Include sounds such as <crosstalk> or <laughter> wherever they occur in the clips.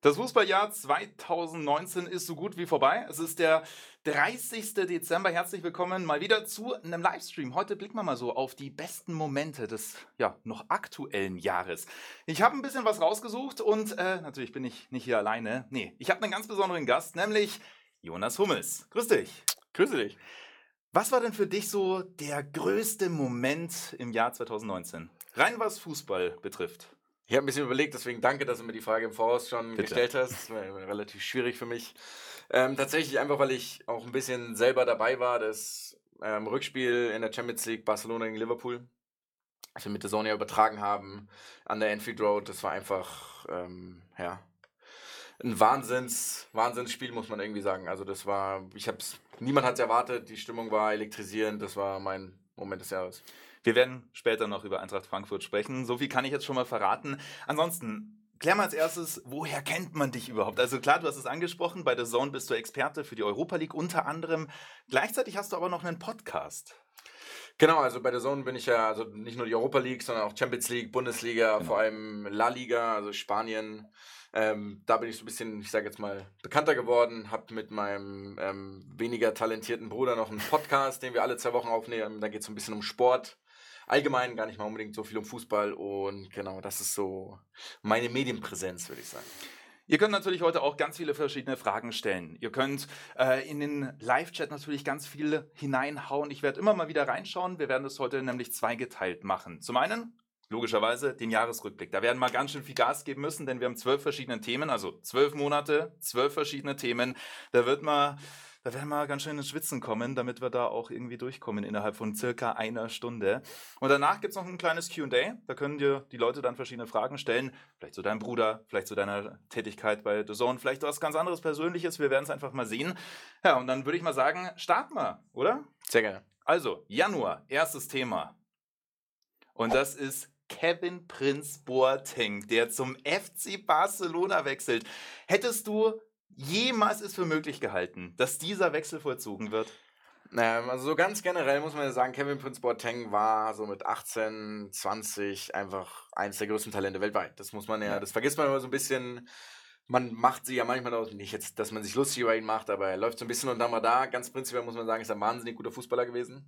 Das Fußballjahr 2019 ist so gut wie vorbei. Es ist der 30. Dezember. Herzlich willkommen mal wieder zu einem Livestream. Heute blicken wir mal so auf die besten Momente des ja, noch aktuellen Jahres. Ich habe ein bisschen was rausgesucht und äh, natürlich bin ich nicht hier alleine. Nee, ich habe einen ganz besonderen Gast, nämlich Jonas Hummels. Grüß dich. Grüße dich. Was war denn für dich so der größte Moment im Jahr 2019? Rein was Fußball betrifft. Ich habe ein bisschen überlegt, deswegen danke, dass du mir die Frage im Voraus schon Bitte. gestellt hast. Das war relativ schwierig für mich. Ähm, tatsächlich einfach, weil ich auch ein bisschen selber dabei war, das ähm, Rückspiel in der Champions League Barcelona gegen Liverpool, das wir mit der Sonja übertragen haben an der Enfield Road. Das war einfach, ähm, ja, ein Wahnsinns, Wahnsinnsspiel, muss man irgendwie sagen. Also das war, ich habe niemand hat es erwartet, die Stimmung war elektrisierend, das war mein Moment des Jahres. Wir werden später noch über Eintracht Frankfurt sprechen. So viel kann ich jetzt schon mal verraten. Ansonsten, klär mal als erstes, woher kennt man dich überhaupt? Also klar, du hast es angesprochen, bei der Zone bist du Experte für die Europa League unter anderem. Gleichzeitig hast du aber noch einen Podcast. Genau, also bei der Zone bin ich ja also nicht nur die Europa League, sondern auch Champions League, Bundesliga, genau. vor allem La Liga, also Spanien. Ähm, da bin ich so ein bisschen, ich sage jetzt mal, bekannter geworden, habe mit meinem ähm, weniger talentierten Bruder noch einen Podcast, den wir alle zwei Wochen aufnehmen. Da geht es so ein bisschen um Sport, allgemein gar nicht mal unbedingt so viel um Fußball und genau, das ist so meine Medienpräsenz, würde ich sagen. Ihr könnt natürlich heute auch ganz viele verschiedene Fragen stellen. Ihr könnt äh, in den Live-Chat natürlich ganz viel hineinhauen. Ich werde immer mal wieder reinschauen. Wir werden das heute nämlich zweigeteilt machen. Zum einen logischerweise den Jahresrückblick. Da werden wir ganz schön viel Gas geben müssen, denn wir haben zwölf verschiedene Themen, also zwölf Monate, zwölf verschiedene Themen. Da wird man da werden wir ganz schön ins Schwitzen kommen, damit wir da auch irgendwie durchkommen innerhalb von circa einer Stunde. Und danach gibt es noch ein kleines QA. Da können dir die Leute dann verschiedene Fragen stellen. Vielleicht zu deinem Bruder, vielleicht zu deiner Tätigkeit bei The Zone, vielleicht was ganz anderes Persönliches. Wir werden es einfach mal sehen. Ja, und dann würde ich mal sagen, starten wir, oder? Sehr gerne. Also, Januar, erstes Thema. Und das ist Kevin Prinz Boateng, der zum FC Barcelona wechselt. Hättest du jemals ist für möglich gehalten, dass dieser Wechsel vollzogen wird? Ähm, also so ganz generell muss man ja sagen, Kevin Prince Boateng war so mit 18, 20 einfach eins der größten Talente weltweit. Das muss man ja, ja. das vergisst man immer so ein bisschen. Man macht sie ja manchmal auch nicht jetzt, dass man sich lustig über ihn macht, aber er läuft so ein bisschen und dann mal da. Ganz prinzipiell muss man sagen, ist er ein wahnsinnig guter Fußballer gewesen.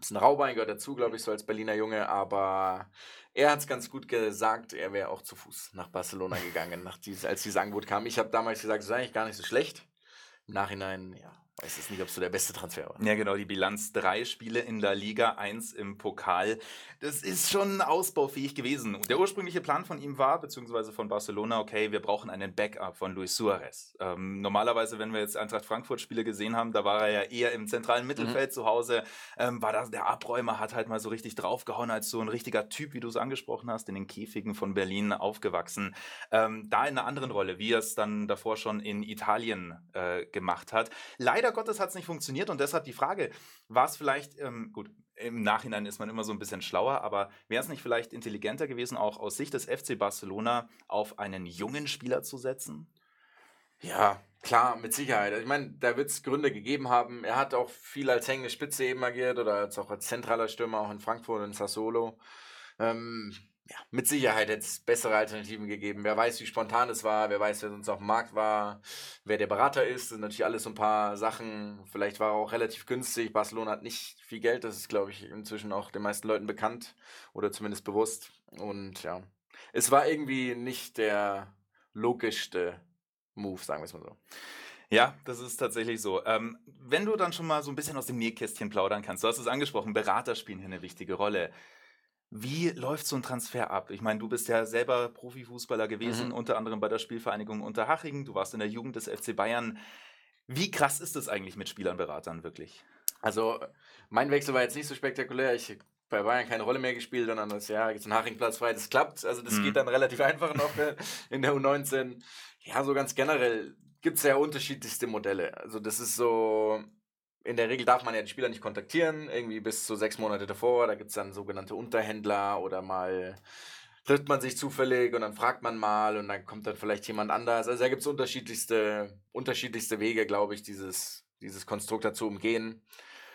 Ist ein Raubein, gehört dazu, glaube ich, so als Berliner Junge, aber er hat es ganz gut gesagt, er wäre auch zu Fuß nach Barcelona <laughs> gegangen, nach dies, als dieses Angebot kam. Ich habe damals gesagt, es ist eigentlich gar nicht so schlecht. Im Nachhinein, ja, weiß jetzt nicht, ob es so der beste Transfer war. Ja, genau, die Bilanz drei Spiele in der Liga, eins im Pokal. Das ist schon ausbaufähig gewesen. Der ursprüngliche Plan von ihm war, beziehungsweise von Barcelona, okay, wir brauchen einen Backup von Luis Suarez. Ähm, normalerweise, wenn wir jetzt Eintracht Frankfurt Spiele gesehen haben, da war er ja eher im zentralen mhm. Mittelfeld mhm. zu Hause, ähm, war das der Abräumer, hat halt mal so richtig draufgehauen als so ein richtiger Typ, wie du es angesprochen hast, in den Käfigen von Berlin aufgewachsen. Ähm, da in einer anderen Rolle, wie er es dann davor schon in Italien äh, gemacht hat. Leider leider Gottes hat es nicht funktioniert und deshalb die Frage, war es vielleicht, ähm, gut, im Nachhinein ist man immer so ein bisschen schlauer, aber wäre es nicht vielleicht intelligenter gewesen, auch aus Sicht des FC Barcelona auf einen jungen Spieler zu setzen? Ja, klar, mit Sicherheit. Ich meine, da wird es Gründe gegeben haben. Er hat auch viel als hängende Spitze eben agiert oder als auch als zentraler Stürmer auch in Frankfurt und Sassolo. Ähm, ja, mit Sicherheit hätte es bessere Alternativen gegeben. Wer weiß, wie spontan es war, wer weiß, wer sonst auf dem Markt war, wer der Berater ist, das sind natürlich alles so ein paar Sachen. Vielleicht war er auch relativ günstig. Barcelona hat nicht viel Geld, das ist, glaube ich, inzwischen auch den meisten Leuten bekannt oder zumindest bewusst. Und ja, es war irgendwie nicht der logischste Move, sagen wir es mal so. Ja, das ist tatsächlich so. Ähm, wenn du dann schon mal so ein bisschen aus dem Nähkästchen plaudern kannst, du hast es angesprochen, Berater spielen hier eine wichtige Rolle. Wie läuft so ein Transfer ab? Ich meine, du bist ja selber Profifußballer gewesen, mhm. unter anderem bei der Spielvereinigung Unterhaching. Du warst in der Jugend des FC Bayern. Wie krass ist das eigentlich mit Spielernberatern wirklich? Also, mein Wechsel war jetzt nicht so spektakulär. Ich habe bei Bayern keine Rolle mehr gespielt, dann anders, ja, jetzt ein Hachingplatz frei, das klappt. Also, das mhm. geht dann relativ <laughs> einfach noch äh, in der U19. Ja, so ganz generell gibt es ja unterschiedlichste Modelle. Also, das ist so, in der Regel darf man ja die Spieler nicht kontaktieren, irgendwie bis zu sechs Monate davor. Da gibt es dann sogenannte Unterhändler oder mal trifft man sich zufällig und dann fragt man mal und dann kommt dann vielleicht jemand anders. Also da gibt es unterschiedlichste, unterschiedlichste Wege, glaube ich, dieses, dieses Konstrukt dazu umgehen.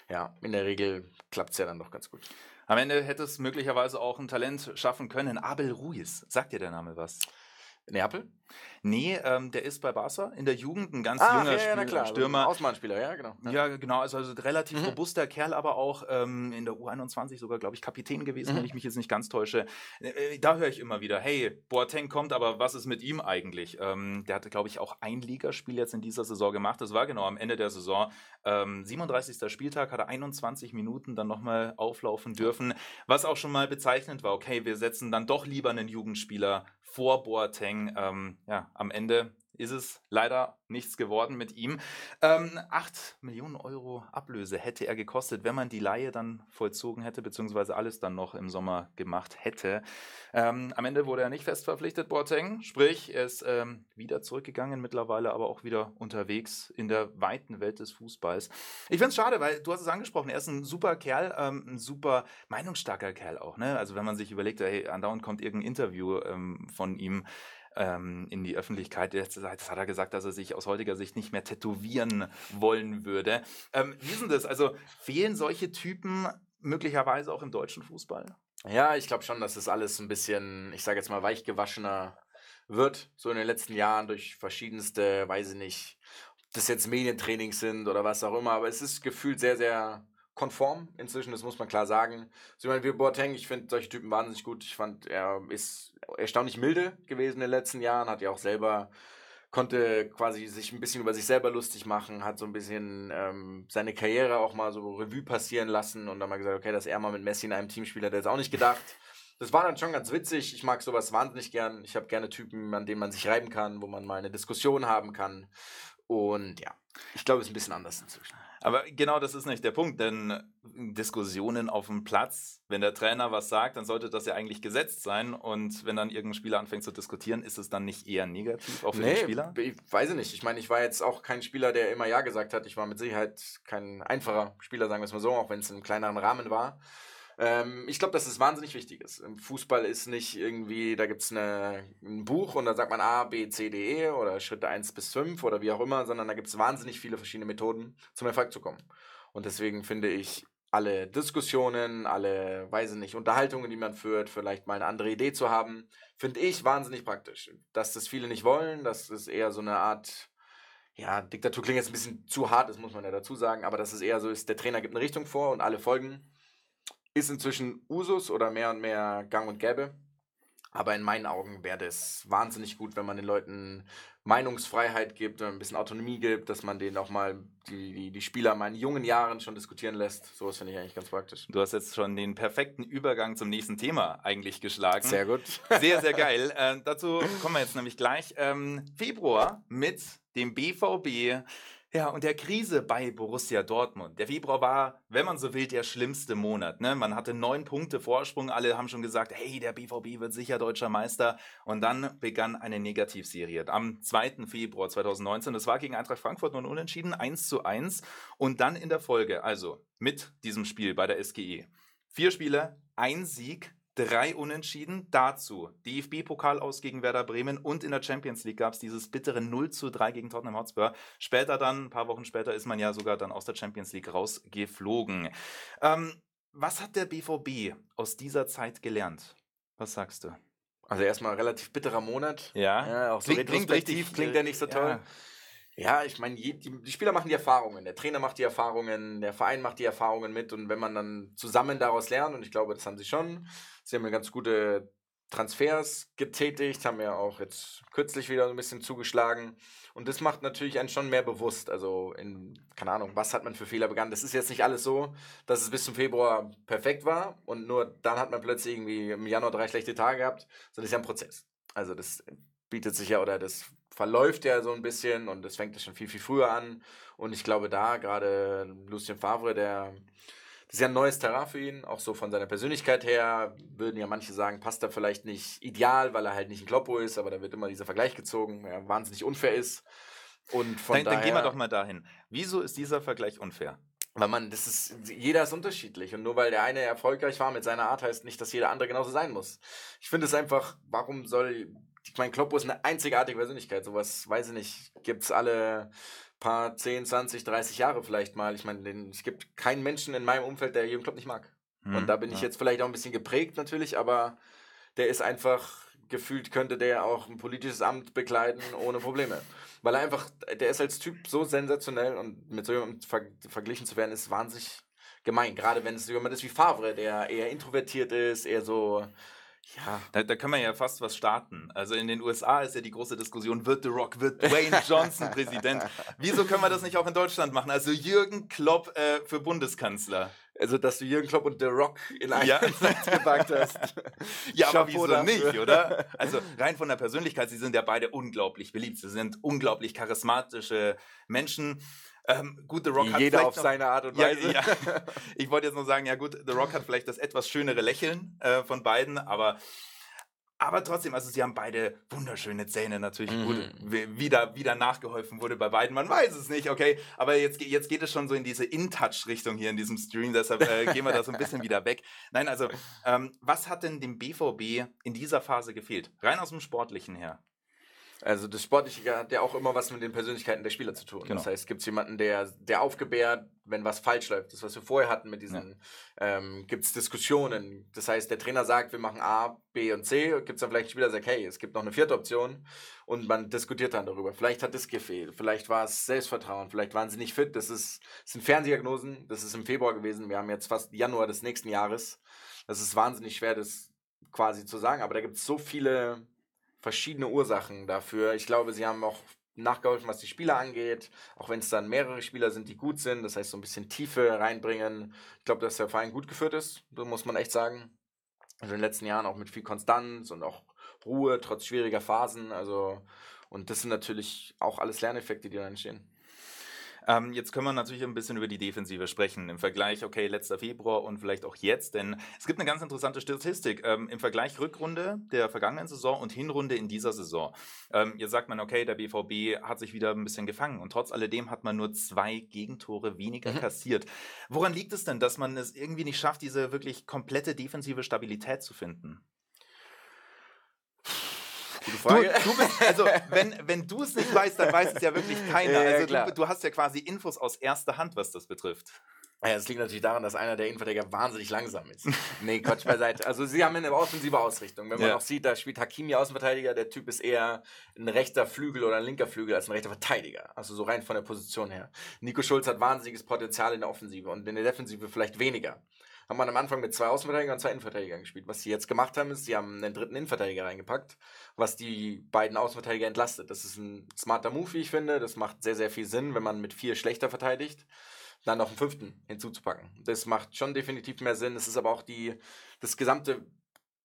Ja, in der Regel klappt es ja dann doch ganz gut. Am Ende hätte es möglicherweise auch ein Talent schaffen können. Abel Ruiz, sagt dir der Name was? Neapel? Nee, ähm, der ist bei Barca in der Jugend ein ganz ah, junger ja, Spieler, ja, klar. Also Stürmer. Ausmannspieler, ja, genau. Ja, ja genau, also, also relativ mhm. robuster Kerl, aber auch ähm, in der U21 sogar, glaube ich, Kapitän gewesen, mhm. wenn ich mich jetzt nicht ganz täusche. Äh, äh, da höre ich immer wieder, hey, Boateng kommt, aber was ist mit ihm eigentlich? Ähm, der hatte, glaube ich, auch ein Ligaspiel jetzt in dieser Saison gemacht. Das war genau am Ende der Saison. 37. Ähm, Spieltag hat er 21 Minuten dann nochmal auflaufen dürfen, was auch schon mal bezeichnend war, okay, wir setzen dann doch lieber einen Jugendspieler vor Boateng. Ähm, ja, am Ende ist es leider nichts geworden mit ihm. Ähm, 8 Millionen Euro Ablöse hätte er gekostet, wenn man die Laie dann vollzogen hätte, beziehungsweise alles dann noch im Sommer gemacht hätte. Ähm, am Ende wurde er nicht fest verpflichtet, Boateng. Sprich, er ist ähm, wieder zurückgegangen, mittlerweile aber auch wieder unterwegs in der weiten Welt des Fußballs. Ich finde es schade, weil du hast es angesprochen, er ist ein super Kerl, ähm, ein super meinungsstarker Kerl auch. Ne? Also wenn man sich überlegt, hey, andauernd kommt irgendein Interview ähm, von ihm ähm, in die Öffentlichkeit. Jetzt hat er gesagt, dass er sich aus heutiger Sicht nicht mehr tätowieren wollen würde. Ähm, wie denn das? Also fehlen solche Typen möglicherweise auch im deutschen Fußball? Ja, ich glaube schon, dass das alles ein bisschen, ich sage jetzt mal, weichgewaschener wird, so in den letzten Jahren durch verschiedenste, weiß ich nicht, ob das jetzt Medientrainings sind oder was auch immer, aber es ist gefühlt sehr, sehr konform inzwischen, das muss man klar sagen. So jemand wie Boateng, ich finde solche Typen wahnsinnig gut. Ich fand, er ist erstaunlich milde gewesen in den letzten Jahren, hat ja auch selber, konnte quasi sich ein bisschen über sich selber lustig machen, hat so ein bisschen ähm, seine Karriere auch mal so Revue passieren lassen und dann mal gesagt, okay, dass er mal mit Messi in einem Team spielt, hat er jetzt auch nicht gedacht. Das war dann schon ganz witzig. Ich mag sowas wahnsinnig gern. Ich habe gerne Typen, an denen man sich reiben kann, wo man mal eine Diskussion haben kann. Und ja, ich glaube, es ist ein bisschen anders inzwischen. Aber genau das ist nicht der Punkt, denn Diskussionen auf dem Platz, wenn der Trainer was sagt, dann sollte das ja eigentlich gesetzt sein. Und wenn dann irgendein Spieler anfängt zu diskutieren, ist es dann nicht eher negativ auf nee, den Spieler? Ich weiß nicht. Ich meine, ich war jetzt auch kein Spieler, der immer Ja gesagt hat. Ich war mit Sicherheit kein einfacher Spieler, sagen wir es mal so, auch wenn es in kleineren Rahmen war. Ähm, ich glaube, dass es wahnsinnig wichtig ist. Fußball ist nicht irgendwie, da gibt es ein Buch und da sagt man A, B, C, D, E oder Schritte 1 bis 5 oder wie auch immer, sondern da gibt es wahnsinnig viele verschiedene Methoden, zum Erfolg zu kommen. Und deswegen finde ich, alle Diskussionen, alle, weiß ich nicht, Unterhaltungen, die man führt, vielleicht mal eine andere Idee zu haben, finde ich wahnsinnig praktisch. Dass das viele nicht wollen, dass es eher so eine Art, ja, Diktatur klingt jetzt ein bisschen zu hart, das muss man ja dazu sagen, aber dass es eher so ist, der Trainer gibt eine Richtung vor und alle folgen. Ist inzwischen Usus oder mehr und mehr gang und gäbe. Aber in meinen Augen wäre das wahnsinnig gut, wenn man den Leuten Meinungsfreiheit gibt, ein bisschen Autonomie gibt, dass man denen auch mal die, die, die Spieler in meinen jungen Jahren schon diskutieren lässt. Sowas finde ich eigentlich ganz praktisch. Du hast jetzt schon den perfekten Übergang zum nächsten Thema eigentlich geschlagen. Sehr gut. <laughs> Sehr, sehr geil. Äh, dazu kommen wir jetzt nämlich gleich. Ähm, Februar mit dem BVB ja, und der Krise bei Borussia Dortmund. Der Februar war, wenn man so will, der schlimmste Monat. Ne? Man hatte neun Punkte Vorsprung. Alle haben schon gesagt, hey, der BVB wird sicher deutscher Meister. Und dann begann eine Negativserie. Am 2. Februar 2019, das war gegen Eintracht Frankfurt nun unentschieden, 1 zu 1. Und dann in der Folge, also mit diesem Spiel bei der SGE. Vier Spiele, ein Sieg, Drei Unentschieden dazu. DFB-Pokal aus gegen Werder Bremen und in der Champions League gab es dieses bittere 0 zu 3 gegen Tottenham Hotspur. Später dann, ein paar Wochen später, ist man ja sogar dann aus der Champions League rausgeflogen. Ähm, was hat der BVB aus dieser Zeit gelernt? Was sagst du? Also erstmal relativ bitterer Monat. Ja. ja auch so klingt, retrospektiv klingt, richtig, klingt er nicht so äh, toll. Ja. Ja, ich meine, die, die, Spieler machen die Erfahrungen, der Trainer macht die Erfahrungen, der Verein macht die Erfahrungen mit und wenn man dann zusammen daraus lernt, und ich glaube, das haben sie schon, sie haben ja ganz gute Transfers getätigt, haben ja auch jetzt kürzlich wieder ein bisschen zugeschlagen. Und das macht natürlich einen schon mehr bewusst. Also, in, keine Ahnung, was hat man für Fehler begangen? Das ist jetzt nicht alles so, dass es bis zum Februar perfekt war und nur dann hat man plötzlich irgendwie im Januar drei schlechte Tage gehabt, sondern es ist ja ein Prozess. Also, das bietet sich ja oder das verläuft ja so ein bisschen und es fängt ja schon viel, viel früher an. Und ich glaube, da gerade Lucien Favre, der. Das ist ja ein neues Terrain für ihn, auch so von seiner Persönlichkeit her. Würden ja manche sagen, passt er vielleicht nicht ideal, weil er halt nicht ein Kloppo ist, aber da wird immer dieser Vergleich gezogen, er wahnsinnig unfair ist. Und von dann, daher, dann gehen wir doch mal dahin. Wieso ist dieser Vergleich unfair? Weil man, das ist, jeder ist unterschiedlich. Und nur weil der eine erfolgreich war mit seiner Art, heißt nicht, dass jeder andere genauso sein muss. Ich finde es einfach, warum soll ich meine, Kloppo ist eine einzigartige Persönlichkeit. Sowas, weiß ich nicht, gibt es alle paar 10, 20, 30 Jahre vielleicht mal. Ich meine, es gibt keinen Menschen in meinem Umfeld, der Jürgen Klopp nicht mag. Mhm, und hm, da bin ja. ich jetzt vielleicht auch ein bisschen geprägt natürlich, aber der ist einfach gefühlt könnte der auch ein politisches Amt bekleiden ohne Probleme. Weil er einfach, der ist als Typ so sensationell und mit so jemandem ver verglichen zu werden, ist wahnsinnig gemein. Gerade wenn es jemand ist wie Favre, der eher introvertiert ist, eher so ja, da, da kann man ja fast was starten. Also in den USA ist ja die große Diskussion, wird The Rock, wird Dwayne <laughs> Johnson Präsident? Wieso können wir das nicht auch in Deutschland machen? Also Jürgen Klopp äh, für Bundeskanzler. Also, dass du Jürgen Klopp und The Rock in einen ja. Satz gepackt hast. <laughs> ja, Chapeau aber wieso dafür. nicht, oder? <laughs> Also, rein von der Persönlichkeit, sie sind ja beide unglaublich beliebt. Sie sind unglaublich charismatische Menschen. Ähm, gut, The Rock Jeder hat Jeder auf seine Art und Weise. Ja, ja. <laughs> Ich wollte jetzt nur sagen, ja gut, The Rock hat vielleicht das etwas schönere Lächeln äh, von beiden, aber aber trotzdem, also sie haben beide wunderschöne Zähne natürlich mhm. gut wieder wieder nachgeholfen wurde bei beiden. Man weiß es nicht, okay. Aber jetzt jetzt geht es schon so in diese In-Touch-Richtung hier in diesem Stream. Deshalb äh, gehen wir da so ein bisschen wieder weg. Nein, also ähm, was hat denn dem BVB in dieser Phase gefehlt? Rein aus dem sportlichen her. Also das Sportliche hat ja auch immer was mit den Persönlichkeiten der Spieler zu tun. Genau. Das heißt, gibt es jemanden, der, der aufgebärt, wenn was falsch läuft, das, was wir vorher hatten mit diesen, ja. ähm, gibt es Diskussionen. Das heißt, der Trainer sagt, wir machen A, B und C, gibt es dann vielleicht Spieler, der sagt, hey, es gibt noch eine vierte Option und man diskutiert dann darüber. Vielleicht hat es gefehlt, vielleicht war es Selbstvertrauen, vielleicht waren sie nicht fit. Das, ist, das sind Ferndiagnosen, das ist im Februar gewesen, wir haben jetzt fast Januar des nächsten Jahres. Das ist wahnsinnig schwer, das quasi zu sagen, aber da gibt es so viele verschiedene Ursachen dafür. Ich glaube, sie haben auch nachgeholfen, was die Spieler angeht, auch wenn es dann mehrere Spieler sind, die gut sind, das heißt so ein bisschen Tiefe reinbringen. Ich glaube, dass der Verein gut geführt ist, muss man echt sagen. Also in den letzten Jahren auch mit viel Konstanz und auch Ruhe trotz schwieriger Phasen. Also und das sind natürlich auch alles Lerneffekte, die da entstehen. Ähm, jetzt können wir natürlich ein bisschen über die Defensive sprechen. Im Vergleich, okay, letzter Februar und vielleicht auch jetzt, denn es gibt eine ganz interessante Statistik. Ähm, Im Vergleich Rückrunde der vergangenen Saison und Hinrunde in dieser Saison. Ähm, jetzt sagt man, okay, der BVB hat sich wieder ein bisschen gefangen und trotz alledem hat man nur zwei Gegentore weniger mhm. kassiert. Woran liegt es denn, dass man es irgendwie nicht schafft, diese wirklich komplette defensive Stabilität zu finden? Gute Frage. Du, du bist, also, wenn, wenn du es nicht weißt, dann weiß es ja wirklich keiner. Also, ja, du, du hast ja quasi Infos aus erster Hand, was das betrifft. Ja, das liegt natürlich daran, dass einer der Innenverteidiger wahnsinnig langsam ist. <laughs> Nee, Quatsch beiseite. Also sie haben eine offensive Ausrichtung. Wenn man ja. auch sieht, da spielt Hakimi Außenverteidiger, der Typ ist eher ein rechter Flügel oder ein linker Flügel als ein rechter Verteidiger. Also so rein von der Position her. Nico Schulz hat wahnsinniges Potenzial in der Offensive und in der Defensive vielleicht weniger haben man am Anfang mit zwei Außenverteidigern und zwei Innenverteidigern gespielt. Was sie jetzt gemacht haben, ist, sie haben einen dritten Innenverteidiger reingepackt, was die beiden Außenverteidiger entlastet. Das ist ein smarter Move, wie ich finde. Das macht sehr, sehr viel Sinn, wenn man mit vier schlechter verteidigt dann noch einen fünften hinzuzupacken. Das macht schon definitiv mehr Sinn. Es ist aber auch die, das gesamte,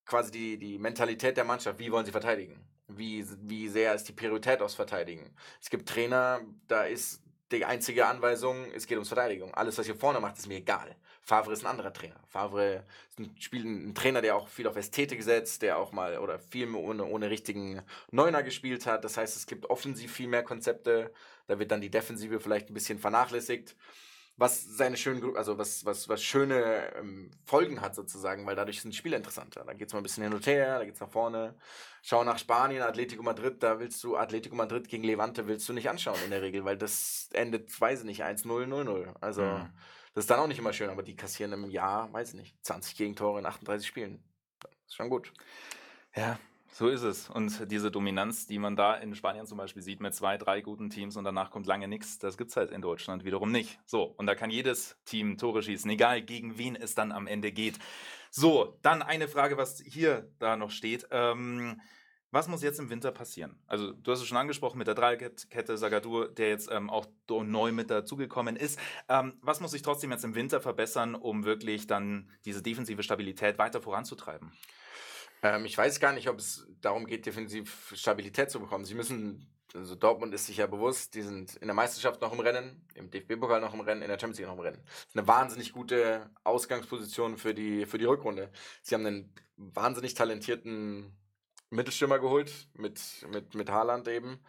quasi die, die Mentalität der Mannschaft. Wie wollen sie verteidigen? Wie, wie sehr ist die Priorität aus Verteidigen? Es gibt Trainer, da ist die einzige Anweisung, es geht ums Verteidigung. Alles, was ihr vorne macht, ist mir egal. Favre ist ein anderer Trainer. Favre ist ein, spielt ein Trainer, der auch viel auf Ästhetik setzt, der auch mal oder viel ohne, ohne richtigen Neuner gespielt hat. Das heißt, es gibt offensiv viel mehr Konzepte. Da wird dann die Defensive vielleicht ein bisschen vernachlässigt was seine schönen, also was, was, was schöne ähm, Folgen hat sozusagen, weil dadurch sind Spiele interessanter. Da geht es mal ein bisschen hin und her, da geht es nach vorne. Schau nach Spanien, Atletico Madrid, da willst du Atletico Madrid gegen Levante willst du nicht anschauen in der Regel, weil das endet, weiß ich nicht, 1-0, 0-0. Also mhm. Das ist dann auch nicht immer schön, aber die kassieren im Jahr, weiß ich nicht, 20 Gegentore in 38 Spielen. Das ist schon gut. Ja, so ist es. Und diese Dominanz, die man da in Spanien zum Beispiel sieht, mit zwei, drei guten Teams und danach kommt lange nichts, das gibt es halt in Deutschland wiederum nicht. So, und da kann jedes Team Tore schießen, egal gegen wen es dann am Ende geht. So, dann eine Frage, was hier da noch steht. Ähm, was muss jetzt im Winter passieren? Also, du hast es schon angesprochen mit der Dreikette Sagadur, der jetzt ähm, auch neu mit dazugekommen ist. Ähm, was muss sich trotzdem jetzt im Winter verbessern, um wirklich dann diese defensive Stabilität weiter voranzutreiben? Ähm, ich weiß gar nicht, ob es darum geht, defensiv Stabilität zu bekommen. Sie müssen, also Dortmund ist sich ja bewusst, die sind in der Meisterschaft noch im Rennen, im DFB-Pokal noch im Rennen, in der Champions League noch im Rennen. Eine wahnsinnig gute Ausgangsposition für die, für die Rückrunde. Sie haben einen wahnsinnig talentierten Mittelstürmer geholt mit, mit, mit Haaland eben,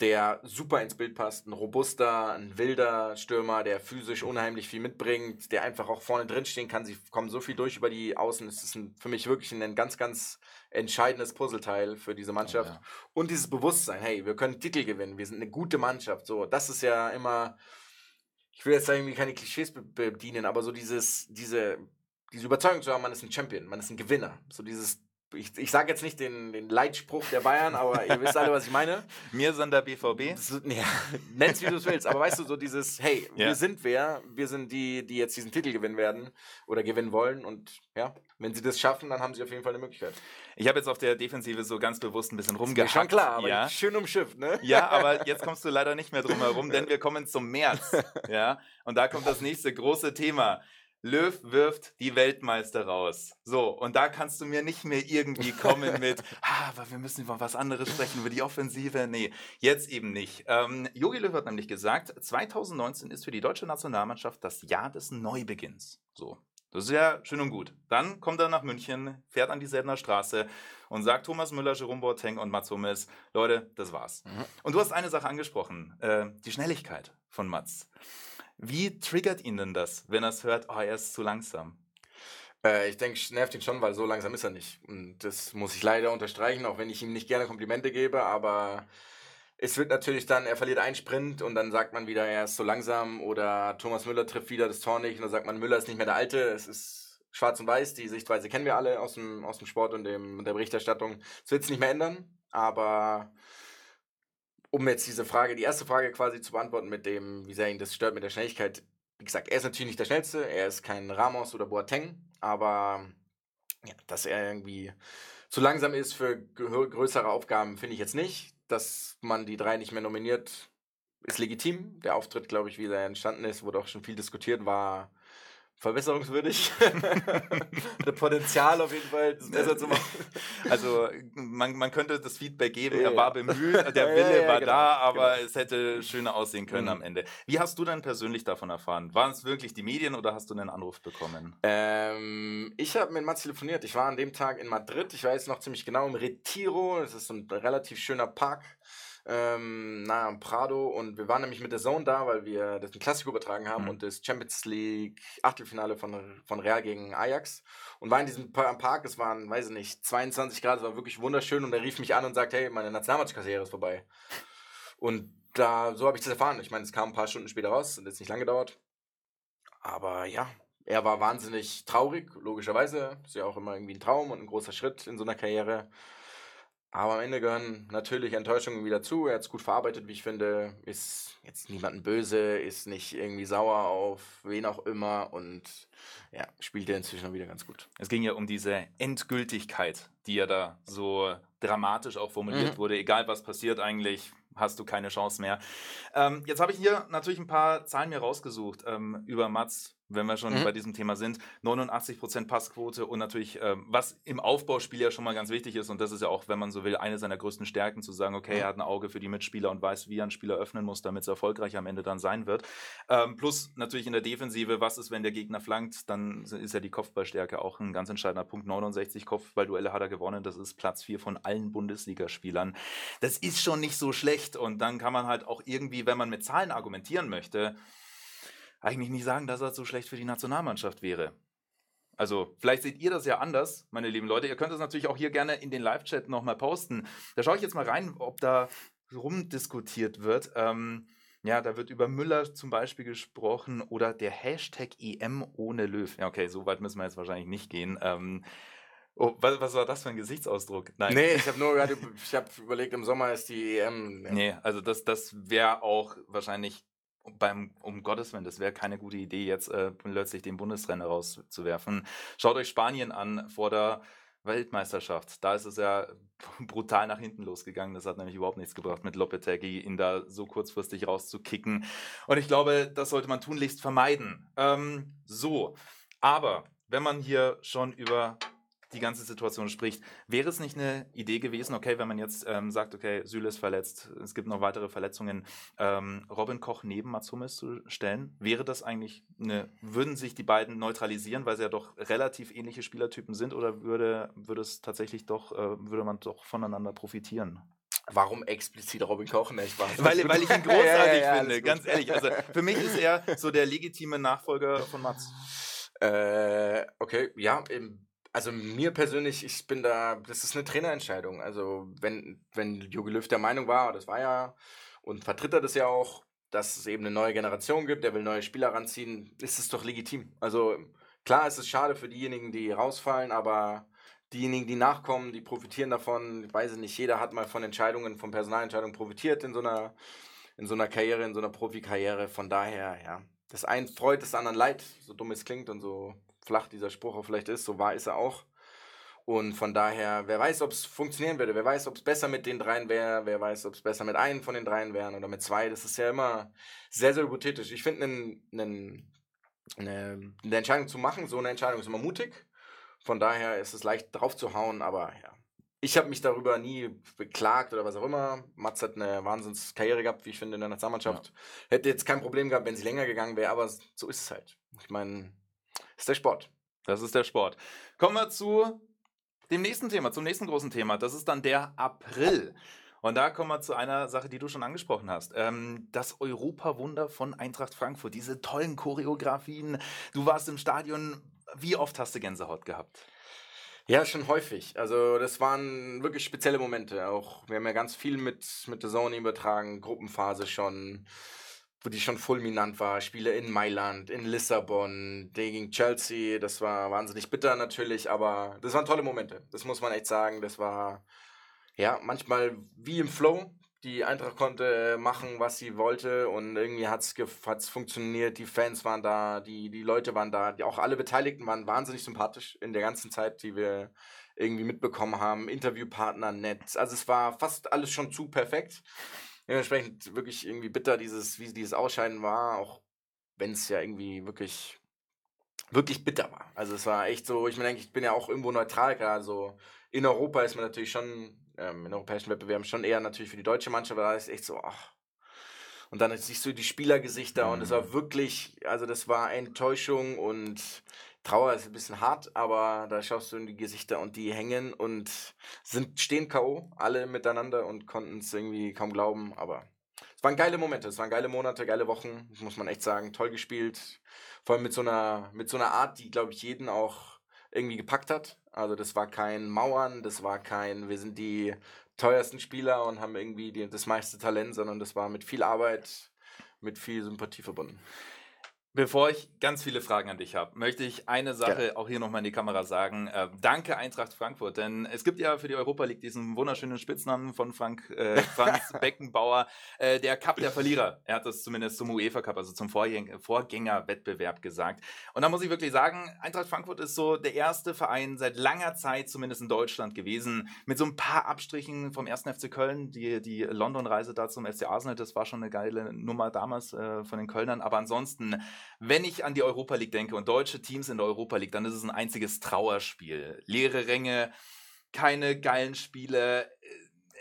der super ins Bild passt. Ein robuster, ein wilder Stürmer, der physisch unheimlich viel mitbringt, der einfach auch vorne drin stehen kann. Sie kommen so viel durch über die Außen. Es ist ein, für mich wirklich ein ganz, ganz entscheidendes Puzzleteil für diese Mannschaft. Oh, ja. Und dieses Bewusstsein, hey, wir können Titel gewinnen, wir sind eine gute Mannschaft. So, das ist ja immer, ich will jetzt irgendwie keine Klischees bedienen, aber so dieses, diese, diese Überzeugung zu haben, man ist ein Champion, man ist ein Gewinner. So dieses ich, ich sage jetzt nicht den, den, Leitspruch der Bayern, aber ihr wisst alle, was ich meine. Mir <laughs> der BVB. So, nee, nenn's wie du es willst, aber weißt du, so dieses, hey, ja. wir sind wer, wir sind die, die jetzt diesen Titel gewinnen werden oder gewinnen wollen und ja, wenn sie das schaffen, dann haben sie auf jeden Fall eine Möglichkeit. Ich habe jetzt auf der Defensive so ganz bewusst ein bisschen rumgehackt. Schon klar, aber ja. schön umschifft, ne? Ja, aber <laughs> jetzt kommst du leider nicht mehr drum herum, denn wir kommen zum März, <laughs> ja, und da kommt das nächste große Thema. Löw wirft die Weltmeister raus. So, und da kannst du mir nicht mehr irgendwie kommen <laughs> mit, ah, aber wir müssen über was anderes sprechen, über die Offensive. Nee, jetzt eben nicht. Ähm, Jogi Löw hat nämlich gesagt, 2019 ist für die deutsche Nationalmannschaft das Jahr des Neubeginns. So, das ist ja schön und gut. Dann kommt er nach München, fährt an die Selbener Straße und sagt Thomas Müller, Jerome Boateng und Mats Hummels, Leute, das war's. Mhm. Und du hast eine Sache angesprochen, äh, die Schnelligkeit von Mats. Wie triggert ihn denn das, wenn er es hört, oh, er ist zu langsam? Äh, ich denke, es nervt ihn schon, weil so langsam ist er nicht. Und das muss ich leider unterstreichen, auch wenn ich ihm nicht gerne Komplimente gebe, aber es wird natürlich dann, er verliert einen Sprint und dann sagt man wieder, er ist zu langsam oder Thomas Müller trifft wieder das Tor nicht und dann sagt man, Müller ist nicht mehr der Alte, es ist schwarz und weiß, die Sichtweise kennen wir alle aus dem, aus dem Sport und dem, der Berichterstattung. Es wird es nicht mehr ändern, aber um jetzt diese Frage, die erste Frage quasi zu beantworten mit dem, wie sehr ihn das stört mit der Schnelligkeit. Wie gesagt, er ist natürlich nicht der Schnellste, er ist kein Ramos oder Boateng, aber ja, dass er irgendwie zu langsam ist für größere Aufgaben, finde ich jetzt nicht. Dass man die drei nicht mehr nominiert, ist legitim. Der Auftritt, glaube ich, wie er entstanden ist, wurde auch schon viel diskutiert, war verbesserungswürdig. <laughs> das Potenzial auf jeden Fall, das besser zu machen. Also man, man könnte das Feedback geben, er war bemüht, der <laughs> Wille ja, ja, war genau, da, aber genau. es hätte schöner aussehen können mhm. am Ende. Wie hast du dann persönlich davon erfahren? Waren es wirklich die Medien oder hast du einen Anruf bekommen? Ähm, ich habe mit Mats telefoniert. Ich war an dem Tag in Madrid, ich weiß noch ziemlich genau, im Retiro. Das ist ein relativ schöner Park ähm, am Prado und wir waren nämlich mit der Zone da, weil wir das Klassiko übertragen haben mhm. und das Champions League Achtelfinale von, von Real gegen Ajax und war in diesem Park, es waren, weiß ich nicht, 22 Grad, es war wirklich wunderschön und er rief mich an und sagt, hey, meine Nationalmannschaftskarriere ist vorbei. Und da, so habe ich das erfahren. Ich meine, es kam ein paar Stunden später raus, und hat jetzt nicht lange gedauert. Aber ja, er war wahnsinnig traurig, logischerweise. Ist ja auch immer irgendwie ein Traum und ein großer Schritt in so einer Karriere. Aber am Ende gehören natürlich Enttäuschungen wieder zu. Er hat es gut verarbeitet, wie ich finde. Ist jetzt niemanden böse, ist nicht irgendwie sauer auf wen auch immer und ja, spielt er inzwischen wieder ganz gut. Es ging ja um diese Endgültigkeit, die ja da so dramatisch auch formuliert mhm. wurde. Egal was passiert eigentlich, hast du keine Chance mehr. Ähm, jetzt habe ich hier natürlich ein paar Zahlen mir rausgesucht ähm, über Mats wenn wir schon mhm. bei diesem Thema sind. 89% Passquote und natürlich, ähm, was im Aufbauspiel ja schon mal ganz wichtig ist, und das ist ja auch, wenn man so will, eine seiner größten Stärken, zu sagen, okay, mhm. er hat ein Auge für die Mitspieler und weiß, wie er einen Spieler öffnen muss, damit es erfolgreich am Ende dann sein wird. Ähm, plus natürlich in der Defensive, was ist, wenn der Gegner flankt, dann ist ja die Kopfballstärke auch ein ganz entscheidender Punkt. 69 Kopfballduelle hat er gewonnen, das ist Platz 4 von allen Bundesligaspielern. Das ist schon nicht so schlecht und dann kann man halt auch irgendwie, wenn man mit Zahlen argumentieren möchte, eigentlich nicht sagen, dass das so schlecht für die Nationalmannschaft wäre. Also vielleicht seht ihr das ja anders, meine lieben Leute. Ihr könnt es natürlich auch hier gerne in den Live-Chat nochmal posten. Da schaue ich jetzt mal rein, ob da rumdiskutiert wird. Ähm, ja, da wird über Müller zum Beispiel gesprochen oder der Hashtag EM ohne Löw. Ja, okay, so weit müssen wir jetzt wahrscheinlich nicht gehen. Ähm, oh, was, was, war das für ein Gesichtsausdruck? Nein. Nee, <laughs> ich habe nur gerade, ich habe überlegt, im Sommer ist die EM. Ja. Nee, also das, das wäre auch wahrscheinlich beim, um Gottes Willen, das wäre keine gute Idee, jetzt äh, plötzlich den Bundesrenner rauszuwerfen. Schaut euch Spanien an vor der Weltmeisterschaft. Da ist es ja <laughs> brutal nach hinten losgegangen. Das hat nämlich überhaupt nichts gebracht, mit Lopetegui ihn da so kurzfristig rauszukicken. Und ich glaube, das sollte man tunlichst vermeiden. Ähm, so, aber wenn man hier schon über die ganze Situation spricht. Wäre es nicht eine Idee gewesen, okay, wenn man jetzt ähm, sagt, okay, Süle ist verletzt, es gibt noch weitere Verletzungen, ähm, Robin Koch neben Mats Hummels zu stellen? Wäre das eigentlich eine, würden sich die beiden neutralisieren, weil sie ja doch relativ ähnliche Spielertypen sind oder würde, würde es tatsächlich doch, äh, würde man doch voneinander profitieren? Warum explizit Robin Koch? Ne, ich weiß weil, weil ich ihn großartig <laughs> ja, ja, ja, finde, ganz ehrlich. Also für mich ist er so der legitime Nachfolger von Mats. Äh, okay, ja, im also mir persönlich, ich bin da, das ist eine Trainerentscheidung. Also wenn, wenn Jogi Löw der Meinung war, das war ja, und vertritt er das ja auch, dass es eben eine neue Generation gibt, der will neue Spieler ranziehen, ist es doch legitim. Also klar ist es schade für diejenigen, die rausfallen, aber diejenigen, die nachkommen, die profitieren davon. Ich weiß nicht, jeder hat mal von Entscheidungen, von Personalentscheidungen profitiert in so einer, in so einer Karriere, in so einer Profikarriere. Von daher, ja, das einen freut, das anderen leid, so dumm es klingt und so flach dieser Spruch auch vielleicht ist, so wahr ist er auch. Und von daher, wer weiß, ob es funktionieren würde, wer weiß, ob es besser mit den dreien wäre, wer weiß, ob es besser mit einem von den dreien wäre oder mit zwei. Das ist ja immer sehr, sehr hypothetisch. Ich finde, eine, eine Entscheidung zu machen, so eine Entscheidung ist immer mutig. Von daher ist es leicht drauf zu hauen, aber ja. Ich habe mich darüber nie beklagt oder was auch immer. Mats hat eine Wahnsinnskarriere gehabt, wie ich finde, in der Nationalmannschaft. Ja. Hätte jetzt kein Problem gehabt, wenn sie länger gegangen wäre, aber so ist es halt. Ich meine, das ist der Sport. Das ist der Sport. Kommen wir zu dem nächsten Thema, zum nächsten großen Thema. Das ist dann der April. Und da kommen wir zu einer Sache, die du schon angesprochen hast. Ähm, das Europawunder von Eintracht Frankfurt, diese tollen Choreografien. Du warst im Stadion. Wie oft hast du Gänsehaut gehabt? Ja, schon häufig. Also das waren wirklich spezielle Momente. Auch wir haben ja ganz viel mit, mit der Zone übertragen, Gruppenphase schon wo die schon fulminant war. Spiele in Mailand, in Lissabon, gegen Chelsea. Das war wahnsinnig bitter natürlich, aber das waren tolle Momente. Das muss man echt sagen. Das war ja manchmal wie im Flow. Die Eintracht konnte äh, machen, was sie wollte und irgendwie hat es funktioniert. Die Fans waren da, die, die Leute waren da, die, auch alle Beteiligten waren wahnsinnig sympathisch in der ganzen Zeit, die wir irgendwie mitbekommen haben. Interviewpartner nett. Also es war fast alles schon zu perfekt. Dementsprechend wirklich irgendwie bitter, dieses, wie dieses Ausscheiden war, auch wenn es ja irgendwie wirklich, wirklich bitter war. Also es war echt so, ich meine, ich bin ja auch irgendwo neutral gerade so. In Europa ist man natürlich schon, ähm, in europäischen Wettbewerben schon eher natürlich für die deutsche Mannschaft, aber da ist echt so, ach, und dann siehst du die Spielergesichter mhm. und es war mhm. wirklich, also das war Enttäuschung und Trauer ist ein bisschen hart, aber da schaust du in die Gesichter und die hängen und sind stehen K.O. alle miteinander und konnten es irgendwie kaum glauben. Aber es waren geile Momente, es waren geile Monate, geile Wochen, muss man echt sagen. Toll gespielt. Vor allem mit so einer, mit so einer Art, die, glaube ich, jeden auch irgendwie gepackt hat. Also das war kein Mauern, das war kein, wir sind die teuersten Spieler und haben irgendwie die, das meiste Talent, sondern das war mit viel Arbeit, mit viel Sympathie verbunden. Bevor ich ganz viele Fragen an dich habe, möchte ich eine Sache ja. auch hier nochmal in die Kamera sagen. Äh, danke Eintracht Frankfurt, denn es gibt ja für die Europa League diesen wunderschönen Spitznamen von Frank, äh, Franz <laughs> Beckenbauer, äh, der Cup der Verlierer. Er hat das zumindest zum UEFA Cup, also zum Vorgäng Vorgängerwettbewerb gesagt. Und da muss ich wirklich sagen, Eintracht Frankfurt ist so der erste Verein seit langer Zeit, zumindest in Deutschland gewesen, mit so ein paar Abstrichen vom 1. FC Köln. Die, die London-Reise da zum FC Arsenal, das war schon eine geile Nummer damals äh, von den Kölnern, aber ansonsten wenn ich an die Europa League denke und deutsche Teams in der Europa League, dann ist es ein einziges Trauerspiel. Leere Ränge, keine geilen Spiele.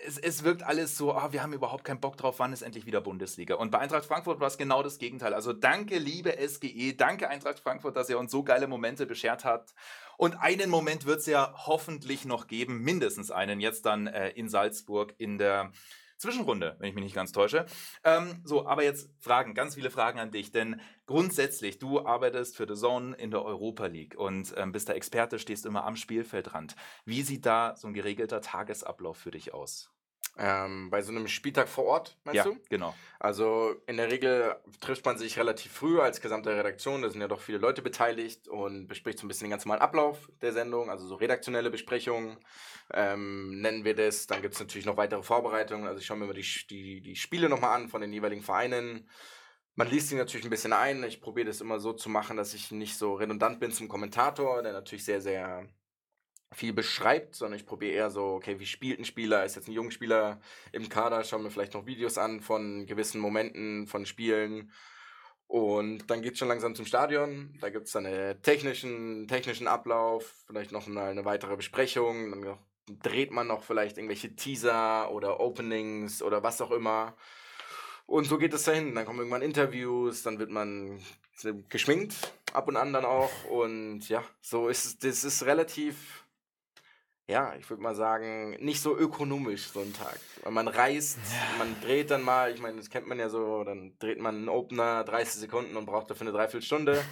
Es, es wirkt alles so, oh, wir haben überhaupt keinen Bock drauf, wann ist endlich wieder Bundesliga? Und bei Eintracht Frankfurt war es genau das Gegenteil. Also danke, liebe SGE, danke Eintracht Frankfurt, dass ihr uns so geile Momente beschert habt. Und einen Moment wird es ja hoffentlich noch geben, mindestens einen, jetzt dann äh, in Salzburg in der Zwischenrunde, wenn ich mich nicht ganz täusche. Ähm, so, aber jetzt Fragen, ganz viele Fragen an dich, denn grundsätzlich, du arbeitest für The Zone in der Europa League und ähm, bist der Experte, stehst immer am Spielfeldrand. Wie sieht da so ein geregelter Tagesablauf für dich aus? Ähm, bei so einem Spieltag vor Ort, meinst ja, du? Genau. Also in der Regel trifft man sich relativ früh als gesamte Redaktion, da sind ja doch viele Leute beteiligt und bespricht so ein bisschen den ganz normalen Ablauf der Sendung, also so redaktionelle Besprechungen ähm, nennen wir das. Dann gibt es natürlich noch weitere Vorbereitungen. Also ich schaue mir immer die, die, die Spiele nochmal an von den jeweiligen Vereinen. Man liest sie natürlich ein bisschen ein. Ich probiere das immer so zu machen, dass ich nicht so redundant bin zum Kommentator, der natürlich sehr, sehr viel beschreibt, sondern ich probiere eher so, okay, wie spielt ein Spieler? Ist jetzt ein Jungspieler im Kader? Schauen wir vielleicht noch Videos an von gewissen Momenten, von Spielen. Und dann geht es schon langsam zum Stadion. Da gibt es dann einen technischen, technischen Ablauf, vielleicht noch mal eine weitere Besprechung. Dann dreht man noch vielleicht irgendwelche Teaser oder Openings oder was auch immer. Und so geht es dahin. Dann kommen irgendwann Interviews, dann wird man geschminkt, ab und an dann auch. Und ja, so ist es, das ist relativ ja, ich würde mal sagen, nicht so ökonomisch so ein Tag. Weil man reist, ja. man dreht dann mal, ich meine, das kennt man ja so, dann dreht man einen Opener 30 Sekunden und braucht dafür eine Dreiviertelstunde.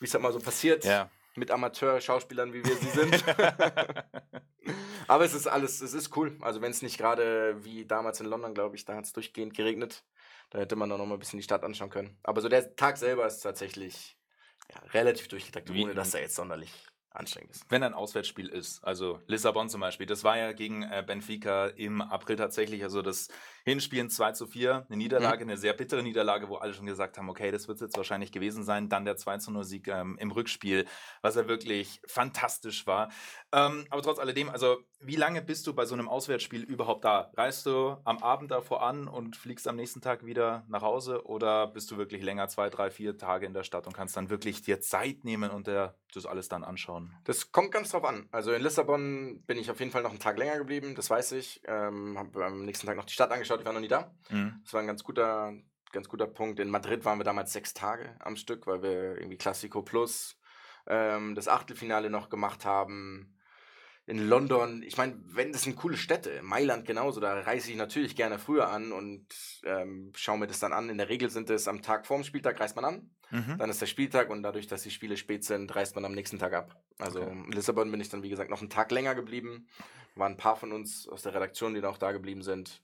Wie es halt mal so passiert. Ja. Mit Amateur-Schauspielern, wie wir sie sind. <laughs> Aber es ist alles, es ist cool. Also wenn es nicht gerade wie damals in London, glaube ich, da hat es durchgehend geregnet. Da hätte man dann noch mal ein bisschen die Stadt anschauen können. Aber so der Tag selber ist tatsächlich ja, relativ durchgetaktet, ohne dass er jetzt sonderlich anstrengend ist. Wenn ein Auswärtsspiel ist, also Lissabon zum Beispiel, das war ja gegen äh, Benfica im April tatsächlich, also das Hinspielen 2 zu 4, eine Niederlage, mhm. eine sehr bittere Niederlage, wo alle schon gesagt haben, okay, das wird es jetzt wahrscheinlich gewesen sein, dann der 2 zu 0 Sieg ähm, im Rückspiel, was ja wirklich fantastisch war. Ähm, aber trotz alledem, also wie lange bist du bei so einem Auswärtsspiel überhaupt da? Reist du am Abend davor an und fliegst am nächsten Tag wieder nach Hause oder bist du wirklich länger, zwei, drei, vier Tage in der Stadt und kannst dann wirklich dir Zeit nehmen und der, das alles dann anschauen? Das kommt ganz drauf an. Also in Lissabon bin ich auf jeden Fall noch einen Tag länger geblieben, das weiß ich. Ähm, habe am nächsten Tag noch die Stadt angeschaut, ich war noch nie da. Mhm. Das war ein ganz guter, ganz guter Punkt. In Madrid waren wir damals sechs Tage am Stück, weil wir irgendwie Classico Plus ähm, das Achtelfinale noch gemacht haben in London, ich meine, wenn das sind coole Städte, Mailand genauso, da reise ich natürlich gerne früher an und ähm, schaue mir das dann an. In der Regel sind es am Tag vorm Spieltag reist man an, mhm. dann ist der Spieltag und dadurch, dass die Spiele spät sind, reist man am nächsten Tag ab. Also okay. in Lissabon bin ich dann, wie gesagt, noch einen Tag länger geblieben. Waren ein paar von uns aus der Redaktion, die dann auch da geblieben sind.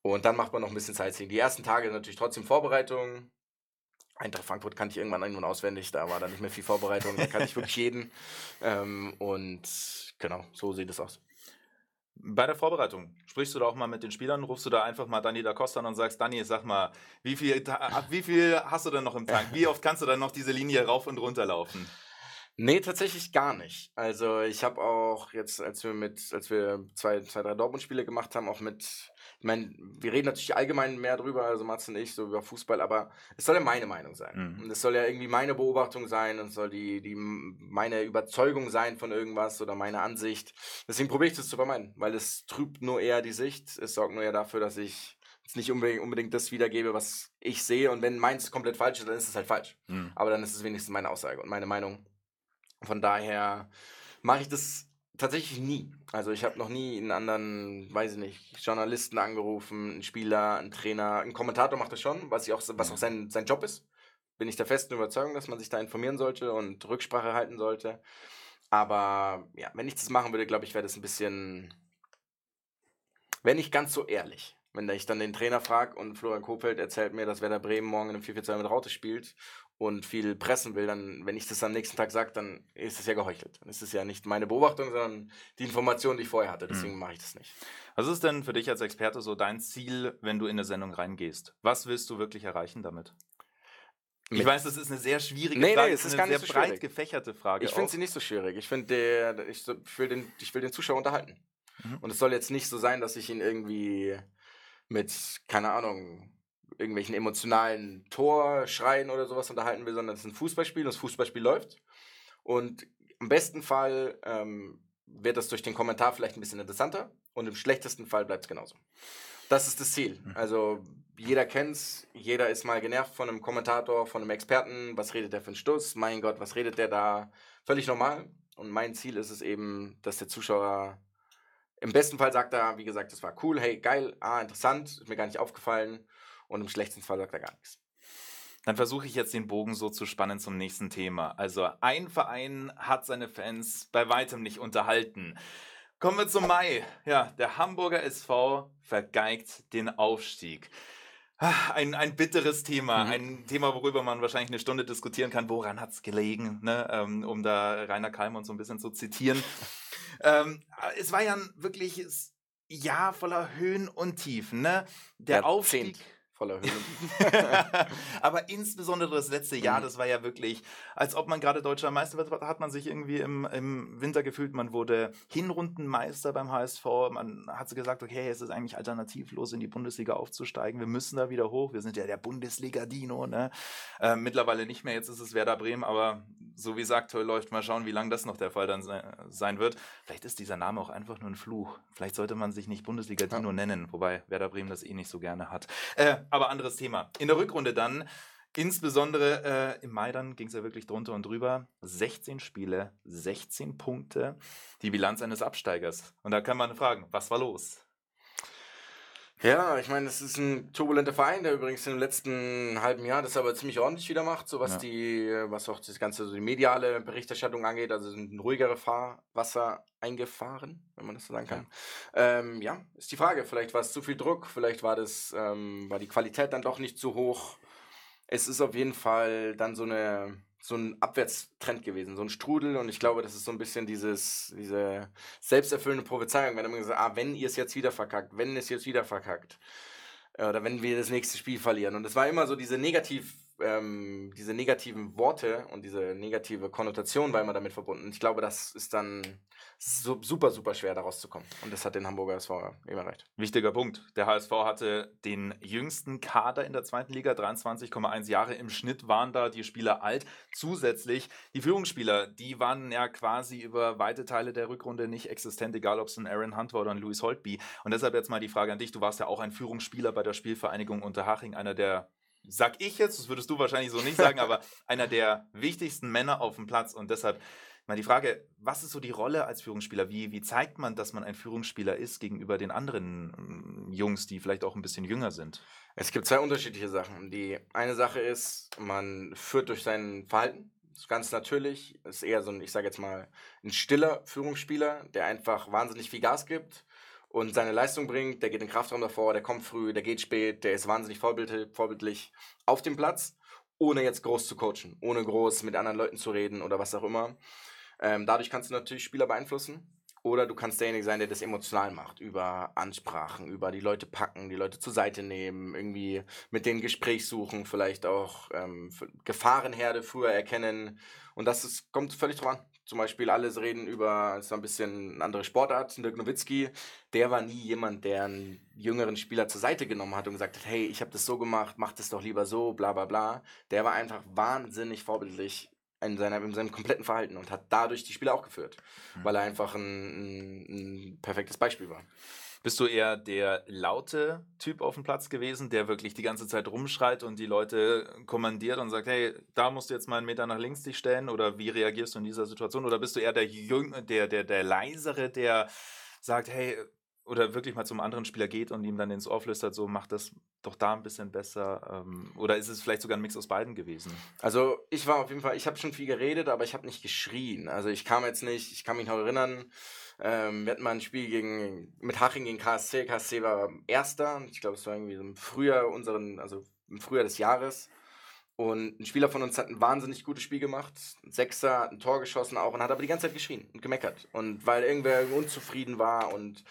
Und dann macht man noch ein bisschen Sightseeing. Die ersten Tage natürlich trotzdem Vorbereitung, Eintracht Frankfurt kannte ich irgendwann ein und auswendig, da war dann nicht mehr viel Vorbereitung, da kannte ich wirklich jeden. <laughs> Ähm, und Genau, so sieht es aus. Bei der Vorbereitung sprichst du da auch mal mit den Spielern, rufst du da einfach mal Dani da Costa an und sagst, Dani, sag mal, wie viel, wie viel hast du denn noch im Tank? Wie oft kannst du dann noch diese Linie rauf und runter laufen? Nee, tatsächlich gar nicht. Also ich habe auch jetzt, als wir mit, als wir zwei, zwei drei Dortmund-Spiele gemacht haben, auch mit, ich meine, wir reden natürlich allgemein mehr drüber, also Mats und ich, so über Fußball, aber es soll ja meine Meinung sein. Mhm. Und es soll ja irgendwie meine Beobachtung sein und soll die, die, meine Überzeugung sein von irgendwas oder meine Ansicht. Deswegen probiere ich das zu vermeiden, weil es trübt nur eher die Sicht, es sorgt nur eher dafür, dass ich nicht unbedingt, unbedingt das wiedergebe, was ich sehe. Und wenn meins komplett falsch ist, dann ist es halt falsch. Mhm. Aber dann ist es wenigstens meine Aussage und meine Meinung von daher mache ich das tatsächlich nie. Also ich habe noch nie einen anderen, weiß ich nicht, Journalisten angerufen, einen Spieler, einen Trainer, einen Kommentator macht das schon, was, ich auch, was auch sein, sein Job ist. Bin ich der festen Überzeugung, dass man sich da informieren sollte und Rücksprache halten sollte. Aber ja, wenn ich das machen würde, glaube ich, wäre das ein bisschen, wenn nicht ganz so ehrlich. Wenn ich dann den Trainer frage und Florian Kofeld erzählt mir, dass Werder Bremen morgen in einem 4-4-2 mit Raute spielt und viel pressen will, dann, wenn ich das am nächsten Tag sage, dann ist es ja geheuchelt. Dann ist es ja nicht meine Beobachtung, sondern die Information, die ich vorher hatte. Deswegen mhm. mache ich das nicht. Was ist denn für dich als Experte so dein Ziel, wenn du in eine Sendung reingehst? Was willst du wirklich erreichen damit? Ich weiß, das ist eine sehr schwierige nee, Frage. Nee, es ist, ist eine sehr so breit gefächerte Frage. Ich finde sie nicht so schwierig. Ich finde, ich, will den, ich will den Zuschauer unterhalten. Mhm. Und es soll jetzt nicht so sein, dass ich ihn irgendwie mit, keine Ahnung, irgendwelchen emotionalen Torschreien oder sowas unterhalten will, sondern es ist ein Fußballspiel und das Fußballspiel läuft. Und im besten Fall ähm, wird das durch den Kommentar vielleicht ein bisschen interessanter und im schlechtesten Fall bleibt es genauso. Das ist das Ziel. Mhm. Also jeder kennt's, jeder ist mal genervt von einem Kommentator, von einem Experten, was redet der für einen Stuss, mein Gott, was redet der da? Völlig normal. Und mein Ziel ist es eben, dass der Zuschauer im besten Fall sagt er, wie gesagt, das war cool, hey, geil, ah, interessant, ist mir gar nicht aufgefallen. Und im schlechtesten Fall sagt er gar nichts. Dann versuche ich jetzt den Bogen so zu spannen zum nächsten Thema. Also ein Verein hat seine Fans bei weitem nicht unterhalten. Kommen wir zum Mai. Ja, der Hamburger SV vergeigt den Aufstieg. Ah, ein, ein bitteres Thema, mhm. ein Thema, worüber man wahrscheinlich eine Stunde diskutieren kann. Woran hat es gelegen, ne? Ähm, um da Rainer Kalmann so ein bisschen zu zitieren. <laughs> ähm, es war ja ein wirkliches Jahr voller Höhen und Tiefen. Ne? Der Jahrzehnt. Aufstieg voller Höhen. <laughs> Aber insbesondere das letzte Jahr, mhm. das war ja wirklich, als ob man gerade deutscher Meister wird, hat man sich irgendwie im, im Winter gefühlt, man wurde Hinrundenmeister beim HSV, man hat so gesagt, okay, es ist eigentlich alternativlos, in die Bundesliga aufzusteigen, wir müssen da wieder hoch, wir sind ja der Bundesliga-Dino, ne? Äh, mittlerweile nicht mehr, jetzt ist es Werder Bremen, aber so wie es aktuell läuft, mal schauen, wie lange das noch der Fall dann sein wird. Vielleicht ist dieser Name auch einfach nur ein Fluch. Vielleicht sollte man sich nicht Bundesliga Dino ja. nennen, wobei Werder Bremen das eh nicht so gerne hat. Äh, aber anderes Thema. In der Rückrunde dann, insbesondere äh, im Mai dann ging es ja wirklich drunter und drüber. 16 Spiele, 16 Punkte, die Bilanz eines Absteigers. Und da kann man fragen, was war los? Ja, ich meine, es ist ein turbulenter Verein, der übrigens im letzten halben Jahr das aber ziemlich ordentlich wieder macht, so was ja. die, was auch das ganze so die mediale Berichterstattung angeht, also sind ein ruhigere Fahrwasser eingefahren, wenn man das so sagen kann. Ja, ähm, ja ist die Frage. Vielleicht war es zu viel Druck, vielleicht war das, ähm, war die Qualität dann doch nicht zu hoch. Es ist auf jeden Fall dann so eine so ein Abwärtstrend gewesen, so ein Strudel. Und ich glaube, das ist so ein bisschen dieses, diese selbsterfüllende Prophezeiung. Wenn man gesagt, ah, wenn ihr es jetzt wieder verkackt, wenn es jetzt wieder verkackt. Äh, oder wenn wir das nächste Spiel verlieren. Und es war immer so diese negativ ähm, diese negativen Worte und diese negative Konnotation war immer damit verbunden. Ich glaube, das ist dann so, super, super schwer, daraus zu kommen. Und das hat den Hamburger SV immer recht. Wichtiger Punkt. Der HSV hatte den jüngsten Kader in der zweiten Liga, 23,1 Jahre im Schnitt waren da die Spieler alt. Zusätzlich die Führungsspieler, die waren ja quasi über weite Teile der Rückrunde nicht existent, egal ob es ein Aaron Hunt war oder ein Louis Holtby. Und deshalb jetzt mal die Frage an dich. Du warst ja auch ein Führungsspieler bei der Spielvereinigung Unterhaching, einer der sag ich jetzt, das würdest du wahrscheinlich so nicht sagen, <laughs> aber einer der wichtigsten Männer auf dem Platz. Und deshalb mal die Frage, was ist so die Rolle als Führungsspieler? Wie, wie zeigt man, dass man ein Führungsspieler ist gegenüber den anderen mm, Jungs, die vielleicht auch ein bisschen jünger sind? Es gibt zwei unterschiedliche Sachen. Die eine Sache ist, man führt durch sein Verhalten. Das Ist ganz natürlich, Das ist eher so ein, ich sage jetzt mal, ein stiller Führungsspieler, der einfach wahnsinnig viel Gas gibt, und seine Leistung bringt. Der geht in den Kraftraum davor, der kommt früh, der geht spät, der ist wahnsinnig vorbildlich, vorbildlich auf dem Platz, ohne jetzt groß zu coachen, ohne groß mit anderen Leuten zu reden oder was auch immer. Ähm, dadurch kannst du natürlich Spieler beeinflussen. Oder du kannst derjenige sein, der das emotional macht, über Ansprachen, über die Leute packen, die Leute zur Seite nehmen, irgendwie mit denen Gespräch suchen, vielleicht auch ähm, Gefahrenherde früher erkennen. Und das ist, kommt völlig drauf an zum Beispiel alles reden über, ist ein bisschen eine andere Sportart, Dirk Nowitzki, der war nie jemand, der einen jüngeren Spieler zur Seite genommen hat und gesagt hat, hey, ich habe das so gemacht, mach das doch lieber so, bla bla bla. Der war einfach wahnsinnig vorbildlich in, seiner, in seinem kompletten Verhalten und hat dadurch die Spieler auch geführt, mhm. weil er einfach ein, ein, ein perfektes Beispiel war. Bist du eher der laute Typ auf dem Platz gewesen, der wirklich die ganze Zeit rumschreit und die Leute kommandiert und sagt, hey, da musst du jetzt mal einen Meter nach links dich stellen oder wie reagierst du in dieser Situation? Oder bist du eher der Jüng der, der, der leisere, der sagt, hey, oder wirklich mal zum anderen Spieler geht und ihm dann ins Ohr flüstert, so macht das doch da ein bisschen besser. Ähm, oder ist es vielleicht sogar ein Mix aus beiden gewesen? Also ich war auf jeden Fall, ich habe schon viel geredet, aber ich habe nicht geschrien. Also ich kam jetzt nicht, ich kann mich noch erinnern, ähm, wir hatten mal ein Spiel gegen, mit Haching gegen KSC. KSC war Erster. Ich glaube, es war irgendwie im Frühjahr unseren, also im Frühjahr des Jahres. Und ein Spieler von uns hat ein wahnsinnig gutes Spiel gemacht. Ein Sechser hat ein Tor geschossen auch und hat aber die ganze Zeit geschrien und gemeckert. Und weil irgendwer unzufrieden war und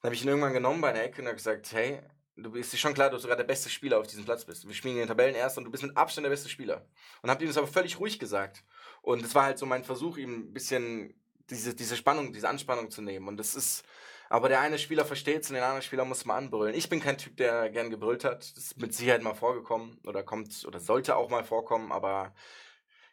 dann habe ich ihn irgendwann genommen bei einer Ecke und habe gesagt, hey, du bist dir schon klar, dass du gerade der beste Spieler auf diesem Platz bist. Wir spielen in den Tabellen erst und du bist mit Abstand der beste Spieler. Und habe ihm das aber völlig ruhig gesagt. Und es war halt so mein Versuch, ihm ein bisschen diese, diese Spannung, diese Anspannung zu nehmen. Und das ist, aber der eine Spieler versteht es und den anderen Spieler muss man anbrüllen. Ich bin kein Typ, der gern gebrüllt hat. Das ist mit Sicherheit mal vorgekommen oder kommt oder sollte auch mal vorkommen, aber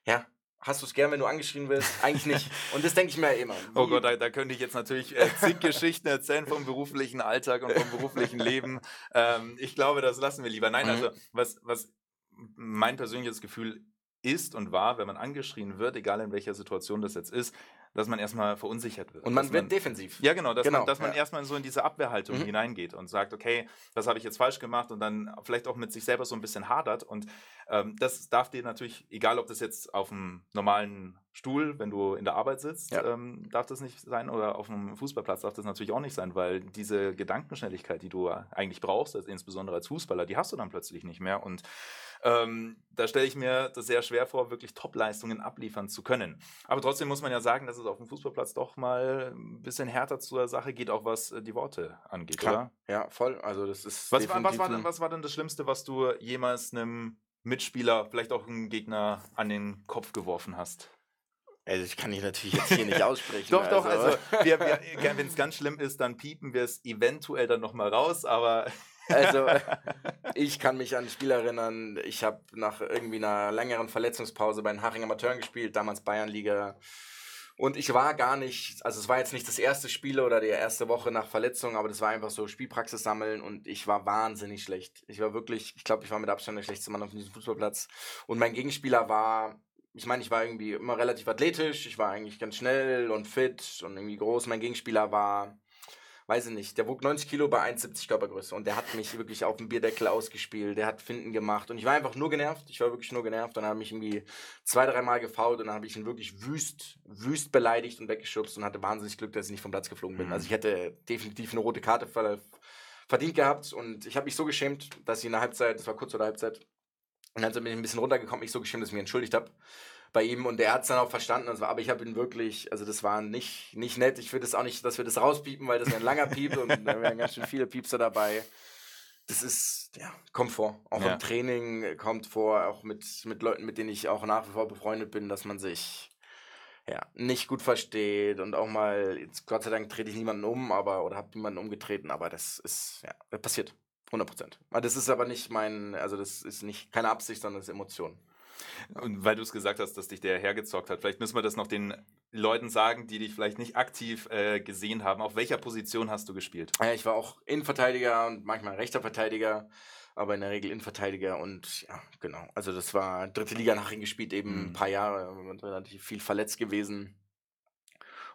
ja, hast du es gern, wenn du angeschrien wirst? Eigentlich nicht. <laughs> Und das denke ich mir ja immer. Oh Wie? Oh Gott, da, da, könnte ich jetzt natürlich äh, zig Geschichten erzählen vom beruflichen Alltag und vom beruflichen Leben. Ähm, ich glaube, das lassen wir lieber. Nein, mhm. also was, was mein persönliches Gefühl ist und war, wenn man angeschrien wird, egal in welcher Situation das jetzt ist, dass man erstmal verunsichert wird. Und man wird man, defensiv. Ja, genau, dass genau, man, dass ja. erstmal so in diese Abwehrhaltung mhm. hineingeht und sagt, okay, das habe ich jetzt falsch gemacht und dann vielleicht auch mit sich selber so ein bisschen hadert. Und ähm, das darf dir natürlich, egal ob das jetzt auf einem normalen Stuhl, wenn du in der Arbeit sitzt, ja. ähm, darf das nicht sein oder auf einem Fußballplatz darf das natürlich auch nicht sein, weil diese Gedankenschnelligkeit, die du eigentlich brauchst, also insbesondere als Fußballer, die hast du dann plötzlich nicht mehr. Und ähm, da stelle ich mir das sehr schwer vor, wirklich Top-Leistungen abliefern zu können. Aber trotzdem muss man ja sagen, dass es auf dem Fußballplatz doch mal ein bisschen härter zur Sache geht, auch was äh, die Worte angeht, Klar. oder? Ja, voll. Also das ist. Was, war, was, war denn, was war denn das Schlimmste, was du jemals einem Mitspieler, vielleicht auch einem Gegner an den Kopf geworfen hast? Also ich kann dich natürlich jetzt hier nicht <laughs> aussprechen. doch, also. doch, also, also wenn es ganz schlimm ist, dann piepen wir es eventuell dann nochmal raus, aber also, <laughs> ich kann mich an ein Spiel erinnern. Ich habe nach irgendwie einer längeren Verletzungspause bei den Haching Amateuren gespielt, damals Bayernliga. Und ich war gar nicht, also es war jetzt nicht das erste Spiel oder die erste Woche nach Verletzung, aber das war einfach so Spielpraxis sammeln und ich war wahnsinnig schlecht. Ich war wirklich, ich glaube, ich war mit Abstand der schlechteste Mann auf diesem Fußballplatz. Und mein Gegenspieler war, ich meine, ich war irgendwie immer relativ athletisch, ich war eigentlich ganz schnell und fit und irgendwie groß. Mein Gegenspieler war weiß ich nicht, der wog 90 Kilo bei 1,70 Körpergröße und der hat mich wirklich auf dem Bierdeckel ausgespielt, der hat Finden gemacht und ich war einfach nur genervt, ich war wirklich nur genervt und habe mich irgendwie zwei, dreimal gefault und dann habe ich ihn wirklich wüst, wüst beleidigt und weggeschubst und hatte wahnsinnig Glück, dass ich nicht vom Platz geflogen bin. Mhm. Also ich hätte definitiv eine rote Karte verdient gehabt und ich habe mich so geschämt, dass ich in der Halbzeit, das war kurz vor der Halbzeit, und dann bin ich ein bisschen runtergekommen, mich so geschämt, dass ich mich entschuldigt habe bei ihm und er hat es dann auch verstanden. Und zwar, aber ich habe ihn wirklich, also das war nicht, nicht nett. Ich würde es auch nicht, dass wir das rauspiepen, weil das wäre ein langer Piep und da wären ganz schön viele Piepser dabei. Das ist, ja, kommt vor. Auch ja. im Training kommt vor, auch mit, mit Leuten, mit denen ich auch nach wie vor befreundet bin, dass man sich ja, nicht gut versteht und auch mal, jetzt, Gott sei Dank trete ich niemanden um, aber, oder habe niemanden umgetreten, aber das ist, ja, passiert. 100 Prozent. Das ist aber nicht mein, also das ist nicht keine Absicht, sondern das ist Emotion. Und weil du es gesagt hast, dass dich der hergezockt hat, vielleicht müssen wir das noch den Leuten sagen, die dich vielleicht nicht aktiv äh, gesehen haben. Auf welcher Position hast du gespielt? Ja, ich war auch Innenverteidiger und manchmal rechter Verteidiger, aber in der Regel Innenverteidiger und ja, genau. Also das war dritte Liga Nachrichten gespielt, eben mhm. ein paar Jahre, man relativ viel verletzt gewesen.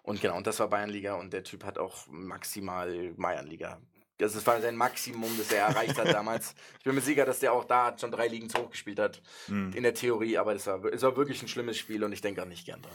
Und genau, und das war Bayernliga und der Typ hat auch maximal Bayernliga das war sein Maximum, das er erreicht hat damals. Ich bin mir sicher, dass der auch da schon drei Ligen hochgespielt hat. Mhm. In der Theorie, aber es war, das war wirklich ein schlimmes Spiel und ich denke auch nicht gern dran.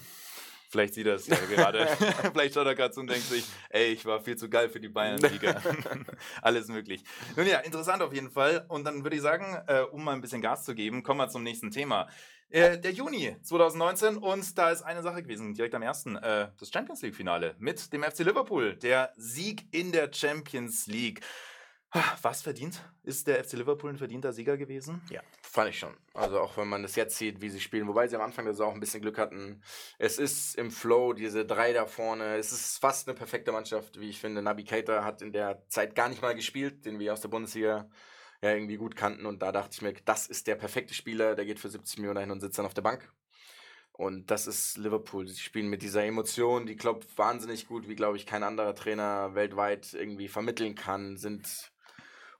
Vielleicht sieht er es ja gerade. <laughs> Vielleicht schaut er gerade zu und denkt sich, ey, ich war viel zu geil für die Bayern-Liga. <laughs> Alles möglich. Nun ja, interessant auf jeden Fall. Und dann würde ich sagen, äh, um mal ein bisschen Gas zu geben, kommen wir zum nächsten Thema. Äh, der Juni 2019 und da ist eine Sache gewesen, direkt am ersten, äh, das Champions League Finale mit dem FC Liverpool, der Sieg in der Champions League. Ah, was verdient? Ist der FC Liverpool ein verdienter Sieger gewesen? Ja, fand ich schon. Also auch wenn man das jetzt sieht, wie sie spielen, wobei sie am Anfang der auch ein bisschen Glück hatten. Es ist im Flow, diese drei da vorne. Es ist fast eine perfekte Mannschaft, wie ich finde. Nabi Keita hat in der Zeit gar nicht mal gespielt, den wir aus der Bundesliga ja irgendwie gut kannten. Und da dachte ich mir, das ist der perfekte Spieler, der geht für 70 Millionen dahin und sitzt dann auf der Bank. Und das ist Liverpool. Sie spielen mit dieser Emotion, die klopft wahnsinnig gut, wie glaube ich kein anderer Trainer weltweit irgendwie vermitteln kann, sind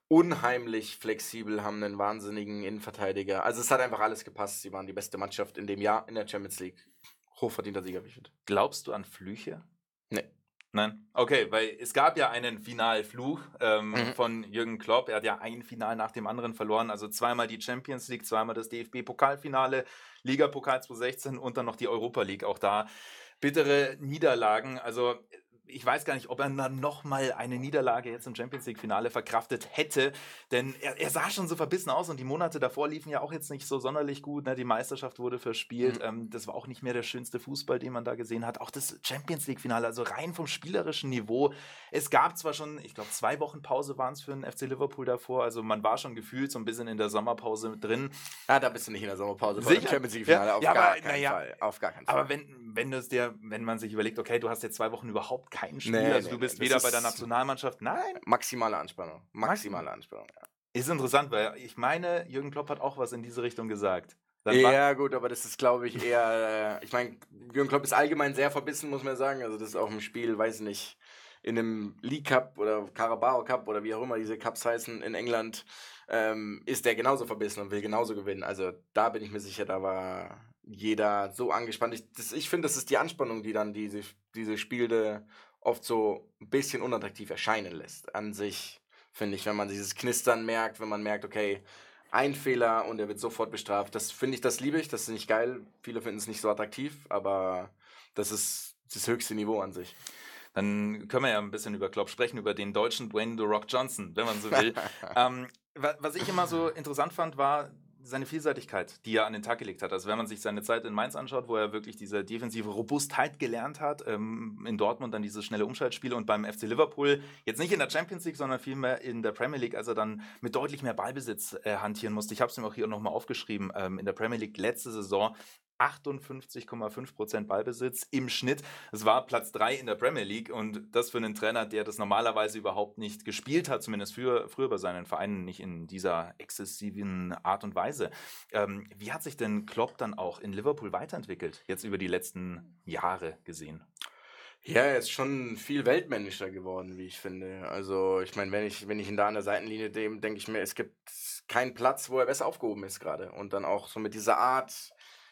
unheimlich flexibel, haben einen wahnsinnigen Innenverteidiger. Also es hat einfach alles gepasst. Sie waren die beste Mannschaft in dem Jahr in der Champions League. Hochverdienter Sieger, wie ich finde. Glaubst du an Flüche? Nee. Nein. Okay, weil es gab ja einen Finalfluch ähm, mhm. von Jürgen Klopp. Er hat ja ein Final nach dem anderen verloren. Also zweimal die Champions League, zweimal das DFB-Pokalfinale, Ligapokal 2016 und dann noch die Europa League. Auch da bittere Niederlagen. Also ich weiß gar nicht, ob er dann nochmal eine Niederlage jetzt im Champions League-Finale verkraftet hätte, denn er, er, sah schon so verbissen aus und die Monate davor liefen ja auch jetzt nicht so sonderlich gut. Ne? Die Meisterschaft wurde verspielt. Mhm. Ähm, das war auch nicht mehr der schönste Fußball, den man da gesehen hat. Auch das Champions League-Finale, also rein vom spielerischen Niveau. Es gab zwar schon, ich glaube, zwei Wochen Pause waren es für den FC Liverpool davor, also man war schon gefühlt so ein bisschen in der Sommerpause drin. Ah, da bist du nicht in der Sommerpause. Sicher? Champions League-Finale, ja. auf, ja, gar keinen Fall. auf gar keinen Fall. Aber wenn, wenn, das wenn man sich überlegt, okay, du hast jetzt zwei Wochen überhaupt kein Spiel. Nee, also du bist nee, weder bei der Nationalmannschaft, nein. Maximale Anspannung. Maximale Anspannung, ja. Ist interessant, weil ich meine, Jürgen Klopp hat auch was in diese Richtung gesagt. Dann ja, gut, aber das ist, glaube ich, eher. Äh, ich meine, Jürgen Klopp ist allgemein sehr verbissen, muss man sagen. Also, das ist auch im Spiel, weiß nicht, in einem League Cup oder Carabao Cup oder wie auch immer diese Cups heißen in England, ähm, ist der genauso verbissen und will genauso gewinnen. Also, da bin ich mir sicher, da war jeder so angespannt. Ich, ich finde, das ist die Anspannung, die dann diese diese Spiele oft so ein bisschen unattraktiv erscheinen lässt. An sich, finde ich, wenn man dieses Knistern merkt, wenn man merkt, okay, ein Fehler und er wird sofort bestraft. Das finde ich, das liebe ich, das ist nicht geil. Viele finden es nicht so attraktiv, aber das ist das höchste Niveau an sich. Dann können wir ja ein bisschen über Klopp sprechen, über den deutschen Dwayne The Rock Johnson, wenn man so will. <laughs> ähm, was ich immer so interessant fand, war, seine Vielseitigkeit, die er an den Tag gelegt hat. Also wenn man sich seine Zeit in Mainz anschaut, wo er wirklich diese defensive Robustheit gelernt hat, ähm, in Dortmund dann dieses schnelle Umschaltspiel und beim FC Liverpool jetzt nicht in der Champions League, sondern vielmehr in der Premier League, als er dann mit deutlich mehr Ballbesitz äh, hantieren musste. Ich habe es ihm auch hier nochmal aufgeschrieben, ähm, in der Premier League letzte Saison 58,5% Ballbesitz im Schnitt. Es war Platz 3 in der Premier League und das für einen Trainer, der das normalerweise überhaupt nicht gespielt hat, zumindest für, früher bei seinen Vereinen nicht in dieser exzessiven Art und Weise. Ähm, wie hat sich denn Klopp dann auch in Liverpool weiterentwickelt, jetzt über die letzten Jahre gesehen? Ja, er ist schon viel weltmännischer geworden, wie ich finde. Also, ich meine, wenn ich, wenn ich ihn da an der Seitenlinie nehme, denke ich mir, es gibt keinen Platz, wo er besser aufgehoben ist gerade. Und dann auch so mit dieser Art,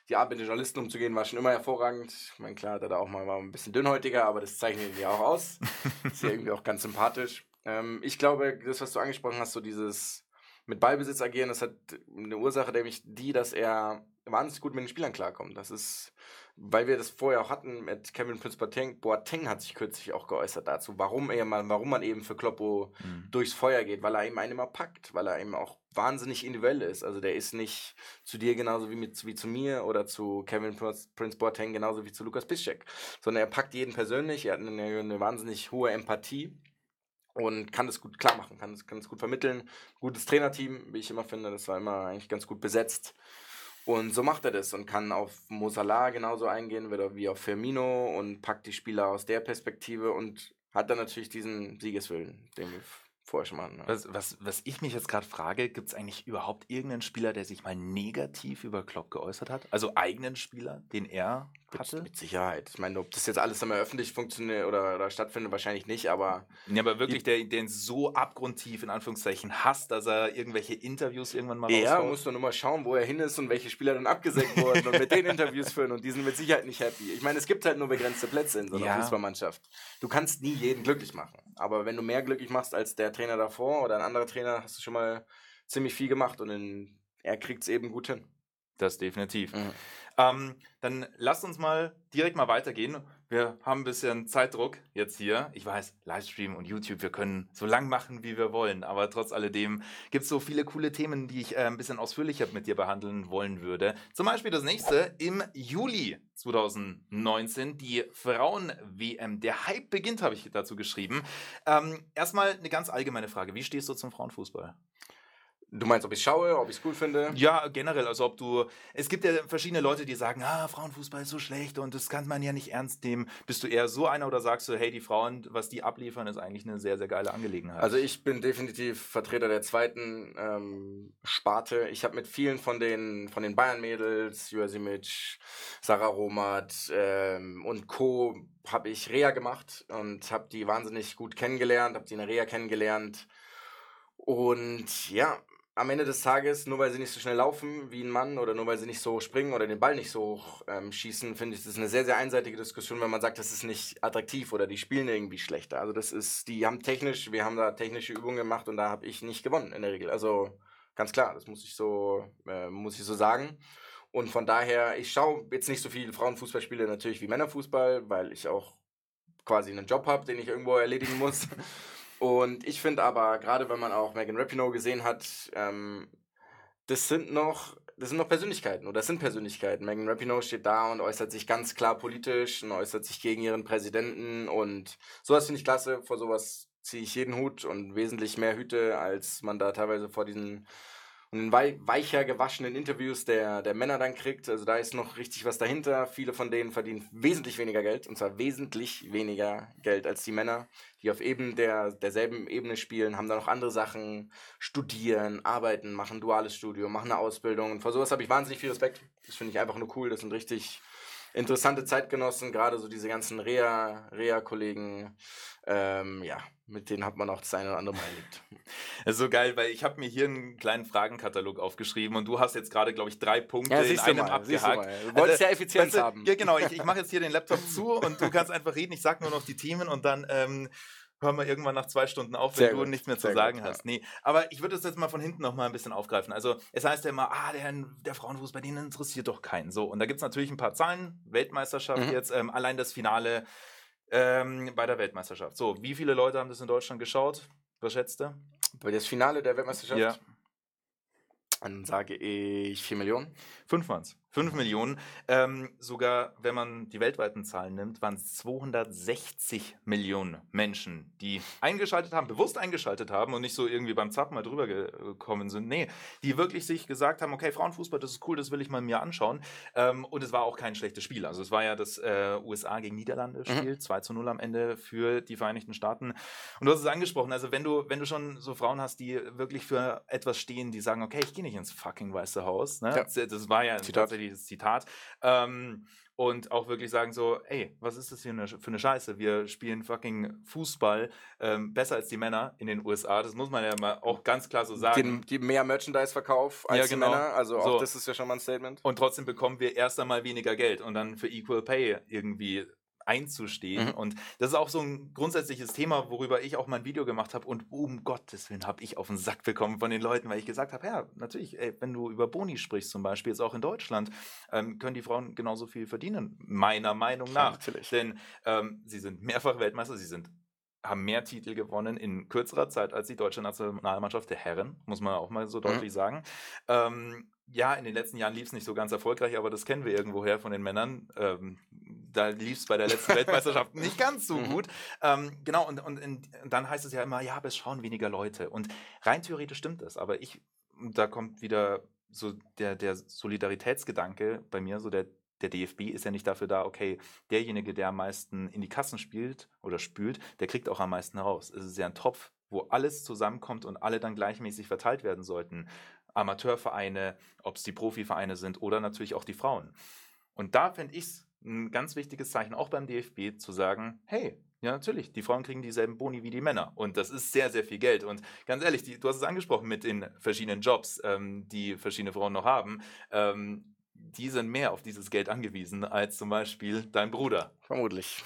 die Art mit den Journalisten umzugehen war schon immer hervorragend. Ich meine, klar, da auch mal war ein bisschen dünnhäutiger, aber das zeichnet ihn ja auch aus. <laughs> Ist ja irgendwie auch ganz sympathisch. Ähm, ich glaube, das, was du angesprochen hast, so dieses mit Ballbesitz agieren, das hat eine Ursache, nämlich die, dass er wahnsinnig gut mit den Spielern klarkommt. Das ist weil wir das vorher auch hatten mit Kevin Prince Boateng, Boateng hat sich kürzlich auch geäußert dazu, warum er mal, warum man eben für Kloppo mhm. durchs Feuer geht, weil er eben einen immer packt, weil er eben auch wahnsinnig individuell ist. Also der ist nicht zu dir genauso wie, mit, wie zu mir oder zu Kevin Prince Boateng genauso wie zu Lukas Piszczek, sondern er packt jeden persönlich, er hat eine, eine wahnsinnig hohe Empathie und kann das gut klar machen, kann es kann das gut vermitteln. Gutes Trainerteam, wie ich immer finde, das war immer eigentlich ganz gut besetzt. Und so macht er das und kann auf Mosala genauso eingehen wie auf Firmino und packt die Spieler aus der Perspektive und hat dann natürlich diesen Siegeswillen, den wir vorher schon hatten. Ne? Was, was, was ich mich jetzt gerade frage, gibt es eigentlich überhaupt irgendeinen Spieler, der sich mal negativ über Klopp geäußert hat? Also eigenen Spieler, den er hatte. Mit, mit Sicherheit. Ich meine, ob das jetzt alles immer öffentlich funktioniert oder, oder stattfindet, wahrscheinlich nicht, aber. Ja, aber wirklich, der den so abgrundtief in Anführungszeichen hasst, dass er irgendwelche Interviews irgendwann mal Ja, raushaut. musst du nur mal schauen, wo er hin ist und welche Spieler dann abgesenkt wurden und mit den Interviews <laughs> führen und die sind mit Sicherheit nicht happy. Ich meine, es gibt halt nur begrenzte Plätze in so einer ja. Fußballmannschaft. Du kannst nie jeden glücklich machen. Aber wenn du mehr glücklich machst als der Trainer davor oder ein anderer Trainer, hast du schon mal ziemlich viel gemacht und in, er kriegt es eben gut hin. Das definitiv. Mhm. Ähm, dann lasst uns mal direkt mal weitergehen. Wir haben ein bisschen Zeitdruck jetzt hier. Ich weiß, Livestream und YouTube, wir können so lang machen, wie wir wollen. Aber trotz alledem gibt es so viele coole Themen, die ich äh, ein bisschen ausführlicher mit dir behandeln wollen würde. Zum Beispiel das nächste im Juli 2019, die Frauen-WM. Der Hype beginnt, habe ich dazu geschrieben. Ähm, erstmal eine ganz allgemeine Frage. Wie stehst du zum Frauenfußball? Du meinst, ob ich schaue, ob ich es cool finde? Ja, generell. Also ob du. Es gibt ja verschiedene Leute, die sagen, ah, Frauenfußball ist so schlecht und das kann man ja nicht ernst nehmen. Bist du eher so einer oder sagst du, hey, die Frauen, was die abliefern, ist eigentlich eine sehr, sehr geile Angelegenheit? Also ich bin definitiv Vertreter der zweiten ähm, Sparte. Ich habe mit vielen von den von den Bayern-Mädels, Jurasimic, Sarah Romat ähm, und Co. habe ich Reha gemacht und habe die wahnsinnig gut kennengelernt, habe die in der Reha kennengelernt. Und ja, am Ende des Tages, nur weil sie nicht so schnell laufen wie ein Mann oder nur weil sie nicht so springen oder den Ball nicht so hoch ähm, schießen, finde ich, das ist eine sehr, sehr einseitige Diskussion, wenn man sagt, das ist nicht attraktiv oder die spielen irgendwie schlechter. Also das ist, die haben technisch, wir haben da technische Übungen gemacht und da habe ich nicht gewonnen in der Regel. Also ganz klar, das muss ich so, äh, muss ich so sagen. Und von daher, ich schaue jetzt nicht so viele Frauenfußballspiele natürlich wie Männerfußball, weil ich auch quasi einen Job habe, den ich irgendwo erledigen muss. Und ich finde aber, gerade wenn man auch Megan Rapinoe gesehen hat, ähm, das sind noch, das sind noch Persönlichkeiten oder das sind Persönlichkeiten. Megan Rapinoe steht da und äußert sich ganz klar politisch und äußert sich gegen ihren Präsidenten und sowas finde ich klasse. Vor sowas ziehe ich jeden Hut und wesentlich mehr Hüte, als man da teilweise vor diesen und in weicher gewaschenen Interviews der, der Männer dann kriegt. Also da ist noch richtig was dahinter. Viele von denen verdienen wesentlich weniger Geld, und zwar wesentlich weniger Geld als die Männer, die auf eben der, derselben Ebene spielen, haben da noch andere Sachen, studieren, arbeiten, machen ein duales Studium, machen eine Ausbildung. Und vor sowas habe ich wahnsinnig viel Respekt. Das finde ich einfach nur cool. Das sind richtig interessante Zeitgenossen, gerade so diese ganzen Rea-Kollegen. ähm, ja, mit denen hat man auch das eine oder andere Mal erlebt. Das <laughs> ist so geil, weil ich habe mir hier einen kleinen Fragenkatalog aufgeschrieben und du hast jetzt gerade, glaube ich, drei Punkte ja, in einem mal, abgehakt. Du, du also, wolltest also, ja Effizienz weißt du, haben. Ja, genau. Ich, <laughs> ich mache jetzt hier den Laptop zu und du kannst einfach reden. Ich sage nur noch die Themen und dann... Ähm, hören wir irgendwann nach zwei Stunden auf, wenn sehr du gut, nichts mehr zu sagen gut, hast. Ja. Nee, aber ich würde das jetzt mal von hinten noch mal ein bisschen aufgreifen. Also es heißt ja immer, ah, der, der Frauenfuß bei denen interessiert doch keinen. So, und da gibt es natürlich ein paar Zahlen. Weltmeisterschaft mhm. jetzt, ähm, allein das Finale ähm, bei der Weltmeisterschaft. So, wie viele Leute haben das in Deutschland geschaut? Was schätzt du? Bei das Finale der Weltmeisterschaft? Ja. Dann sage ich 4 Millionen. Fünf waren es. 5 Millionen. Ähm, sogar wenn man die weltweiten Zahlen nimmt, waren es 260 Millionen Menschen, die eingeschaltet haben, bewusst eingeschaltet haben und nicht so irgendwie beim Zappen mal drüber gekommen sind. Nee, die wirklich sich gesagt haben, okay, Frauenfußball, das ist cool, das will ich mal mir anschauen. Ähm, und es war auch kein schlechtes Spiel. Also es war ja das äh, USA gegen Niederlande mhm. Spiel, mhm. 2 zu 0 am Ende für die Vereinigten Staaten. Und du hast es angesprochen, also wenn du, wenn du schon so Frauen hast, die wirklich für etwas stehen, die sagen, okay, ich gehe nicht ins fucking Weiße Haus. Ne? Ja. Das war ja Zitat. tatsächlich tatsächliches Zitat. Ähm, und auch wirklich sagen so, ey, was ist das hier ne für eine Scheiße? Wir spielen fucking Fußball ähm, besser als die Männer in den USA. Das muss man ja mal auch ganz klar so sagen. die mehr Merchandise-Verkauf als ja, genau. die Männer. Also auch so. das ist ja schon mal ein Statement. Und trotzdem bekommen wir erst einmal weniger Geld und dann für Equal Pay irgendwie einzustehen. Mhm. Und das ist auch so ein grundsätzliches Thema, worüber ich auch mein Video gemacht habe. Und um Gottes Willen habe ich auf den Sack bekommen von den Leuten, weil ich gesagt habe, ja, natürlich, ey, wenn du über Boni sprichst zum Beispiel, jetzt auch in Deutschland, ähm, können die Frauen genauso viel verdienen, meiner Meinung nach. Ja, natürlich. Denn ähm, sie sind mehrfach Weltmeister, sie sind haben mehr Titel gewonnen in kürzerer Zeit als die deutsche Nationalmannschaft der Herren, muss man auch mal so mhm. deutlich mhm. sagen. Ähm, ja, in den letzten Jahren lief es nicht so ganz erfolgreich, aber das kennen wir irgendwoher von den Männern. Ähm, da lief es bei der letzten <laughs> Weltmeisterschaft nicht ganz so mhm. gut. Ähm, genau, und, und, und dann heißt es ja immer, ja, aber es schauen weniger Leute. Und rein theoretisch stimmt das, aber ich, da kommt wieder so der, der Solidaritätsgedanke bei mir, so der der DFB ist ja nicht dafür da, okay, derjenige, der am meisten in die Kassen spielt oder spült, der kriegt auch am meisten heraus. Es ist ja ein Topf, wo alles zusammenkommt und alle dann gleichmäßig verteilt werden sollten. Amateurvereine, ob es die Profivereine sind oder natürlich auch die Frauen. Und da fände ich es ein ganz wichtiges Zeichen, auch beim DFB, zu sagen, hey, ja, natürlich. Die Frauen kriegen dieselben Boni wie die Männer. Und das ist sehr, sehr viel Geld. Und ganz ehrlich, die, du hast es angesprochen mit den verschiedenen Jobs, ähm, die verschiedene Frauen noch haben. Ähm, die sind mehr auf dieses Geld angewiesen als zum Beispiel dein Bruder. Vermutlich.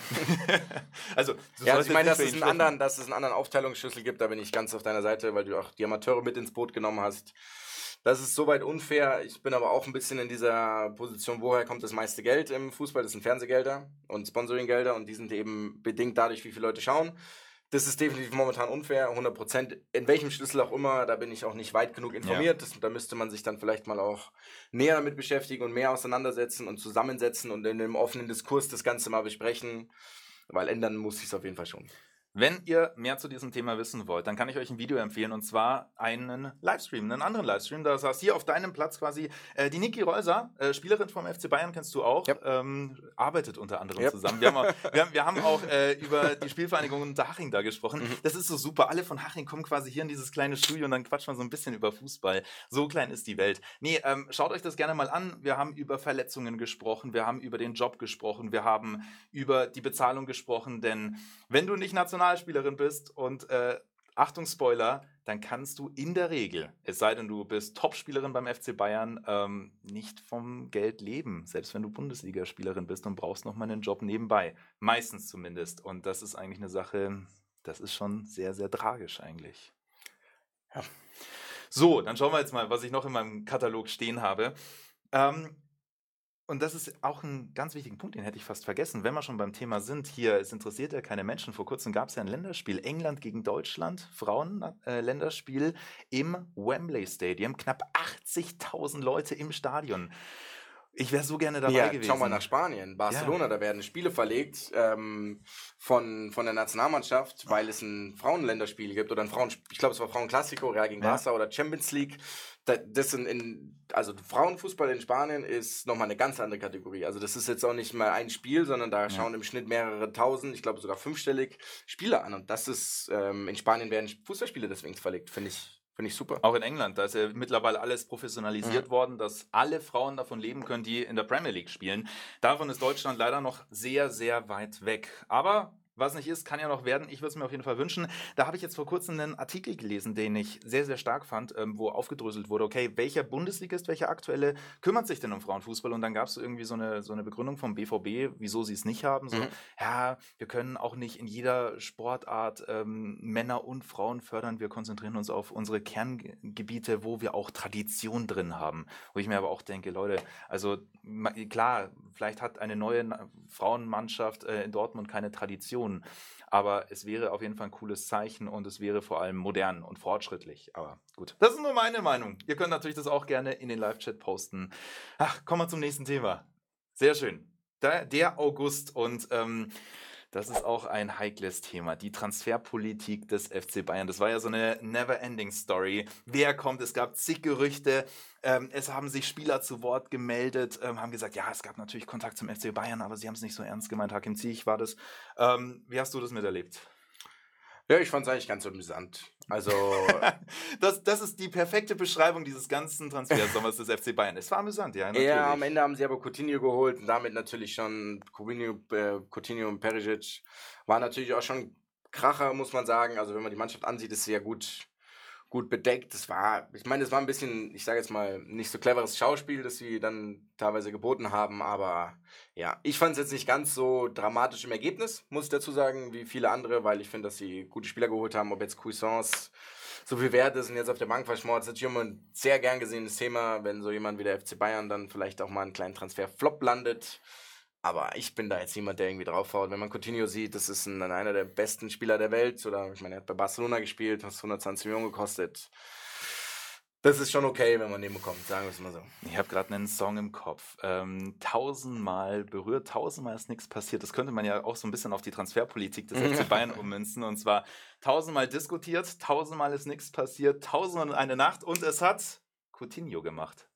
<laughs> also, ja, also ich meine, dass es, einen anderen, dass es einen anderen Aufteilungsschlüssel gibt, da bin ich ganz auf deiner Seite, weil du auch die Amateure mit ins Boot genommen hast. Das ist soweit unfair. Ich bin aber auch ein bisschen in dieser Position, woher kommt das meiste Geld im Fußball? Das sind Fernsehgelder und Sponsoringgelder und die sind eben bedingt dadurch, wie viele Leute schauen das ist definitiv momentan unfair, 100 Prozent. In welchem Schlüssel auch immer, da bin ich auch nicht weit genug informiert. Ja. Das, da müsste man sich dann vielleicht mal auch näher damit beschäftigen und mehr auseinandersetzen und zusammensetzen und in einem offenen Diskurs das Ganze mal besprechen, weil ändern muss ich es auf jeden Fall schon. Wenn ihr mehr zu diesem Thema wissen wollt, dann kann ich euch ein Video empfehlen und zwar einen Livestream, einen anderen Livestream. Da saß hier auf deinem Platz quasi äh, die Niki Reuser, äh, Spielerin vom FC Bayern, kennst du auch, yep. ähm, arbeitet unter anderem yep. zusammen. Wir haben auch, wir haben, wir haben auch <laughs> äh, über die Spielvereinigung unter Haching da gesprochen. Mhm. Das ist so super. Alle von Haching kommen quasi hier in dieses kleine Studio und dann quatscht man so ein bisschen über Fußball. So klein ist die Welt. Nee, ähm, schaut euch das gerne mal an. Wir haben über Verletzungen gesprochen, wir haben über den Job gesprochen, wir haben über die Bezahlung gesprochen, denn wenn du nicht national Personalspielerin bist und äh, Achtung Spoiler, dann kannst du in der Regel, es sei denn du bist Topspielerin beim FC Bayern, ähm, nicht vom Geld leben, selbst wenn du Bundesligaspielerin bist und brauchst noch mal einen Job nebenbei, meistens zumindest. Und das ist eigentlich eine Sache, das ist schon sehr sehr tragisch eigentlich. Ja. So, dann schauen wir jetzt mal, was ich noch in meinem Katalog stehen habe. Ähm, und das ist auch ein ganz wichtiger Punkt, den hätte ich fast vergessen. Wenn wir schon beim Thema sind, hier, es interessiert ja keine Menschen. Vor kurzem gab es ja ein Länderspiel, England gegen Deutschland, Frauenländerspiel äh, im Wembley Stadium. Knapp 80.000 Leute im Stadion. Ich wäre so gerne dabei ja, gewesen. Schau mal nach Spanien, Barcelona, ja. da werden Spiele verlegt ähm, von, von der Nationalmannschaft, weil es ein Frauenländerspiel gibt oder ein Frauen, ich glaube es war Frauenklassiko, Real gegen Barca oder Champions League das sind in, also Frauenfußball in Spanien ist nochmal eine ganz andere Kategorie. Also das ist jetzt auch nicht mal ein Spiel, sondern da ja. schauen im Schnitt mehrere tausend, ich glaube sogar fünfstellig Spieler an. Und das ist, ähm, in Spanien werden Fußballspiele deswegen verlegt, finde ich. Finde ich super. Auch in England, da ist ja mittlerweile alles professionalisiert mhm. worden, dass alle Frauen davon leben können, die in der Premier League spielen. Davon ist Deutschland leider noch sehr, sehr weit weg. Aber was nicht ist, kann ja noch werden. Ich würde es mir auf jeden Fall wünschen. Da habe ich jetzt vor kurzem einen Artikel gelesen, den ich sehr, sehr stark fand, ähm, wo aufgedröselt wurde, okay, welcher Bundesligist, welcher aktuelle kümmert sich denn um Frauenfußball? Und dann gab es irgendwie so eine, so eine Begründung vom BVB, wieso sie es nicht haben. So, mhm. ja, wir können auch nicht in jeder Sportart ähm, Männer und Frauen fördern. Wir konzentrieren uns auf unsere Kerngebiete, wo wir auch Tradition drin haben. Wo ich mir aber auch denke, Leute, also klar, vielleicht hat eine neue Frauenmannschaft äh, in Dortmund keine Tradition. Diskussionen. Aber es wäre auf jeden Fall ein cooles Zeichen und es wäre vor allem modern und fortschrittlich. Aber gut, das ist nur meine Meinung. Ihr könnt natürlich das auch gerne in den Live-Chat posten. Ach, kommen wir zum nächsten Thema. Sehr schön. der August und ähm, das ist auch ein heikles Thema. Die Transferpolitik des FC Bayern. Das war ja so eine Never-Ending-Story. Wer kommt? Es gab zig Gerüchte. Ähm, es haben sich Spieler zu Wort gemeldet, ähm, haben gesagt, ja, es gab natürlich Kontakt zum FC Bayern, aber sie haben es nicht so ernst gemeint. Hakim Ziyech war das. Ähm, wie hast du das miterlebt? Ja, ich fand es eigentlich ganz amüsant. Also, <laughs> das, das ist die perfekte Beschreibung dieses ganzen Transfersommers des FC Bayern. Es war amüsant, ja. Natürlich. Ja, am Ende haben sie aber Coutinho geholt und damit natürlich schon Coutinho, äh, Coutinho und Perisic War natürlich auch schon Kracher, muss man sagen. Also, wenn man die Mannschaft ansieht, ist sie ja gut gut bedeckt. Das war, ich meine, es war ein bisschen, ich sage jetzt mal, nicht so cleveres Schauspiel, das sie dann teilweise geboten haben, aber ja, ich fand es jetzt nicht ganz so dramatisch im Ergebnis, muss ich dazu sagen, wie viele andere, weil ich finde, dass sie gute Spieler geholt haben, ob jetzt Cuisance so viel wert ist und jetzt auf der Bank verschmort. Das ist immer ein sehr gern gesehenes Thema, wenn so jemand wie der FC Bayern dann vielleicht auch mal einen kleinen Transfer-Flop landet. Aber ich bin da jetzt niemand, der irgendwie draufhaut. Wenn man Coutinho sieht, das ist ein, einer der besten Spieler der Welt. Oder ich meine, er hat bei Barcelona gespielt, hat 120 Millionen gekostet. Das ist schon okay, wenn man den bekommt, sagen wir es mal so. Ich habe gerade einen Song im Kopf. Ähm, tausendmal berührt, tausendmal ist nichts passiert. Das könnte man ja auch so ein bisschen auf die Transferpolitik des FC <laughs> Bayern ummünzen. Und zwar tausendmal diskutiert, tausendmal ist nichts passiert, tausendmal eine Nacht und es hat Coutinho gemacht.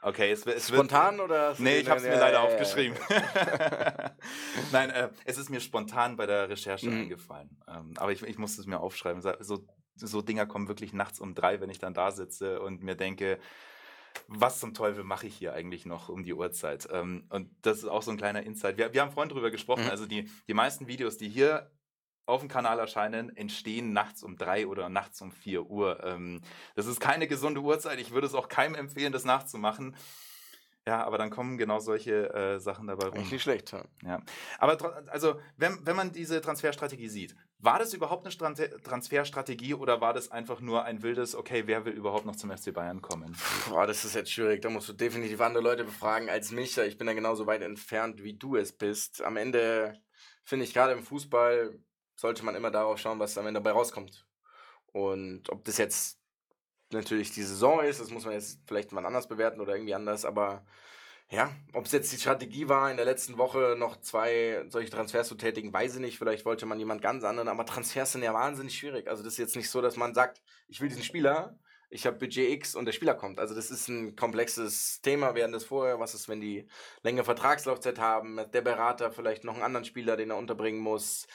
Okay, es, es spontan wird, oder? Nee, ich habe es mir ja, leider ja, aufgeschrieben. Ja, <laughs> Nein, äh, es ist mir spontan bei der Recherche mhm. eingefallen. Ähm, aber ich, ich musste es mir aufschreiben. So, so Dinger kommen wirklich nachts um drei, wenn ich dann da sitze und mir denke, was zum Teufel mache ich hier eigentlich noch um die Uhrzeit? Ähm, und das ist auch so ein kleiner Insight. Wir, wir haben vorhin drüber gesprochen, mhm. also die, die meisten Videos, die hier auf dem Kanal erscheinen, entstehen nachts um drei oder nachts um vier Uhr. Ähm, das ist keine gesunde Uhrzeit. Ich würde es auch keinem empfehlen, das nachzumachen. Ja, aber dann kommen genau solche äh, Sachen dabei rum. Nicht schlecht. Ja. ja. Aber also, wenn, wenn man diese Transferstrategie sieht, war das überhaupt eine Stran Transferstrategie oder war das einfach nur ein wildes, okay, wer will überhaupt noch zum FC Bayern kommen? Boah, das ist jetzt schwierig. Da musst du definitiv andere Leute befragen als mich. Ich bin da genauso weit entfernt, wie du es bist. Am Ende finde ich gerade im Fußball sollte man immer darauf schauen, was am Ende dabei rauskommt. Und ob das jetzt natürlich die Saison ist, das muss man jetzt vielleicht mal anders bewerten oder irgendwie anders, aber ja, ob es jetzt die Strategie war, in der letzten Woche noch zwei solche Transfers zu tätigen, weiß ich nicht. Vielleicht wollte man jemand ganz anderen, aber Transfers sind ja wahnsinnig schwierig. Also das ist jetzt nicht so, dass man sagt, ich will diesen Spieler, ich habe Budget X und der Spieler kommt. Also das ist ein komplexes Thema. Werden das vorher, was ist, wenn die längere Vertragslaufzeit haben, der Berater vielleicht noch einen anderen Spieler, den er unterbringen muss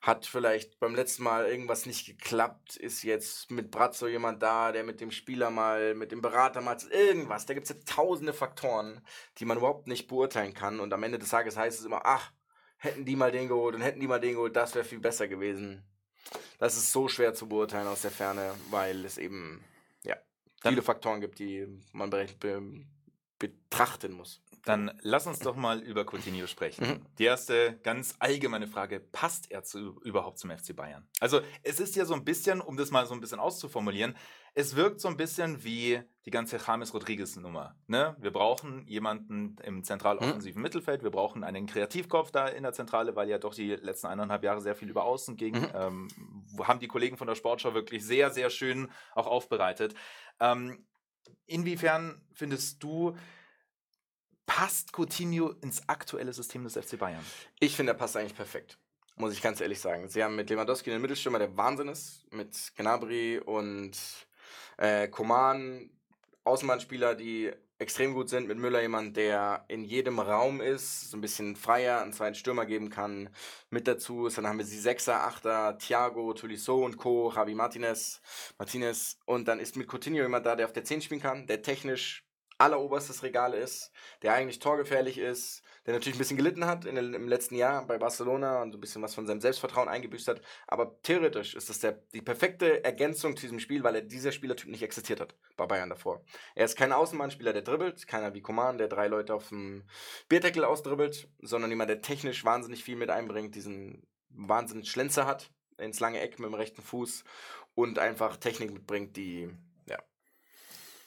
hat vielleicht beim letzten Mal irgendwas nicht geklappt, ist jetzt mit Brazzo jemand da, der mit dem Spieler mal, mit dem Berater mal irgendwas. Da gibt es ja tausende Faktoren, die man überhaupt nicht beurteilen kann. Und am Ende des Tages heißt es immer, ach, hätten die mal den geholt und hätten die mal den geholt, das wäre viel besser gewesen. Das ist so schwer zu beurteilen aus der Ferne, weil es eben ja, viele Faktoren gibt, die man be betrachten muss. Dann lass uns doch mal über Coutinho sprechen. Mhm. Die erste ganz allgemeine Frage, passt er zu, überhaupt zum FC Bayern? Also es ist ja so ein bisschen, um das mal so ein bisschen auszuformulieren, es wirkt so ein bisschen wie die ganze James Rodriguez-Nummer. Ne? Wir brauchen jemanden im zentraloffensiven mhm. Mittelfeld, wir brauchen einen Kreativkopf da in der Zentrale, weil ja doch die letzten eineinhalb Jahre sehr viel über Außen ging. Mhm. Ähm, haben die Kollegen von der Sportschau wirklich sehr, sehr schön auch aufbereitet. Ähm, inwiefern findest du, Passt Coutinho ins aktuelle System des FC Bayern? Ich finde, er passt eigentlich perfekt. Muss ich ganz ehrlich sagen. Sie haben mit Lewandowski einen Mittelstürmer, der Wahnsinn ist. Mit Gnabry und äh, Koman, Außenbahnspieler, die extrem gut sind. Mit Müller jemand, der in jedem Raum ist, so ein bisschen freier, einen zweiten Stürmer geben kann. Mit dazu ist, dann haben wir sie Sechser, Achter, Thiago, Tolisso und Co., Javi Martinez, Martinez. Und dann ist mit Coutinho jemand da, der auf der 10 spielen kann, der technisch alleroberstes Regal ist, der eigentlich torgefährlich ist, der natürlich ein bisschen gelitten hat in, im letzten Jahr bei Barcelona und ein bisschen was von seinem Selbstvertrauen eingebüßt hat. Aber theoretisch ist das der, die perfekte Ergänzung zu diesem Spiel, weil er, dieser Spielertyp nicht existiert hat bei Bayern davor. Er ist kein Außenbahnspieler, der dribbelt, keiner wie Coman, der drei Leute auf dem Bierdeckel ausdribbelt, sondern jemand, der technisch wahnsinnig viel mit einbringt, diesen wahnsinnigen Schlenzer hat ins lange Eck mit dem rechten Fuß und einfach Technik mitbringt, die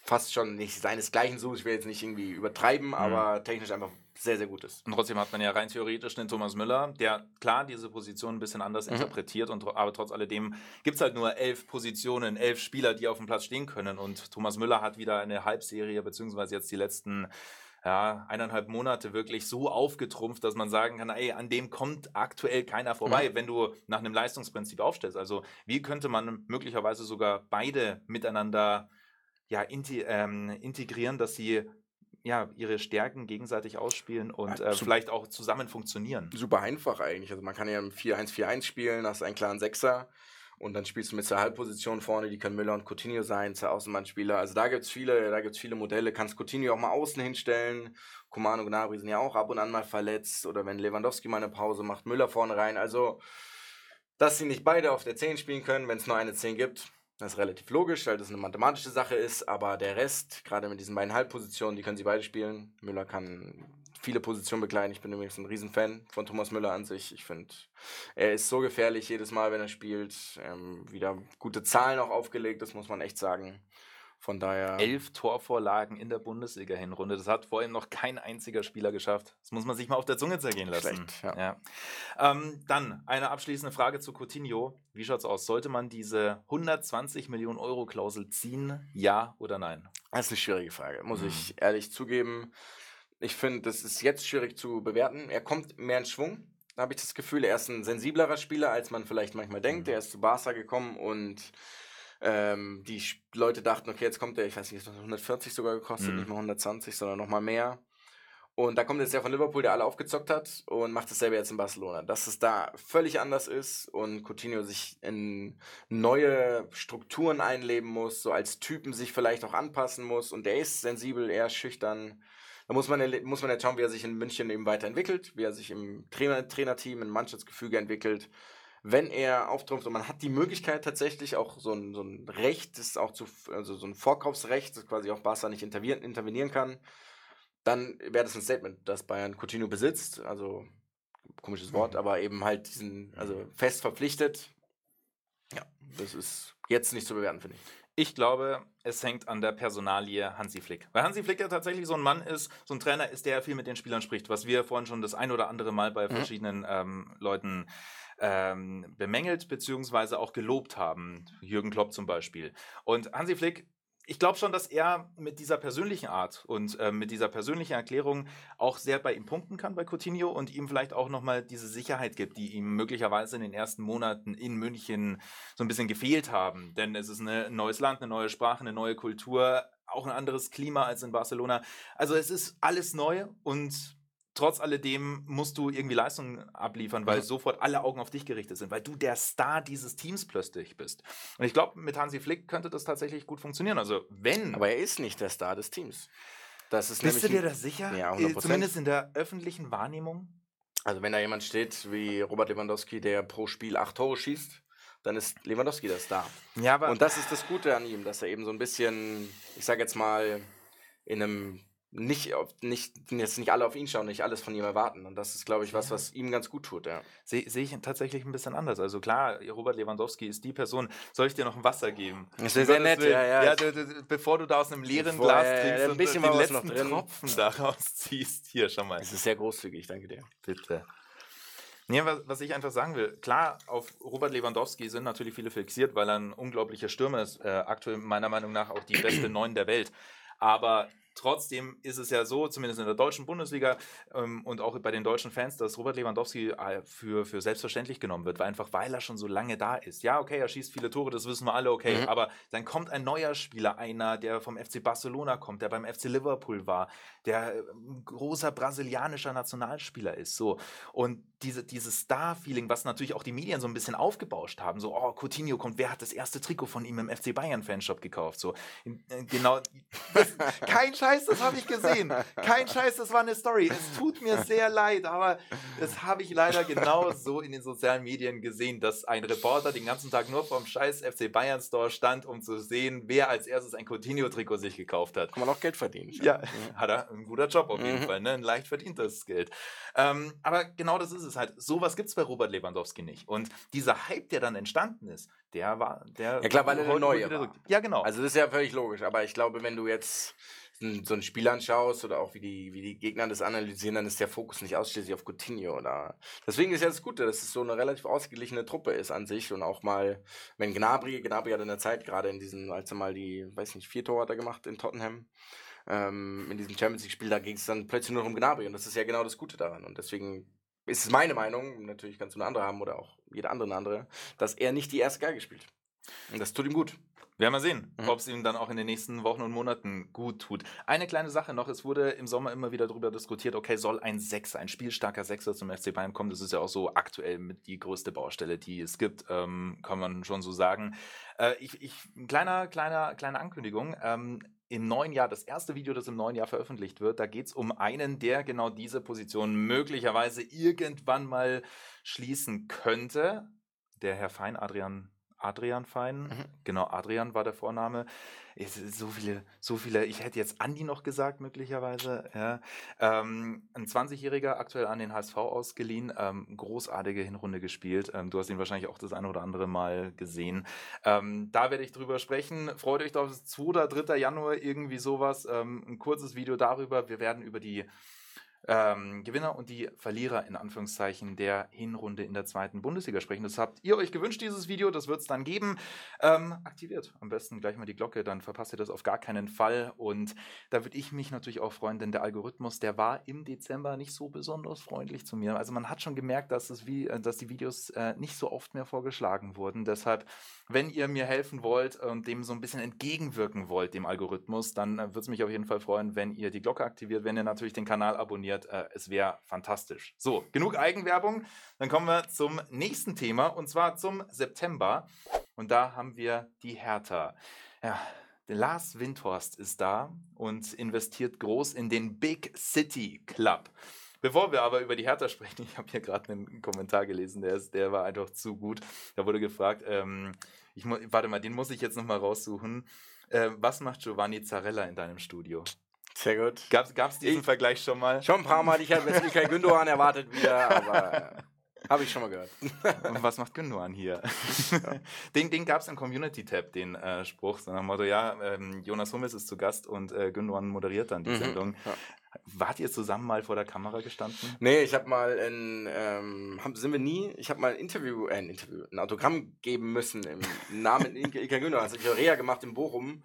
fast schon nicht seinesgleichen sucht. Ich will jetzt nicht irgendwie übertreiben, mhm. aber technisch einfach sehr, sehr gut ist. Und trotzdem hat man ja rein theoretisch den Thomas Müller, der klar diese Position ein bisschen anders mhm. interpretiert, und, aber trotz alledem gibt es halt nur elf Positionen, elf Spieler, die auf dem Platz stehen können. Und Thomas Müller hat wieder eine Halbserie, beziehungsweise jetzt die letzten ja, eineinhalb Monate wirklich so aufgetrumpft, dass man sagen kann, ey, an dem kommt aktuell keiner vorbei, mhm. wenn du nach einem Leistungsprinzip aufstellst. Also wie könnte man möglicherweise sogar beide miteinander ja, inti, ähm, integrieren, dass sie ja, ihre Stärken gegenseitig ausspielen und äh, äh vielleicht auch zusammen funktionieren. Super einfach eigentlich. Also man kann ja im 4-1-4-1 spielen, hast einen klaren Sechser und dann spielst du mit zwei Halbpositionen vorne, die können Müller und Coutinho sein, zwei Außenbahnspieler. Also da gibt es viele, da gibt's viele Modelle. Kannst Coutinho auch mal außen hinstellen. Kuman und Gnabry sind ja auch ab und an mal verletzt. Oder wenn Lewandowski mal eine Pause macht, Müller vorne rein. Also, dass sie nicht beide auf der 10 spielen können, wenn es nur eine 10 gibt, das ist relativ logisch, weil das eine mathematische Sache ist, aber der Rest, gerade mit diesen beiden Halbpositionen, die können sie beide spielen. Müller kann viele Positionen begleiten. Ich bin übrigens ein Riesenfan von Thomas Müller an sich. Ich finde, er ist so gefährlich jedes Mal, wenn er spielt. Ähm, wieder gute Zahlen auch aufgelegt, das muss man echt sagen. Von daher. Elf Torvorlagen in der Bundesliga-Hinrunde. Das hat vorhin noch kein einziger Spieler geschafft. Das muss man sich mal auf der Zunge zergehen lassen. Schlecht, ja. ja. Ähm, dann eine abschließende Frage zu Coutinho. Wie schaut es aus? Sollte man diese 120 Millionen Euro Klausel ziehen? Ja oder nein? Das ist eine schwierige Frage, muss mhm. ich ehrlich zugeben. Ich finde, das ist jetzt schwierig zu bewerten. Er kommt mehr in Schwung. Da habe ich das Gefühl, er ist ein sensiblerer Spieler, als man vielleicht manchmal denkt. Mhm. Er ist zu Barca gekommen und ähm, die Leute dachten, okay, jetzt kommt der, ich weiß nicht, 140 sogar gekostet, mhm. nicht mal 120, sondern nochmal mehr. Und da kommt jetzt der von Liverpool, der alle aufgezockt hat und macht dasselbe jetzt in Barcelona. Dass es da völlig anders ist und Coutinho sich in neue Strukturen einleben muss, so als Typen sich vielleicht auch anpassen muss und der ist sensibel, eher schüchtern. Da muss man, muss man ja schauen, wie er sich in München eben weiterentwickelt, wie er sich im Trainer, Trainerteam, im Mannschaftsgefüge entwickelt wenn er auftrumpft und man hat die Möglichkeit tatsächlich auch so ein, so ein Recht, das auch zu, also so ein Vorkaufsrecht, das quasi auch Barca nicht intervenieren, kann, dann wäre das ein Statement, dass Bayern Coutinho besitzt, also komisches Wort, mhm. aber eben halt diesen, also mhm. fest verpflichtet. Ja, das ist jetzt nicht zu bewerten, finde ich. Ich glaube, es hängt an der Personalie Hansi Flick. Weil Hansi Flick ja tatsächlich so ein Mann ist, so ein Trainer ist, der viel mit den Spielern spricht, was wir vorhin schon das ein oder andere Mal bei mhm. verschiedenen ähm, Leuten ähm, bemängelt bzw. auch gelobt haben. Jürgen Klopp zum Beispiel. Und Hansi Flick ich glaube schon, dass er mit dieser persönlichen Art und äh, mit dieser persönlichen Erklärung auch sehr bei ihm punkten kann bei Coutinho und ihm vielleicht auch nochmal diese Sicherheit gibt, die ihm möglicherweise in den ersten Monaten in München so ein bisschen gefehlt haben. Denn es ist ein neues Land, eine neue Sprache, eine neue Kultur, auch ein anderes Klima als in Barcelona. Also es ist alles neu und trotz alledem musst du irgendwie Leistungen abliefern, weil mhm. sofort alle Augen auf dich gerichtet sind, weil du der Star dieses Teams plötzlich bist. Und ich glaube, mit Hansi Flick könnte das tatsächlich gut funktionieren. Also wenn. Aber er ist nicht der Star des Teams. Das ist Bist du dir das sicher? Ja, 100%. Äh, zumindest in der öffentlichen Wahrnehmung? Also wenn da jemand steht wie Robert Lewandowski, der pro Spiel acht Tore schießt, dann ist Lewandowski der Star. Ja, aber und das ist das Gute an ihm, dass er eben so ein bisschen, ich sage jetzt mal, in einem nicht, nicht, jetzt nicht alle auf ihn schauen, nicht alles von ihm erwarten. Und das ist, glaube ich, was, was ihm ganz gut tut, ja. Sehe seh ich tatsächlich ein bisschen anders. Also klar, Robert Lewandowski ist die Person. Soll ich dir noch ein Wasser oh. geben? Das wäre sehr nett, will, ja, ja. ja du, du, bevor du da aus einem leeren bevor, Glas trinkst ja, ja, und bisschen und die letzten Tropfen daraus ziehst. Hier, schau mal. Das ist sehr großzügig, danke dir. Bitte. Nee, was, was, ich einfach sagen will, klar, auf Robert Lewandowski sind natürlich viele fixiert, weil er ein unglaublicher Stürmer ist. Äh, aktuell meiner Meinung nach auch die beste Neun der Welt. Aber Trotzdem ist es ja so, zumindest in der deutschen Bundesliga ähm, und auch bei den deutschen Fans, dass Robert Lewandowski äh, für, für selbstverständlich genommen wird, weil einfach weil er schon so lange da ist. Ja, okay, er schießt viele Tore, das wissen wir alle, okay, mhm. aber dann kommt ein neuer Spieler, einer, der vom FC Barcelona kommt, der beim FC Liverpool war, der ein ähm, großer brasilianischer Nationalspieler ist, so. Und diese, dieses Star-Feeling, was natürlich auch die Medien so ein bisschen aufgebauscht haben, so, oh, Coutinho kommt, wer hat das erste Trikot von ihm im FC Bayern-Fanshop gekauft, so. Äh, genau, <laughs> kein Scheiß Scheiß, das habe ich gesehen. Kein Scheiß, das war eine Story. Es tut mir sehr leid, aber das habe ich leider genau so in den sozialen Medien gesehen, dass ein Reporter den ganzen Tag nur vom scheiß FC Bayern Store stand, um zu sehen, wer als erstes ein Coutinho-Trikot sich gekauft hat. Kann man auch Geld verdienen. Ja, mhm. hat er. Ein guter Job auf jeden mhm. Fall, ne? Ein leicht verdientes Geld. Ähm, aber genau das ist es halt. Sowas gibt es bei Robert Lewandowski nicht. Und dieser Hype, der dann entstanden ist, der war, der. Ja klar, weil er der Neue Ja, genau. Also das ist ja völlig logisch. Aber ich glaube, wenn du jetzt so ein Spiel anschaust oder auch wie die, wie die Gegner das analysieren, dann ist der Fokus nicht ausschließlich auf Coutinho. Oder Deswegen ist ja das Gute, dass es so eine relativ ausgeglichene Truppe ist an sich und auch mal, wenn Gnabry, Gnabry hat in der Zeit gerade in diesen, als er mal die, weiß nicht, vier Tore hat er gemacht in Tottenham, ähm, in diesem Champions League-Spiel, da ging es dann plötzlich nur um Gnabry und das ist ja genau das Gute daran und deswegen ist es meine Meinung, natürlich kannst du eine andere haben oder auch jeder andere eine andere, dass er nicht die erste Geige spielt. Und das tut ihm gut. Wir Werden mal sehen, mhm. ob es ihm dann auch in den nächsten Wochen und Monaten gut tut. Eine kleine Sache noch, es wurde im Sommer immer wieder darüber diskutiert, okay, soll ein Sechser, ein spielstarker Sechser zum FC Bayern kommen? Das ist ja auch so aktuell mit die größte Baustelle, die es gibt, ähm, kann man schon so sagen. Äh, ich, ich, kleiner, kleiner, kleine Ankündigung. Ähm, im neuen Jahr, das erste Video, das im neuen Jahr veröffentlicht wird, da geht es um einen, der genau diese Position möglicherweise irgendwann mal schließen könnte. Der Herr Fein, Adrian Adrian Fein. Mhm. Genau, Adrian war der Vorname. so viele, so viele. Ich hätte jetzt Andi noch gesagt, möglicherweise. Ja. Ähm, ein 20-Jähriger, aktuell an den HSV ausgeliehen. Ähm, großartige Hinrunde gespielt. Ähm, du hast ihn wahrscheinlich auch das eine oder andere Mal gesehen. Ähm, da werde ich drüber sprechen. Freut euch auf 2. oder 3. Januar, irgendwie sowas. Ähm, ein kurzes Video darüber. Wir werden über die ähm, Gewinner und die Verlierer in Anführungszeichen der Hinrunde in der zweiten Bundesliga sprechen. Das habt ihr euch gewünscht, dieses Video, das wird es dann geben. Ähm, aktiviert am besten gleich mal die Glocke, dann verpasst ihr das auf gar keinen Fall. Und da würde ich mich natürlich auch freuen, denn der Algorithmus, der war im Dezember nicht so besonders freundlich zu mir. Also man hat schon gemerkt, dass, es, äh, dass die Videos äh, nicht so oft mehr vorgeschlagen wurden. Deshalb wenn ihr mir helfen wollt und dem so ein bisschen entgegenwirken wollt, dem Algorithmus, dann äh, würde es mich auf jeden Fall freuen, wenn ihr die Glocke aktiviert, wenn ihr natürlich den Kanal abonniert. Äh, es wäre fantastisch. So, genug Eigenwerbung. Dann kommen wir zum nächsten Thema und zwar zum September. Und da haben wir die Hertha. Ja, Lars Windhorst ist da und investiert groß in den Big City Club. Bevor wir aber über die Hertha sprechen, <laughs> ich habe hier gerade einen Kommentar gelesen, der, ist, der war einfach zu gut. Da wurde gefragt, ähm, ich warte mal, den muss ich jetzt nochmal raussuchen. Äh, was macht Giovanni Zarella in deinem Studio? Sehr gut. Gab es diesen ich, Vergleich schon mal? Schon ein paar Mal. Ich habe jetzt Michael Gündogan erwartet wieder, aber äh, habe ich schon mal gehört. Und was macht Gündogan hier? Ja. <laughs> den den gab es im Community-Tab, den äh, Spruch, so nach dem Motto, ja, ähm, Jonas Hummels ist zu Gast und äh, Gündogan moderiert dann die mhm. Sendung. Ja. Wart ihr zusammen mal vor der Kamera gestanden? Nee, ich habe mal ein, ähm, hab, sind wir nie, ich habe mal ein Interview, äh, ein Interview, ein Autogramm geben müssen im Namen <laughs> Ilka Günther. Das hat Rea gemacht in Bochum.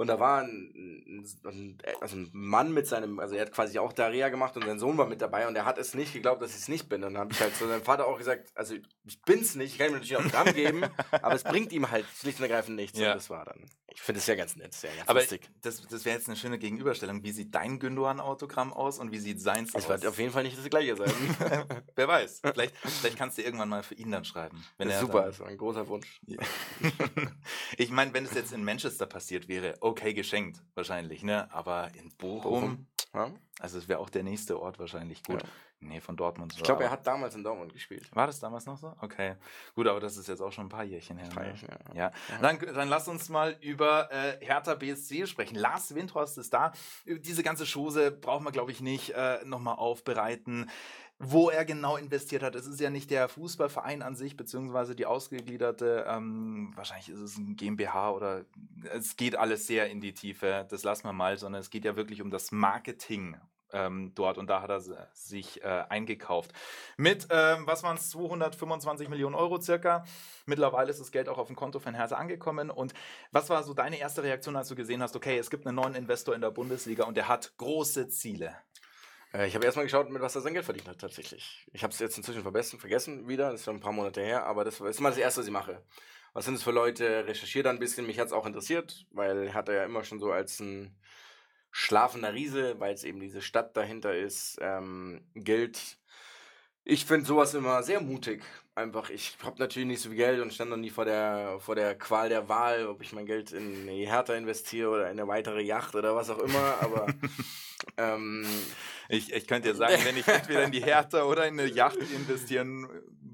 Und da war ein, ein, also ein Mann mit seinem, also er hat quasi auch Daria gemacht und sein Sohn war mit dabei und er hat es nicht geglaubt, dass ich es nicht bin. Und dann habe ich halt zu seinem Vater auch gesagt, also ich bin's nicht, ich kann ihm natürlich auch Gramm geben, <laughs> aber es bringt ihm halt schlicht und ergreifend nichts. Ja. Und das war dann. Ich finde es ja ganz nett, sehr ganz aber lustig. Das, das wäre jetzt eine schöne Gegenüberstellung. Wie sieht dein Gündogan-Autogramm aus und wie sieht seins aus? Es wird auf jeden Fall nicht das gleiche sein. <laughs> Wer weiß. Vielleicht, vielleicht kannst du irgendwann mal für ihn dann schreiben. Wenn das er super, dann... ist ein großer Wunsch. <laughs> ich meine, wenn es jetzt in Manchester passiert wäre, oh, okay geschenkt, wahrscheinlich, ne? Aber in Bochum, Bochum ja. also es wäre auch der nächste Ort wahrscheinlich gut. Ja. Nee, von Dortmund. Ich glaube, er hat damals in Dortmund gespielt. War das damals noch so? Okay. Gut, aber das ist jetzt auch schon ein paar Jährchen her. Paar ne? Jährchen, ja. ja. Dann, dann lass uns mal über äh, Hertha BSC sprechen. Lars Windhorst ist da. Diese ganze Chose brauchen wir, glaube ich, nicht äh, nochmal aufbereiten wo er genau investiert hat. Es ist ja nicht der Fußballverein an sich, beziehungsweise die ausgegliederte, ähm, wahrscheinlich ist es ein GmbH oder es geht alles sehr in die Tiefe, das lassen wir mal, sondern es geht ja wirklich um das Marketing ähm, dort und da hat er sich äh, eingekauft. Mit, ähm, was waren es, 225 Millionen Euro circa. Mittlerweile ist das Geld auch auf dem Konto von Hertha angekommen. Und was war so deine erste Reaktion, als du gesehen hast, okay, es gibt einen neuen Investor in der Bundesliga und der hat große Ziele? Äh, ich habe erstmal geschaut, mit was er sein Geld verdient hat, tatsächlich. Ich habe es jetzt inzwischen verbessern, vergessen wieder, das ist schon ein paar Monate her, aber das ist mal das Erste, was ich mache. Was sind es für Leute? Recherchiere da ein bisschen, mich hat es auch interessiert, weil hat er ja immer schon so als ein schlafender Riese, weil es eben diese Stadt dahinter ist, ähm, gilt. Ich finde sowas immer sehr mutig. Einfach, ich habe natürlich nicht so viel Geld und stand noch nie vor der, vor der Qual der Wahl, ob ich mein Geld in die Hertha investiere oder in eine weitere Yacht oder was auch immer, aber. <laughs> Ähm, ich, ich könnte ja sagen, wenn ich entweder in die Hertha oder in eine Yacht investieren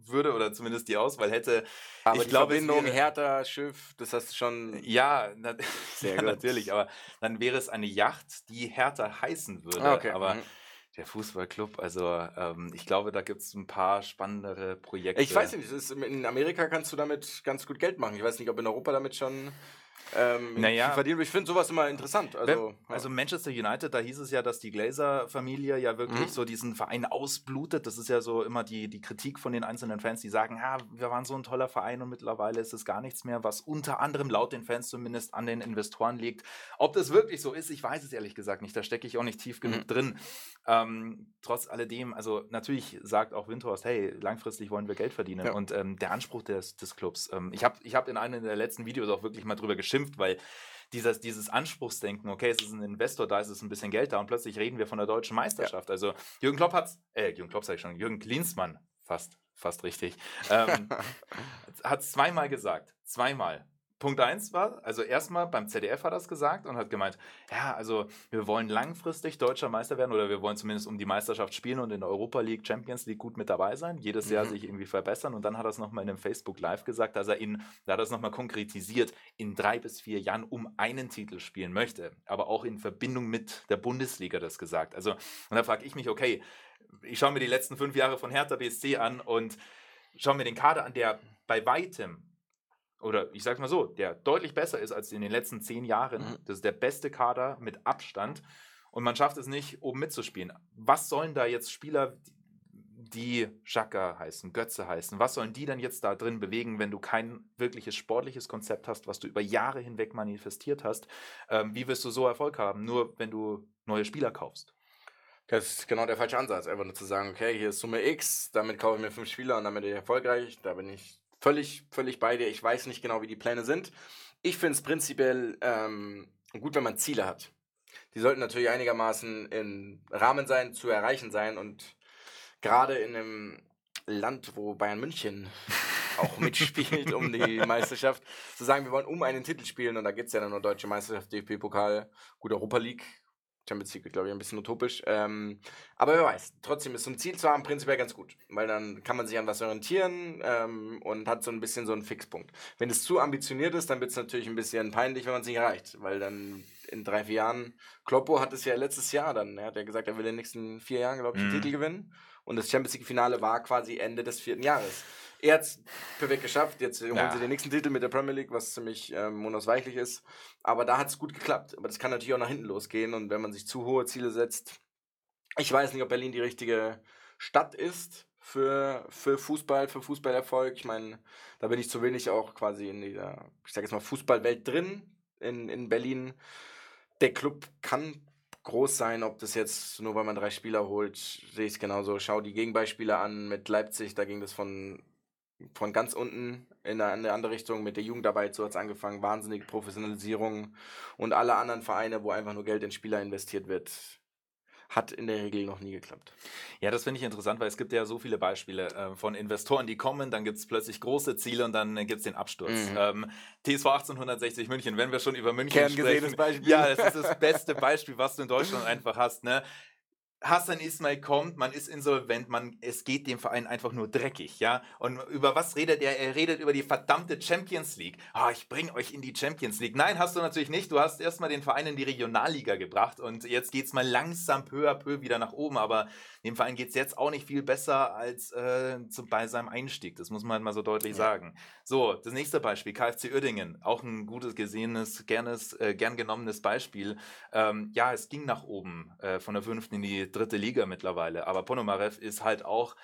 würde oder zumindest die Auswahl hätte. Aber ich die glaube, Verbindung Hertha, Schiff, das hast du schon. Ja, na, <laughs> ja natürlich, aber dann wäre es eine Yacht, die Hertha heißen würde. Ah, okay. Aber mhm. Der Fußballclub, also ähm, ich glaube, da gibt es ein paar spannendere Projekte. Ich weiß nicht, ist, in Amerika kannst du damit ganz gut Geld machen. Ich weiß nicht, ob in Europa damit schon ähm, naja, verdienen. Ich finde sowas immer interessant. Also, wenn, also Manchester United, da hieß es ja, dass die Glazer-Familie ja wirklich mhm. so diesen Verein ausblutet. Das ist ja so immer die, die Kritik von den einzelnen Fans, die sagen, ja, ah, wir waren so ein toller Verein und mittlerweile ist es gar nichts mehr, was unter anderem laut den Fans zumindest an den Investoren liegt. Ob das wirklich so ist, ich weiß es ehrlich gesagt nicht. Da stecke ich auch nicht tief genug mhm. drin. Ähm, trotz alledem, also natürlich sagt auch Windhorst, hey, langfristig wollen wir Geld verdienen. Ja. Und ähm, der Anspruch des, des Clubs, ähm, ich habe ich hab in einem der letzten Videos auch wirklich mal drüber geschickt, geschimpft, weil dieses, dieses Anspruchsdenken, okay, es ist ein Investor da, es ist ein bisschen Geld da und plötzlich reden wir von der deutschen Meisterschaft. Ja. Also Jürgen Klopp hat's, äh, Jürgen Klopp sag ich schon, Jürgen Klinsmann, fast, fast richtig, ähm, <laughs> hat's zweimal gesagt, zweimal. Punkt 1 war, also erstmal beim ZDF hat er es gesagt und hat gemeint, ja, also wir wollen langfristig deutscher Meister werden oder wir wollen zumindest um die Meisterschaft spielen und in der Europa League, Champions League gut mit dabei sein, jedes mhm. Jahr sich irgendwie verbessern und dann hat er es nochmal in einem Facebook Live gesagt, dass er ihn, da hat er es nochmal konkretisiert, in drei bis vier Jahren um einen Titel spielen möchte, aber auch in Verbindung mit der Bundesliga das gesagt. Also, und da frage ich mich, okay, ich schaue mir die letzten fünf Jahre von Hertha BSC an und schaue mir den Kader an, der bei weitem oder ich sag's mal so, der deutlich besser ist als in den letzten zehn Jahren. Mhm. Das ist der beste Kader mit Abstand. Und man schafft es nicht, oben mitzuspielen. Was sollen da jetzt Spieler, die Schaka heißen, Götze heißen, was sollen die denn jetzt da drin bewegen, wenn du kein wirkliches sportliches Konzept hast, was du über Jahre hinweg manifestiert hast? Ähm, wie wirst du so Erfolg haben? Nur wenn du neue Spieler kaufst. Das ist genau der falsche Ansatz, einfach nur zu sagen, okay, hier ist Summe X, damit kaufe ich mir fünf Spieler und damit bin ich erfolgreich, da bin ich völlig, völlig bei dir. Ich weiß nicht genau, wie die Pläne sind. Ich finde es prinzipiell ähm, gut, wenn man Ziele hat. Die sollten natürlich einigermaßen im Rahmen sein, zu erreichen sein. Und gerade in einem Land, wo Bayern München <laughs> auch mitspielt um die Meisterschaft, zu sagen, wir wollen um einen Titel spielen. Und da gibt es ja dann nur deutsche Meisterschaft, DFB-Pokal, gut Europa League Champions League, glaube ich, ein bisschen utopisch. Ähm, aber wer weiß, trotzdem ist so ein Ziel zwar haben prinzipiell ganz gut, weil dann kann man sich an was orientieren ähm, und hat so ein bisschen so einen Fixpunkt. Wenn es zu ambitioniert ist, dann wird es natürlich ein bisschen peinlich, wenn man es nicht erreicht, weil dann in drei, vier Jahren, Kloppo hat es ja letztes Jahr dann, er hat ja gesagt, er will in den nächsten vier Jahren, glaube ich, mhm. den Titel gewinnen und das Champions League-Finale war quasi Ende des vierten Jahres. Er hat es perfekt geschafft. Jetzt holen sie den nächsten Titel mit der Premier League, was ziemlich ähm, unausweichlich ist. Aber da hat es gut geklappt. Aber das kann natürlich auch nach hinten losgehen. Und wenn man sich zu hohe Ziele setzt, ich weiß nicht, ob Berlin die richtige Stadt ist für, für Fußball, für Fußballerfolg. Ich meine, da bin ich zu wenig auch quasi in dieser, ich sage jetzt mal, Fußballwelt drin in, in Berlin. Der Club kann groß sein, ob das jetzt nur weil man drei Spieler holt, sehe ich es genauso. Schau die Gegenbeispiele an mit Leipzig, da ging das von von ganz unten in eine, andere Richtung mit der Jugendarbeit so hat es angefangen, wahnsinnige Professionalisierung und alle anderen Vereine, wo einfach nur Geld in Spieler investiert wird, hat in der Regel noch nie geklappt. Ja, das finde ich interessant, weil es gibt ja so viele Beispiele äh, von Investoren, die kommen, dann gibt es plötzlich große Ziele und dann äh, gibt es den Absturz. Mhm. Ähm, TSV 1860 München, wenn wir schon über München Kern sprechen. Beispiel. Ja, das ist das beste Beispiel, was du in Deutschland einfach hast. Ne? Hassan Ismail kommt, man ist insolvent, man, es geht dem Verein einfach nur dreckig, ja. Und über was redet er? Er redet über die verdammte Champions League. Ah, oh, ich bringe euch in die Champions League. Nein, hast du natürlich nicht. Du hast erstmal den Verein in die Regionalliga gebracht und jetzt geht's mal langsam peu à peu wieder nach oben. Aber dem Verein geht's jetzt auch nicht viel besser als äh, zu, bei seinem Einstieg. Das muss man halt mal so deutlich ja. sagen. So, das nächste Beispiel, KfC Uerdingen. Auch ein gutes, gesehenes, gernes, äh, gern genommenes Beispiel. Ähm, ja, es ging nach oben äh, von der fünften in die dritte Liga mittlerweile. Aber Ponomarev ist halt auch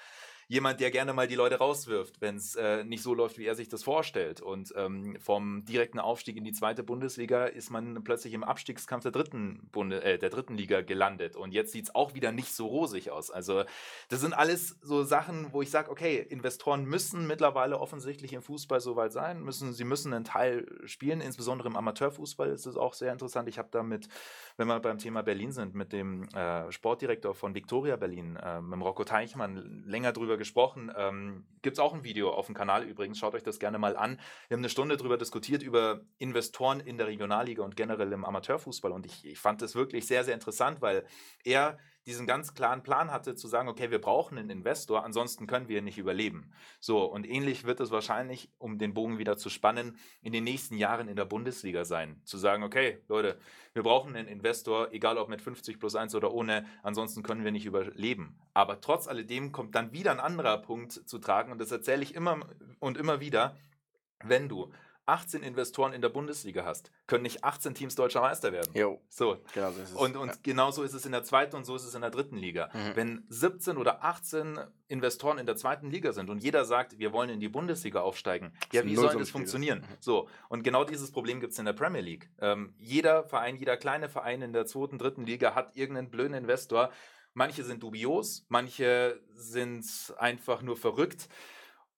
jemand, der gerne mal die Leute rauswirft, wenn es äh, nicht so läuft, wie er sich das vorstellt. Und ähm, vom direkten Aufstieg in die zweite Bundesliga ist man plötzlich im Abstiegskampf der dritten, Bunde, äh, der dritten Liga gelandet. Und jetzt sieht es auch wieder nicht so rosig aus. Also das sind alles so Sachen, wo ich sage, okay, Investoren müssen mittlerweile offensichtlich im Fußball soweit sein, müssen, sie müssen einen Teil spielen, insbesondere im Amateurfußball ist es auch sehr interessant. Ich habe damit, wenn wir beim Thema Berlin sind, mit dem äh, Sportdirektor von Viktoria Berlin, äh, mit Rocco Teichmann, länger drüber drüber gesprochen. Ähm, Gibt es auch ein Video auf dem Kanal übrigens, schaut euch das gerne mal an. Wir haben eine Stunde drüber diskutiert, über Investoren in der Regionalliga und generell im Amateurfußball. Und ich, ich fand das wirklich sehr, sehr interessant, weil er diesen ganz klaren Plan hatte, zu sagen, okay, wir brauchen einen Investor, ansonsten können wir nicht überleben. So, und ähnlich wird es wahrscheinlich, um den Bogen wieder zu spannen, in den nächsten Jahren in der Bundesliga sein. Zu sagen, okay, Leute, wir brauchen einen Investor, egal ob mit 50 plus 1 oder ohne, ansonsten können wir nicht überleben. Aber trotz alledem kommt dann wieder ein anderer Punkt zu tragen und das erzähle ich immer und immer wieder, wenn du 18 Investoren in der Bundesliga hast, können nicht 18 Teams deutscher Meister werden. Jo. So. Genau so ist es. Und, und ja. genauso ist es in der zweiten und so ist es in der dritten Liga. Mhm. Wenn 17 oder 18 Investoren in der zweiten Liga sind und jeder sagt, wir wollen in die Bundesliga aufsteigen, ja, wie soll das funktionieren? Mhm. So. Und genau dieses Problem gibt es in der Premier League. Ähm, jeder Verein, jeder kleine Verein in der zweiten, dritten Liga hat irgendeinen blöden Investor. Manche sind dubios, manche sind einfach nur verrückt.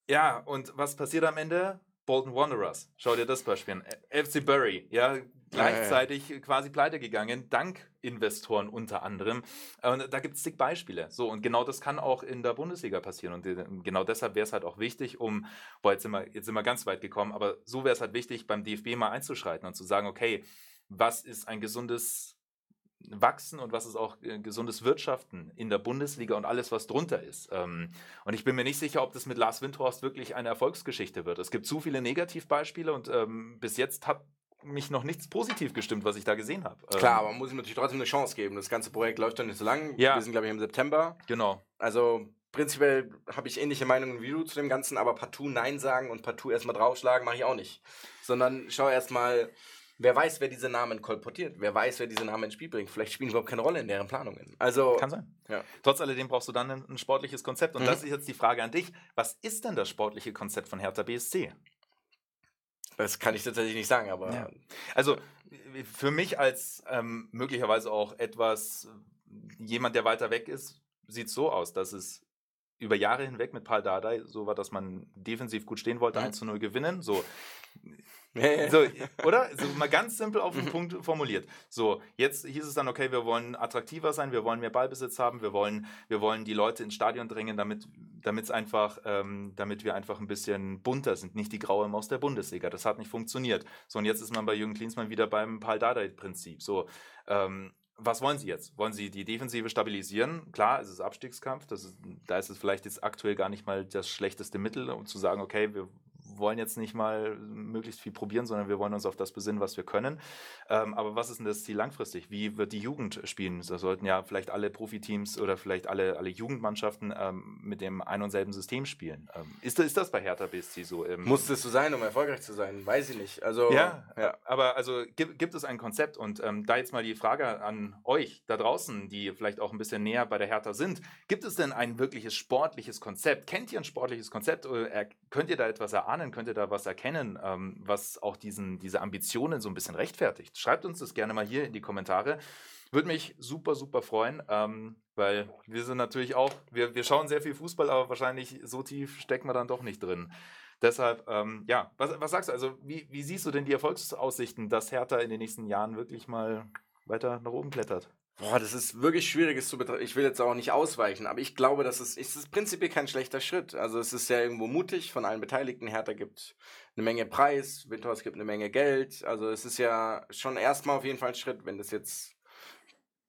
Ja, und was passiert am Ende? Bolton Wanderers. Schau dir das Beispiel an. FC Bury, ja, gleichzeitig ja, ja. quasi pleite gegangen, dank Investoren unter anderem. Und da gibt es zig Beispiele. So, und genau das kann auch in der Bundesliga passieren. Und äh, genau deshalb wäre es halt auch wichtig, um, boah, jetzt sind, wir, jetzt sind wir ganz weit gekommen, aber so wäre es halt wichtig, beim DFB mal einzuschreiten und zu sagen, okay, was ist ein gesundes Wachsen und was ist auch äh, gesundes Wirtschaften in der Bundesliga und alles, was drunter ist. Ähm, und ich bin mir nicht sicher, ob das mit Lars Windhorst wirklich eine Erfolgsgeschichte wird. Es gibt zu viele Negativbeispiele und ähm, bis jetzt hat mich noch nichts positiv gestimmt, was ich da gesehen habe. Ähm, Klar, aber man muss ihm natürlich trotzdem eine Chance geben. Das ganze Projekt läuft doch nicht so lang. Ja. Wir sind, glaube ich, im September. Genau. Also prinzipiell habe ich ähnliche Meinungen wie du zu dem Ganzen, aber partout Nein sagen und partout erstmal draufschlagen mache ich auch nicht. Sondern schau erstmal, Wer weiß, wer diese Namen kolportiert? Wer weiß, wer diese Namen ins Spiel bringt? Vielleicht spielen überhaupt keine Rolle in deren Planungen. Also kann sein. Ja. Trotz alledem brauchst du dann ein, ein sportliches Konzept. Und mhm. das ist jetzt die Frage an dich: Was ist denn das sportliche Konzept von Hertha BSC? Das kann ich tatsächlich nicht sagen, aber. Ja. Also für mich als ähm, möglicherweise auch etwas jemand, der weiter weg ist, sieht es so aus, dass es über Jahre hinweg mit Paul Dardai so war, dass man defensiv gut stehen wollte, 1 mhm. zu 0 gewinnen. So so, oder? So mal ganz simpel auf den mhm. Punkt formuliert. So, jetzt hieß es dann, okay, wir wollen attraktiver sein, wir wollen mehr Ballbesitz haben, wir wollen, wir wollen die Leute ins Stadion drängen, damit einfach, ähm, damit wir einfach ein bisschen bunter sind, nicht die graue Maus der Bundesliga. Das hat nicht funktioniert. So, und jetzt ist man bei Jürgen Klinsmann wieder beim Pal Dardai-Prinzip. So, ähm, was wollen Sie jetzt? Wollen Sie die Defensive stabilisieren? Klar, es ist Abstiegskampf. Ist, da ist es vielleicht jetzt aktuell gar nicht mal das schlechteste Mittel, um zu sagen, okay, wir wollen jetzt nicht mal möglichst viel probieren, sondern wir wollen uns auf das besinnen, was wir können. Ähm, aber was ist denn das Ziel langfristig? Wie wird die Jugend spielen? Da sollten ja vielleicht alle Profiteams oder vielleicht alle, alle Jugendmannschaften ähm, mit dem ein und selben System spielen. Ähm, ist, ist das bei Hertha BSC so? Muss das so sein, um erfolgreich zu sein? Weiß ich nicht. Also, ja, ja. aber also gibt, gibt es ein Konzept? Und ähm, da jetzt mal die Frage an euch da draußen, die vielleicht auch ein bisschen näher bei der Hertha sind. Gibt es denn ein wirkliches sportliches Konzept? Kennt ihr ein sportliches Konzept? Oder könnt ihr da etwas erahnen? ahnen, könnt ihr da was erkennen, ähm, was auch diesen, diese Ambitionen so ein bisschen rechtfertigt? Schreibt uns das gerne mal hier in die Kommentare. Würde mich super, super freuen, ähm, weil wir sind natürlich auch, wir, wir schauen sehr viel Fußball, aber wahrscheinlich so tief stecken wir dann doch nicht drin. Deshalb, ähm, ja, was, was sagst du? Also, wie, wie siehst du denn die Erfolgsaussichten, dass Hertha in den nächsten Jahren wirklich mal weiter nach oben klettert? Boah, das ist wirklich schwieriges zu betrachten. Ich will jetzt auch nicht ausweichen, aber ich glaube, das ist, es ist prinzipiell kein schlechter Schritt. Also es ist ja irgendwo mutig von allen Beteiligten. Hertha gibt eine Menge Preis, Windhorst gibt eine Menge Geld. Also es ist ja schon erstmal auf jeden Fall ein Schritt, wenn das jetzt,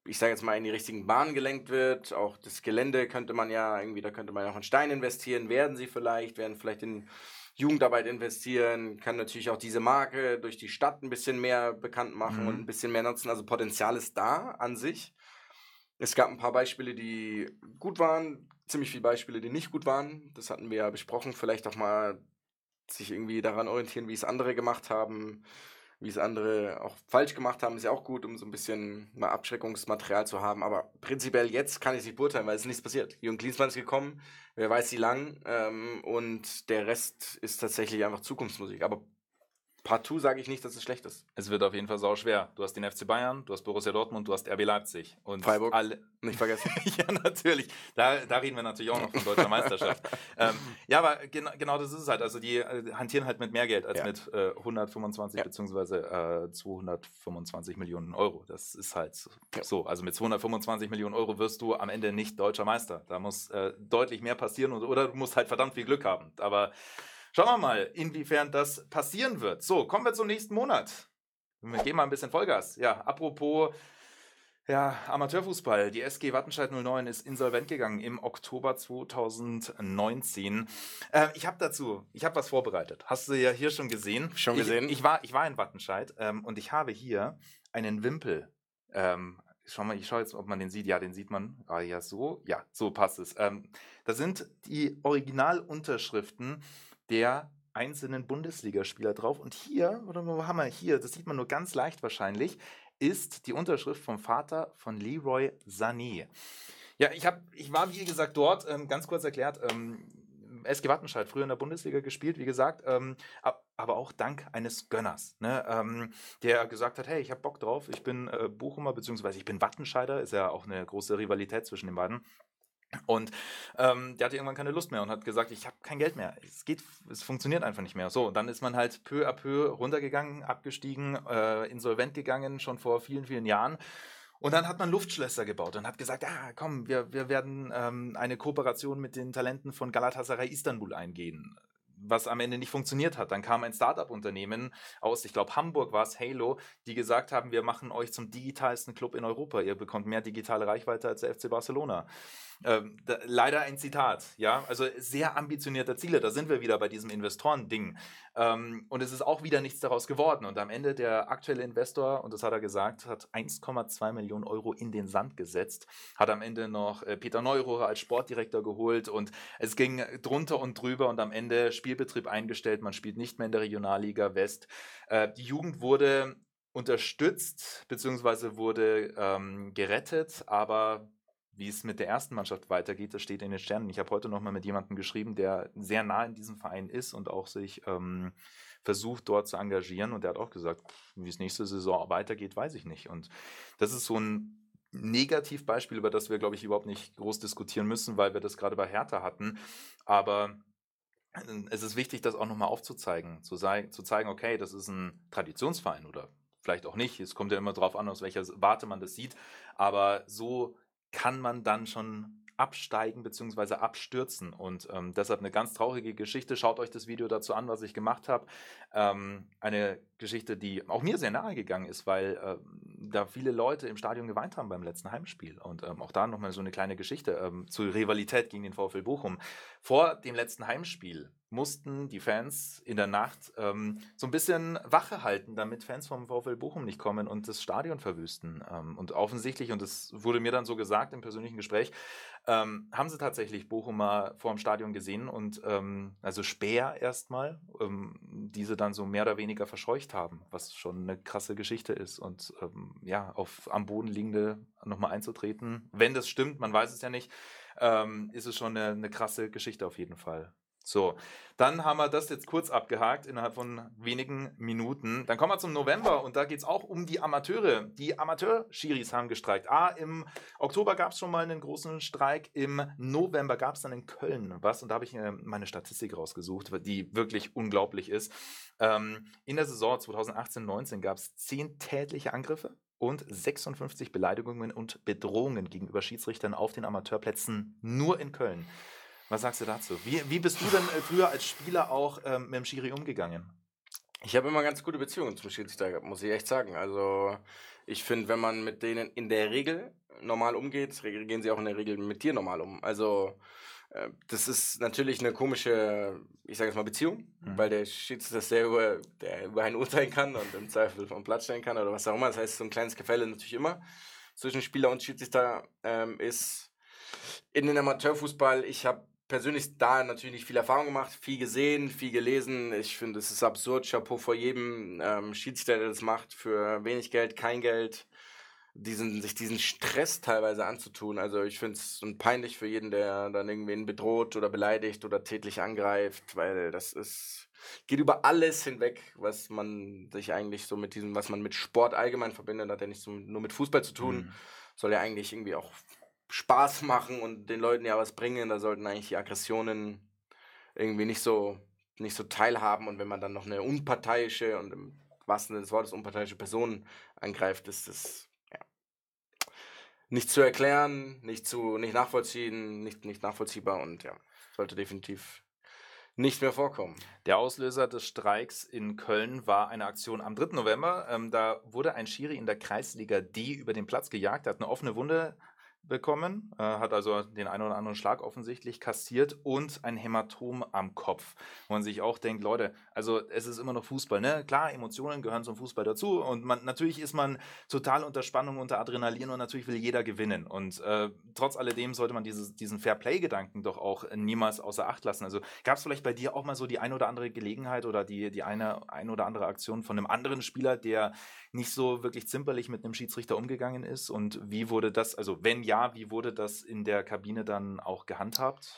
ich sage jetzt mal, in die richtigen Bahnen gelenkt wird. Auch das Gelände könnte man ja irgendwie, da könnte man ja auch in Stein investieren. Werden sie vielleicht, werden vielleicht in Jugendarbeit investieren, kann natürlich auch diese Marke durch die Stadt ein bisschen mehr bekannt machen mhm. und ein bisschen mehr nutzen. Also Potenzial ist da an sich. Es gab ein paar Beispiele, die gut waren, ziemlich viele Beispiele, die nicht gut waren. Das hatten wir ja besprochen. Vielleicht auch mal sich irgendwie daran orientieren, wie es andere gemacht haben wie es andere auch falsch gemacht haben, ist ja auch gut, um so ein bisschen mal Abschreckungsmaterial zu haben. Aber prinzipiell jetzt kann ich es nicht beurteilen, weil es ist nichts passiert. Jürgen Klinsmann ist gekommen, wer weiß wie lang. Ähm, und der Rest ist tatsächlich einfach Zukunftsmusik. Aber partout sage ich nicht, dass es schlecht ist. Es wird auf jeden Fall sau schwer. Du hast den FC Bayern, du hast Borussia Dortmund, du hast RB Leipzig und Freiburg. Alle nicht vergessen. <laughs> ja, natürlich. Da, da, reden wir natürlich auch noch von deutscher Meisterschaft. <laughs> ähm, ja, aber genau, genau das ist es halt. Also die äh, hantieren halt mit mehr Geld als ja. mit äh, 125 ja. bzw. Äh, 225 Millionen Euro. Das ist halt so. Also mit 225 Millionen Euro wirst du am Ende nicht deutscher Meister. Da muss äh, deutlich mehr passieren und, oder du musst halt verdammt viel Glück haben. Aber Schauen wir mal, inwiefern das passieren wird. So, kommen wir zum nächsten Monat. Wir geben mal ein bisschen Vollgas. Ja, apropos ja, Amateurfußball. Die SG Wattenscheid 09 ist insolvent gegangen im Oktober 2019. Äh, ich habe dazu, ich habe was vorbereitet. Hast du ja hier schon gesehen. Schon gesehen. Ich, ich war, ich war in Wattenscheid ähm, und ich habe hier einen Wimpel. Ähm, schau mal, ich schaue jetzt, ob man den sieht. Ja, den sieht man. Ah ja, so, ja, so passt es. Ähm, da sind die Originalunterschriften der einzelnen Bundesligaspieler drauf. Und hier, oder wo haben wir hier, das sieht man nur ganz leicht wahrscheinlich, ist die Unterschrift vom Vater von Leroy Sané. Ja, ich, hab, ich war, wie gesagt, dort, ähm, ganz kurz erklärt, ähm, SG Wattenscheid, früher in der Bundesliga gespielt, wie gesagt, ähm, aber auch dank eines Gönners, ne, ähm, der gesagt hat, hey, ich habe Bock drauf, ich bin äh, Bochumer, beziehungsweise ich bin Wattenscheider, ist ja auch eine große Rivalität zwischen den beiden. Und ähm, der hatte irgendwann keine Lust mehr und hat gesagt, ich habe kein Geld mehr. Es geht, es funktioniert einfach nicht mehr. So, dann ist man halt peu à peu runtergegangen, abgestiegen, äh, insolvent gegangen, schon vor vielen, vielen Jahren. Und dann hat man Luftschlösser gebaut und hat gesagt, ah, komm, wir, wir werden ähm, eine Kooperation mit den Talenten von Galatasaray Istanbul eingehen was am Ende nicht funktioniert hat. Dann kam ein Startup-Unternehmen aus, ich glaube Hamburg war es, Halo, die gesagt haben, wir machen euch zum digitalsten Club in Europa. Ihr bekommt mehr digitale Reichweite als der FC Barcelona. Ähm, da, leider ein Zitat, ja, also sehr ambitionierte Ziele. Da sind wir wieder bei diesem Investoren-Ding. Ähm, und es ist auch wieder nichts daraus geworden. Und am Ende der aktuelle Investor, und das hat er gesagt, hat 1,2 Millionen Euro in den Sand gesetzt, hat am Ende noch äh, Peter Neururer als Sportdirektor geholt und es ging drunter und drüber und am Ende spielt Spielbetrieb eingestellt, man spielt nicht mehr in der Regionalliga West. Äh, die Jugend wurde unterstützt bzw. wurde ähm, gerettet, aber wie es mit der ersten Mannschaft weitergeht, das steht in den Sternen. Ich habe heute nochmal mit jemandem geschrieben, der sehr nah in diesem Verein ist und auch sich ähm, versucht, dort zu engagieren. Und der hat auch gesagt, wie es nächste Saison weitergeht, weiß ich nicht. Und das ist so ein Negativbeispiel, über das wir, glaube ich, überhaupt nicht groß diskutieren müssen, weil wir das gerade bei Hertha hatten. Aber es ist wichtig, das auch nochmal aufzuzeigen, zu, zu zeigen, okay, das ist ein Traditionsverein oder vielleicht auch nicht. Es kommt ja immer darauf an, aus welcher Warte man das sieht. Aber so kann man dann schon absteigen bzw. abstürzen. Und ähm, deshalb eine ganz traurige Geschichte. Schaut euch das Video dazu an, was ich gemacht habe. Ähm, eine Geschichte, die auch mir sehr nahe gegangen ist, weil äh, da viele Leute im Stadion geweint haben beim letzten Heimspiel. Und ähm, auch da nochmal so eine kleine Geschichte ähm, zur Rivalität gegen den VfL Bochum. Vor dem letzten Heimspiel mussten die Fans in der Nacht ähm, so ein bisschen Wache halten, damit Fans vom VfL Bochum nicht kommen und das Stadion verwüsten. Ähm, und offensichtlich, und das wurde mir dann so gesagt im persönlichen Gespräch, ähm, haben sie tatsächlich Bochum mal vor dem Stadion gesehen und ähm, also Speer erstmal, ähm, diese dann so mehr oder weniger verscheucht haben, was schon eine krasse Geschichte ist. Und ähm, ja, auf am Boden liegende nochmal einzutreten, wenn das stimmt, man weiß es ja nicht, ist es schon eine, eine krasse Geschichte auf jeden Fall. So, dann haben wir das jetzt kurz abgehakt innerhalb von wenigen Minuten. Dann kommen wir zum November und da geht es auch um die Amateure. Die Amateur-Schiris haben gestreikt. Ah, im Oktober gab es schon mal einen großen Streik, im November gab es dann in Köln was und da habe ich ähm, meine Statistik rausgesucht, die wirklich unglaublich ist. Ähm, in der Saison 2018-19 gab es zehn tätliche Angriffe und 56 Beleidigungen und Bedrohungen gegenüber Schiedsrichtern auf den Amateurplätzen nur in Köln. Was sagst du dazu? Wie, wie bist du denn äh, früher als Spieler auch ähm, mit dem Schiri umgegangen? Ich habe immer ganz gute Beziehungen zum Schiedsrichter gehabt, muss ich echt sagen. Also ich finde, wenn man mit denen in der Regel normal umgeht, gehen sie auch in der Regel mit dir normal um. Also äh, das ist natürlich eine komische, ich sage jetzt mal Beziehung, mhm. weil der Schiedsrichter selber, der über einen urteilen kann und im Zweifel vom Platz stellen kann oder was auch immer. Das heißt, so ein kleines Gefälle natürlich immer zwischen Spieler und Schiedsrichter ähm, ist in den Amateurfußball. Ich habe persönlich da natürlich nicht viel Erfahrung gemacht, viel gesehen, viel gelesen. Ich finde, es ist absurd. Chapeau vor jedem ähm, Schiedsrichter, der das macht, für wenig Geld, kein Geld, diesen, sich diesen Stress teilweise anzutun. Also ich finde es peinlich für jeden, der dann irgendwen bedroht oder beleidigt oder tätlich angreift, weil das ist, geht über alles hinweg, was man sich eigentlich so mit diesem, was man mit Sport allgemein verbindet, hat ja nicht so, nur mit Fußball zu tun. Mhm soll ja eigentlich irgendwie auch Spaß machen und den Leuten ja was bringen, da sollten eigentlich die Aggressionen irgendwie nicht so, nicht so teilhaben. Und wenn man dann noch eine unparteiische und im wahrsten Sinne des Wortes unparteiische Person angreift, ist das ja, nicht zu erklären, nicht zu nicht nachvollziehen, nicht, nicht nachvollziehbar und ja, sollte definitiv nicht mehr vorkommen. Der Auslöser des Streiks in Köln war eine Aktion am 3. November. Ähm, da wurde ein Schiri in der Kreisliga D über den Platz gejagt, hat eine offene Wunde bekommen, äh, hat also den einen oder anderen Schlag offensichtlich kassiert und ein Hämatom am Kopf. Wo man sich auch denkt, Leute, also es ist immer noch Fußball, ne? Klar, Emotionen gehören zum Fußball dazu und man, natürlich ist man total unter Spannung, unter Adrenalin und natürlich will jeder gewinnen. Und äh, trotz alledem sollte man dieses, diesen Fair-Play-Gedanken doch auch niemals außer Acht lassen. Also gab es vielleicht bei dir auch mal so die ein oder andere Gelegenheit oder die, die eine, ein oder andere Aktion von einem anderen Spieler, der nicht so wirklich zimperlich mit einem Schiedsrichter umgegangen ist? Und wie wurde das, also wenn ja, ja, wie wurde das in der Kabine dann auch gehandhabt?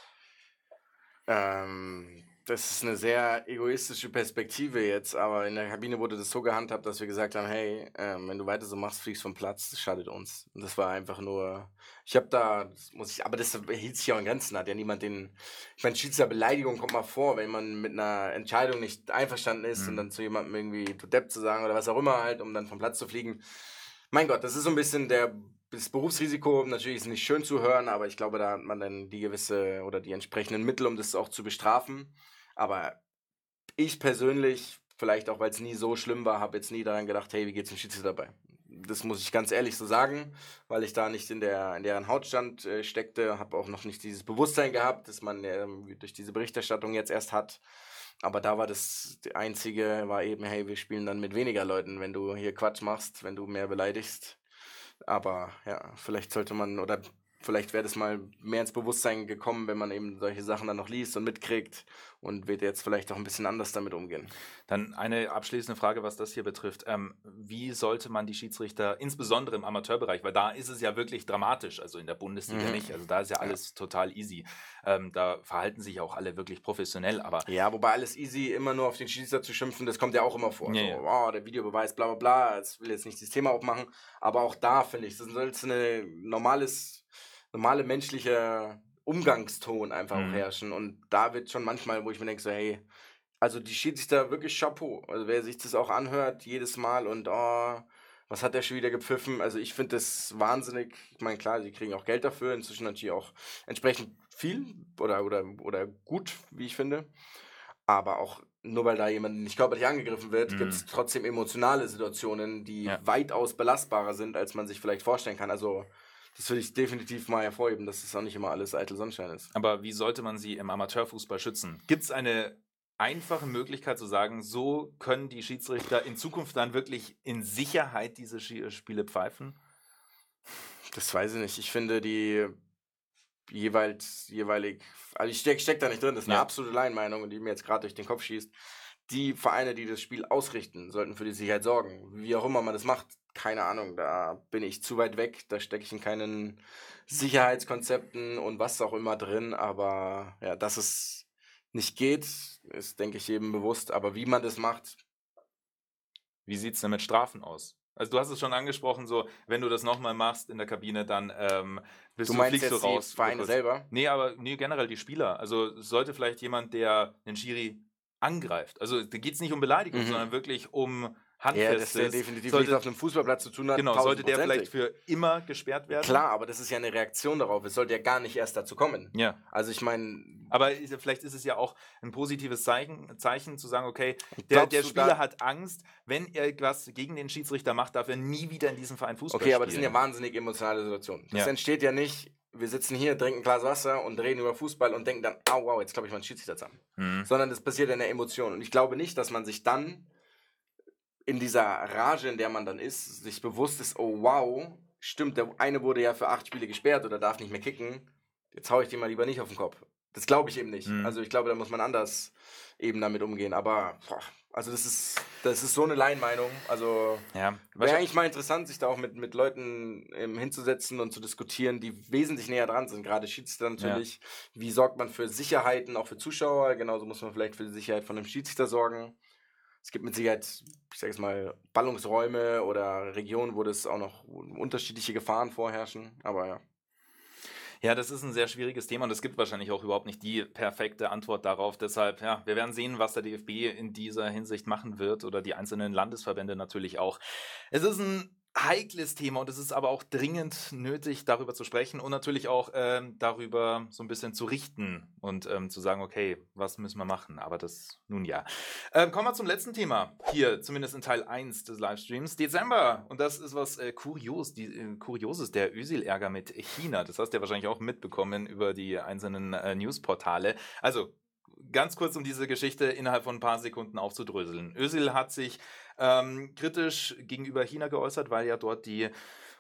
Ähm, das ist eine sehr egoistische Perspektive jetzt, aber in der Kabine wurde das so gehandhabt, dass wir gesagt haben, hey, ähm, wenn du weiter so machst, fliegst vom Platz, das schadet uns. Und das war einfach nur, ich habe da, muss ich, aber das hielt sich ja in Grenzen, hat ja niemand den, ich meine, Schiedsrichterbeleidigung kommt mal vor, wenn man mit einer Entscheidung nicht einverstanden ist mhm. und dann zu jemandem irgendwie du Depp zu sagen oder was auch immer halt, um dann vom Platz zu fliegen. Mein Gott, das ist so ein bisschen der das Berufsrisiko natürlich ist nicht schön zu hören, aber ich glaube, da hat man dann die gewisse oder die entsprechenden Mittel, um das auch zu bestrafen. Aber ich persönlich, vielleicht auch weil es nie so schlimm war, habe jetzt nie daran gedacht, hey, wie geht's dem Schütze dabei? Das muss ich ganz ehrlich so sagen, weil ich da nicht in, der, in deren Hautstand äh, steckte, habe auch noch nicht dieses Bewusstsein gehabt, dass man äh, durch diese Berichterstattung jetzt erst hat. Aber da war das einzige, war eben, hey, wir spielen dann mit weniger Leuten, wenn du hier Quatsch machst, wenn du mehr beleidigst aber ja, vielleicht sollte man oder vielleicht wäre das mal mehr ins Bewusstsein gekommen, wenn man eben solche Sachen dann noch liest und mitkriegt und wird jetzt vielleicht auch ein bisschen anders damit umgehen. Dann eine abschließende Frage, was das hier betrifft. Ähm, wie sollte man die Schiedsrichter, insbesondere im Amateurbereich, weil da ist es ja wirklich dramatisch, also in der Bundesliga mhm. nicht, also da ist ja alles ja. total easy. Ähm, da verhalten sich auch alle wirklich professionell, aber. Ja, wobei alles easy, immer nur auf den Schiedsrichter zu schimpfen, das kommt ja auch immer vor. Nee. So, oh, der Videobeweis, bla bla bla, das will jetzt nicht das Thema aufmachen, aber auch da finde ich, das ist ein normales, normale menschliche Umgangston einfach mhm. auch herrschen. Und da wird schon manchmal, wo ich mir denke, so, hey, also die sich da wirklich Chapeau. Also wer sich das auch anhört, jedes Mal und oh, was hat der schon wieder gepfiffen? Also ich finde das wahnsinnig. Ich meine, klar, sie kriegen auch Geld dafür, inzwischen natürlich auch entsprechend viel oder, oder, oder gut, wie ich finde. Aber auch nur weil da jemand nicht körperlich angegriffen wird, mhm. gibt es trotzdem emotionale Situationen, die ja. weitaus belastbarer sind, als man sich vielleicht vorstellen kann. Also das will ich definitiv mal hervorheben, dass es auch nicht immer alles eitel Sonnenschein ist. Aber wie sollte man sie im Amateurfußball schützen? Gibt es eine einfache Möglichkeit zu sagen, so können die Schiedsrichter in Zukunft dann wirklich in Sicherheit diese Spiele pfeifen? Das weiß ich nicht. Ich finde die jeweils, jeweilig, also ich stecke steck da nicht drin, das ist eine ja. absolute Laienmeinung, die mir jetzt gerade durch den Kopf schießt. Die Vereine, die das Spiel ausrichten, sollten für die Sicherheit sorgen. Wie auch immer man das macht keine Ahnung, da bin ich zu weit weg, da stecke ich in keinen Sicherheitskonzepten und was auch immer drin, aber ja, dass es nicht geht, ist, denke ich, jedem bewusst, aber wie man das macht. Wie sieht es denn mit Strafen aus? Also du hast es schon angesprochen, so wenn du das nochmal machst in der Kabine, dann ähm, bist du, meinst du fliegst jetzt du raus. Die Vereine selber? Nee, aber nee, generell die Spieler. Also sollte vielleicht jemand, der einen Schiri angreift. Also da geht es nicht um Beleidigung, mhm. sondern wirklich um handfest ja, der ist. definitiv sollte, nichts auf einem Fußballplatz zu tun hat. Genau, sollte der vielleicht für immer gesperrt werden? Klar, aber das ist ja eine Reaktion darauf. Es sollte ja gar nicht erst dazu kommen. Ja. Also ich meine... Aber vielleicht ist es ja auch ein positives Zeichen, Zeichen zu sagen, okay, der, der Spieler hat Angst, wenn er etwas gegen den Schiedsrichter macht, darf er nie wieder in diesem Verein Fußball spielen. Okay, aber das sind ja wahnsinnig emotionale Situationen. Das ja. entsteht ja nicht wir sitzen hier, trinken ein Glas Wasser und reden über Fußball und denken dann, oh wow, jetzt glaube ich, man schießt sich das an. Mhm. Sondern das passiert in der Emotion. Und ich glaube nicht, dass man sich dann in dieser Rage, in der man dann ist, sich bewusst ist, oh wow, stimmt, der eine wurde ja für acht Spiele gesperrt oder darf nicht mehr kicken, jetzt haue ich den mal lieber nicht auf den Kopf. Das glaube ich eben nicht. Mhm. Also ich glaube, da muss man anders eben damit umgehen. Aber boah, also das ist, das ist so eine Laienmeinung. Also ja, wäre eigentlich mal interessant, sich da auch mit, mit Leuten ähm, hinzusetzen und zu diskutieren, die wesentlich näher dran sind. Gerade Schiedsrichter natürlich. Ja. Wie sorgt man für Sicherheiten auch für Zuschauer? Genauso muss man vielleicht für die Sicherheit von einem Schiedsrichter sorgen es gibt mit Sicherheit, ich sage es mal, Ballungsräume oder Regionen, wo das auch noch unterschiedliche Gefahren vorherrschen. Aber ja. Ja, das ist ein sehr schwieriges Thema und es gibt wahrscheinlich auch überhaupt nicht die perfekte Antwort darauf. Deshalb, ja, wir werden sehen, was der DFB in dieser Hinsicht machen wird oder die einzelnen Landesverbände natürlich auch. Es ist ein heikles Thema und es ist aber auch dringend nötig, darüber zu sprechen und natürlich auch ähm, darüber so ein bisschen zu richten und ähm, zu sagen, okay, was müssen wir machen? Aber das nun ja. Ähm, kommen wir zum letzten Thema hier, zumindest in Teil 1 des Livestreams, Dezember. Und das ist was äh, kurios, die, äh, Kurioses, der Ösil-Ärger mit China. Das hast du ja wahrscheinlich auch mitbekommen über die einzelnen äh, Newsportale. Also ganz kurz, um diese Geschichte innerhalb von ein paar Sekunden aufzudröseln. Ösil hat sich ähm, kritisch gegenüber China geäußert, weil ja dort die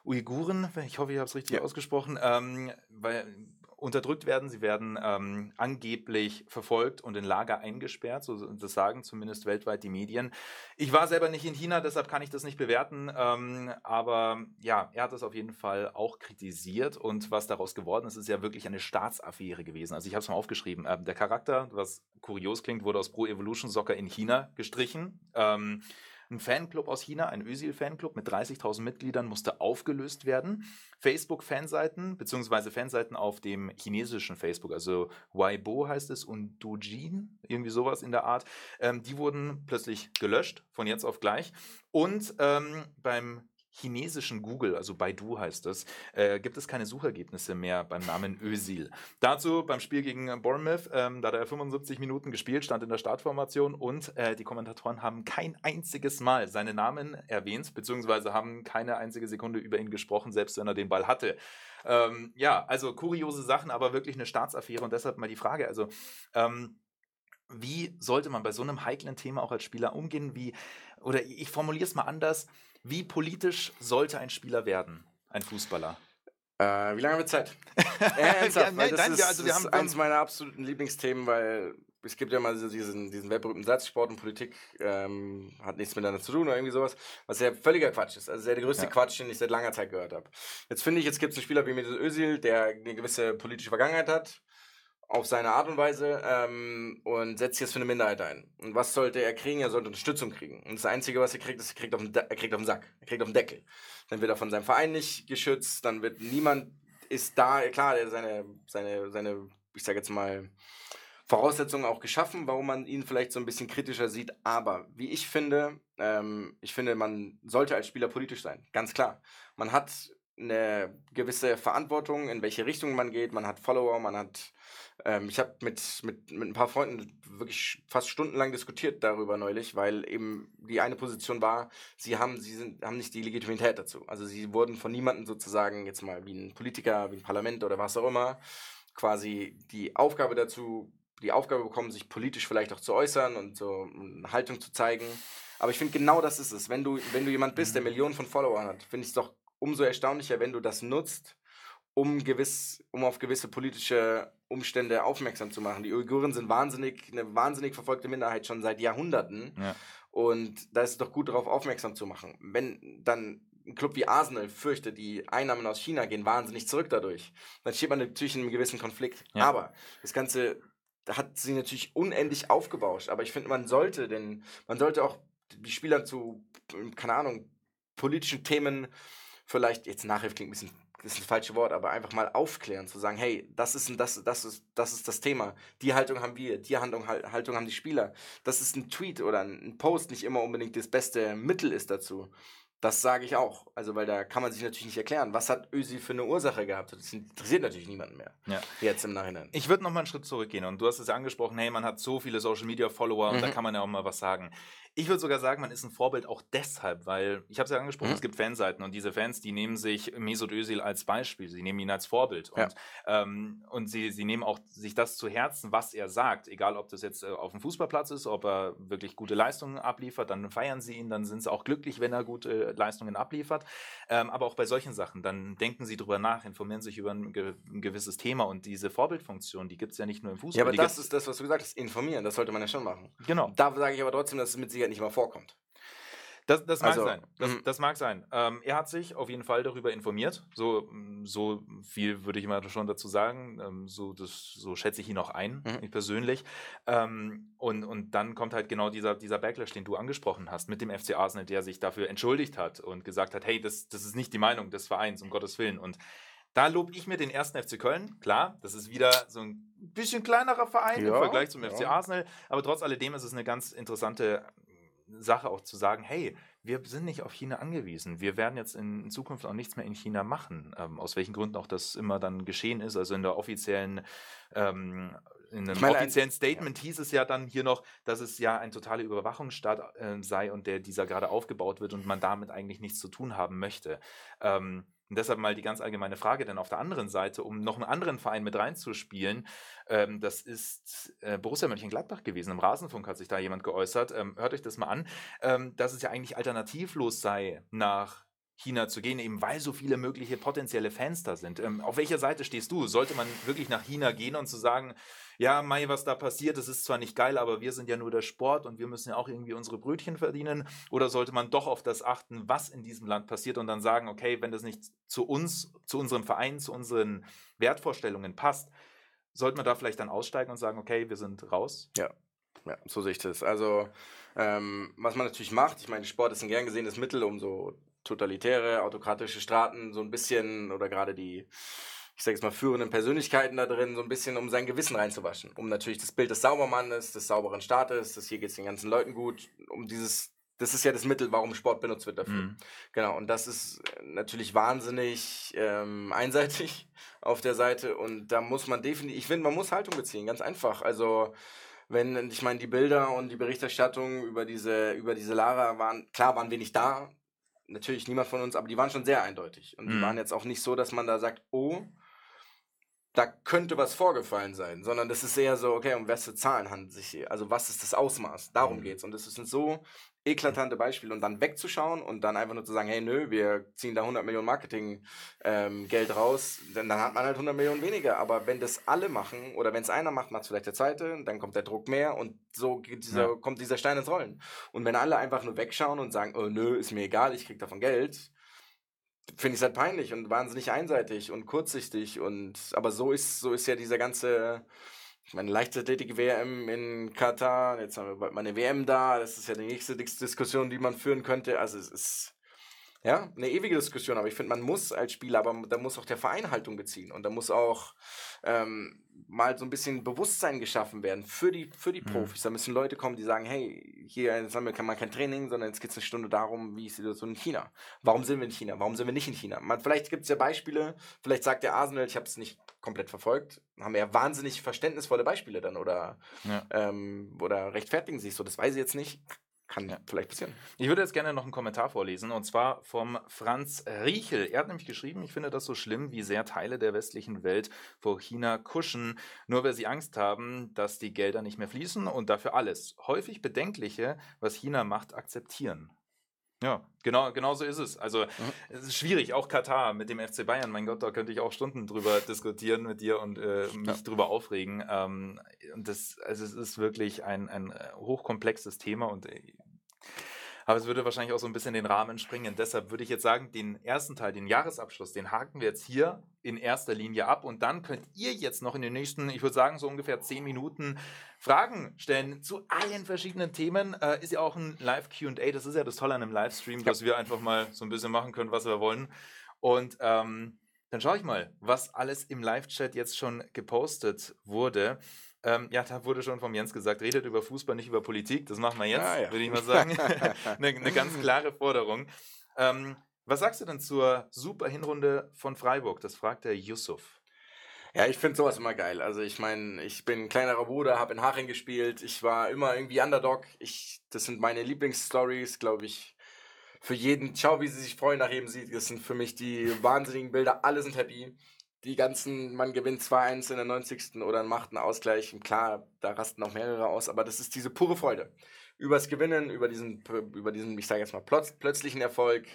Uiguren, ich hoffe, ich habe es richtig ja. ausgesprochen, ähm, weil unterdrückt werden. Sie werden ähm, angeblich verfolgt und in Lager eingesperrt. So, das sagen zumindest weltweit die Medien. Ich war selber nicht in China, deshalb kann ich das nicht bewerten. Ähm, aber ja, er hat das auf jeden Fall auch kritisiert. Und was daraus geworden ist, ist ja wirklich eine Staatsaffäre gewesen. Also ich habe es mal aufgeschrieben. Ähm, der Charakter, was kurios klingt, wurde aus Pro Evolution Soccer in China gestrichen. Ähm, ein Fanclub aus China, ein Özil-Fanclub mit 30.000 Mitgliedern musste aufgelöst werden. Facebook-Fanseiten beziehungsweise Fanseiten auf dem chinesischen Facebook, also Weibo heißt es und Dujin, irgendwie sowas in der Art, ähm, die wurden plötzlich gelöscht von jetzt auf gleich. Und ähm, beim chinesischen Google, also Baidu heißt es, äh, gibt es keine Suchergebnisse mehr beim Namen Özil. Dazu beim Spiel gegen Bournemouth, ähm, da hat er 75 Minuten gespielt, stand in der Startformation und äh, die Kommentatoren haben kein einziges Mal seinen Namen erwähnt, beziehungsweise haben keine einzige Sekunde über ihn gesprochen, selbst wenn er den Ball hatte. Ähm, ja, also kuriose Sachen, aber wirklich eine Staatsaffäre und deshalb mal die Frage, also ähm, wie sollte man bei so einem heiklen Thema auch als Spieler umgehen? Wie, oder ich formuliere es mal anders, wie politisch sollte ein Spieler werden, ein Fußballer? Äh, wie lange haben wir Zeit? <laughs> Also das ist, also eins meiner absoluten Lieblingsthemen, weil es gibt ja mal diesen, diesen weltberühmten Satz, Sport und Politik ähm, hat nichts miteinander zu tun oder irgendwie sowas, was ja völliger Quatsch ist. Also der größte ja. Quatsch, den ich seit langer Zeit gehört habe. Jetzt finde ich, jetzt gibt es einen Spieler wie Mesut Özil, der eine gewisse politische Vergangenheit hat, auf seine Art und Weise ähm, und setzt jetzt für eine Minderheit ein. Und was sollte er kriegen? Er sollte Unterstützung kriegen. Und das Einzige, was er kriegt, ist, er kriegt auf den, er kriegt auf den Sack, er kriegt auf den Deckel. Dann wird er von seinem Verein nicht geschützt, dann wird niemand ist da, klar, seine, seine, seine, ich sage jetzt mal, Voraussetzungen auch geschaffen, warum man ihn vielleicht so ein bisschen kritischer sieht. Aber wie ich finde, ähm, ich finde, man sollte als Spieler politisch sein, ganz klar. Man hat eine gewisse Verantwortung, in welche Richtung man geht, man hat Follower, man hat ähm, ich habe mit, mit, mit ein paar Freunden wirklich fast stundenlang diskutiert darüber neulich, weil eben die eine Position war, sie haben, sie sind, haben nicht die Legitimität dazu. Also sie wurden von niemandem sozusagen jetzt mal wie ein Politiker, wie ein Parlament oder was auch immer, quasi die Aufgabe dazu, die Aufgabe bekommen, sich politisch vielleicht auch zu äußern und so eine Haltung zu zeigen. Aber ich finde, genau das ist es. Wenn du, wenn du jemand bist, der mhm. Millionen von Followern hat, finde ich es doch umso erstaunlicher, wenn du das nutzt, um, gewiss, um auf gewisse politische Umstände aufmerksam zu machen. Die Uiguren sind wahnsinnig, eine wahnsinnig verfolgte Minderheit schon seit Jahrhunderten. Ja. Und da ist es doch gut, darauf aufmerksam zu machen. Wenn dann ein Club wie Arsenal fürchtet, die Einnahmen aus China gehen wahnsinnig zurück dadurch, dann steht man natürlich in einem gewissen Konflikt. Ja. Aber das Ganze hat sich natürlich unendlich aufgebauscht. Aber ich finde, man sollte denn, man sollte auch die Spieler zu, keine Ahnung, politischen Themen vielleicht jetzt Nachhilfe klingt ein bisschen das ist ein falsches Wort, aber einfach mal aufklären, zu sagen, hey, das ist ein, das, das ist, das ist das Thema. Die Haltung haben wir, die Handlung, Haltung haben die Spieler. Das ist ein Tweet oder ein Post nicht immer unbedingt das beste Mittel ist dazu. Das sage ich auch. Also, weil da kann man sich natürlich nicht erklären, was hat Ösi für eine Ursache gehabt. Das interessiert natürlich niemanden mehr. Ja. Jetzt im Nachhinein. Ich würde nochmal einen Schritt zurückgehen und du hast es ja angesprochen, hey, man hat so viele Social Media Follower und mhm. da kann man ja auch mal was sagen. Ich würde sogar sagen, man ist ein Vorbild auch deshalb, weil, ich habe es ja angesprochen, mhm. es gibt Fanseiten und diese Fans, die nehmen sich Mesut Özil als Beispiel, sie nehmen ihn als Vorbild und, ja. ähm, und sie, sie nehmen auch sich das zu Herzen, was er sagt, egal ob das jetzt äh, auf dem Fußballplatz ist, ob er wirklich gute Leistungen abliefert, dann feiern sie ihn, dann sind sie auch glücklich, wenn er gute äh, Leistungen abliefert, ähm, aber auch bei solchen Sachen, dann denken sie drüber nach, informieren sich über ein, ge ein gewisses Thema und diese Vorbildfunktion, die gibt es ja nicht nur im Fußball. Ja, aber das ist das, was du gesagt hast, informieren, das sollte man ja schon machen. Genau. Da sage ich aber trotzdem, dass es mit Sicherheit der nicht mal vorkommt. Das, das mag also, sein. Das, mhm. das, mag sein. Ähm, er hat sich auf jeden Fall darüber informiert. So, mm, so viel würde ich mal schon dazu sagen. Ähm, so, das, so schätze ich ihn auch ein, mhm. ich persönlich. Ähm, und, und dann kommt halt genau dieser, dieser Backlash, den du angesprochen hast, mit dem FC Arsenal, der sich dafür entschuldigt hat und gesagt hat, hey, das, das ist nicht die Meinung des Vereins, um Gottes Willen. Und da lobe ich mir den ersten FC Köln. Klar, das ist wieder so ein bisschen kleinerer Verein ja, im Vergleich zum ja. FC Arsenal. Aber trotz alledem ist es eine ganz interessante Sache auch zu sagen, hey, wir sind nicht auf China angewiesen. Wir werden jetzt in Zukunft auch nichts mehr in China machen, ähm, aus welchen Gründen auch das immer dann geschehen ist. Also in der offiziellen, ähm, in einem meine, offiziellen Statement ja. hieß es ja dann hier noch, dass es ja ein totaler Überwachungsstaat äh, sei und der dieser gerade aufgebaut wird und man damit eigentlich nichts zu tun haben möchte. Ähm, und deshalb mal die ganz allgemeine Frage dann auf der anderen Seite, um noch einen anderen Verein mit reinzuspielen. Ähm, das ist äh, Borussia Mönchengladbach gewesen. Im Rasenfunk hat sich da jemand geäußert. Ähm, hört euch das mal an, ähm, dass es ja eigentlich alternativlos sei, nach China zu gehen, eben weil so viele mögliche potenzielle Fans da sind. Ähm, auf welcher Seite stehst du? Sollte man wirklich nach China gehen und zu sagen, ja, Mai, was da passiert, das ist zwar nicht geil, aber wir sind ja nur der Sport und wir müssen ja auch irgendwie unsere Brötchen verdienen? Oder sollte man doch auf das achten, was in diesem Land passiert und dann sagen, okay, wenn das nicht zu uns, zu unserem Verein, zu unseren Wertvorstellungen passt, sollte man da vielleicht dann aussteigen und sagen, okay, wir sind raus? Ja. Ja, so sehe ich das. Also, ähm, was man natürlich macht, ich meine, Sport ist ein gern gesehenes Mittel, um so totalitäre, autokratische Staaten so ein bisschen oder gerade die ich sage jetzt mal, führenden Persönlichkeiten da drin, so ein bisschen, um sein Gewissen reinzuwaschen. Um natürlich das Bild des Saubermannes, des sauberen Staates, dass hier geht es den ganzen Leuten gut, um dieses, das ist ja das Mittel, warum Sport benutzt wird dafür. Mhm. Genau, und das ist natürlich wahnsinnig ähm, einseitig <laughs> auf der Seite und da muss man definitiv, ich finde, man muss Haltung beziehen, ganz einfach. Also, wenn, ich meine, die Bilder und die Berichterstattung über diese, über diese Lara waren, klar waren wir nicht da, natürlich niemand von uns, aber die waren schon sehr eindeutig. Und die mhm. waren jetzt auch nicht so, dass man da sagt, oh, da könnte was vorgefallen sein, sondern das ist eher so, okay, um welche Zahlen handelt es sich hier? Also was ist das Ausmaß? Darum mhm. geht's. Und das sind so eklatante Beispiele und dann wegzuschauen und dann einfach nur zu sagen, hey, nö, wir ziehen da 100 Millionen Marketing ähm, Geld raus, denn dann hat man halt 100 Millionen weniger. Aber wenn das alle machen oder wenn es einer macht, macht es vielleicht der zweite, dann kommt der Druck mehr und so dieser, ja. kommt dieser Stein ins Rollen. Und wenn alle einfach nur wegschauen und sagen, oh, nö, ist mir egal, ich krieg davon Geld, finde ich es halt peinlich und wahnsinnig einseitig und kurzsichtig und aber so ist so ist ja dieser ganze ich meine Leichtathletik WM in Katar, jetzt haben wir bald meine WM da, das ist ja die nächste Diskussion, die man führen könnte, also es ist ja, eine ewige Diskussion, aber ich finde, man muss als Spieler, aber da muss auch der Verein Haltung beziehen und da muss auch ähm, mal so ein bisschen Bewusstsein geschaffen werden für die, für die mhm. Profis. Mhm. Da müssen Leute kommen, die sagen, hey, hier jetzt haben wir kein Training, sondern jetzt geht es eine Stunde darum, wie ist die Situation in China? Warum sind wir in China? Warum sind wir nicht in China? Man, vielleicht gibt es ja Beispiele, vielleicht sagt der Arsenal, ich habe es nicht komplett verfolgt, haben ja wahnsinnig verständnisvolle Beispiele dann oder, ja. ähm, oder rechtfertigen sich so, das weiß ich jetzt nicht kann ja. vielleicht passieren. Ich würde jetzt gerne noch einen Kommentar vorlesen und zwar vom Franz Riechel. Er hat nämlich geschrieben, ich finde das so schlimm, wie sehr Teile der westlichen Welt vor China kuschen, nur weil sie Angst haben, dass die Gelder nicht mehr fließen und dafür alles häufig bedenkliche, was China macht, akzeptieren. Ja, genau, genau so ist es. Also mhm. es ist schwierig, auch Katar mit dem FC Bayern. Mein Gott, da könnte ich auch Stunden drüber <laughs> diskutieren mit dir und äh, mich ja. drüber aufregen. Ähm, und das, also es ist wirklich ein, ein äh, hochkomplexes Thema und äh, aber es würde wahrscheinlich auch so ein bisschen den Rahmen springen. Deshalb würde ich jetzt sagen, den ersten Teil, den Jahresabschluss, den haken wir jetzt hier in erster Linie ab. Und dann könnt ihr jetzt noch in den nächsten, ich würde sagen, so ungefähr zehn Minuten Fragen stellen zu allen verschiedenen Themen. Äh, ist ja auch ein Live-QA. Das ist ja das Tolle an einem Livestream, dass wir einfach mal so ein bisschen machen können, was wir wollen. Und ähm, dann schaue ich mal, was alles im Live-Chat jetzt schon gepostet wurde. Ähm, ja, da wurde schon vom Jens gesagt, redet über Fußball, nicht über Politik. Das machen wir jetzt, ja, ah, ja. würde ich mal sagen. <laughs> <laughs> eine, eine, ganz klare Forderung. Ähm, was sagst du denn zur super Hinrunde von Freiburg? Das fragt der Yusuf. Ja, ich finde sowas immer geil. Also ich meine, ich bin ein kleinerer Bruder, habe in Haching gespielt, ich war immer irgendwie Underdog. Ich, das sind meine Lieblingsstories, glaube ich. Für jeden, schau, wie sie sich freuen nach jedem Sieg. Das sind für mich die wahnsinnigen Bilder. Alle sind happy die ganzen, man gewinnt 2-1 in der 90. oder macht einen Ausgleich. Klar, da rasten auch mehrere aus, aber das ist diese pure Freude. Übers Gewinnen, über diesen, über diesen, ich sage jetzt mal, plötzlichen Erfolg.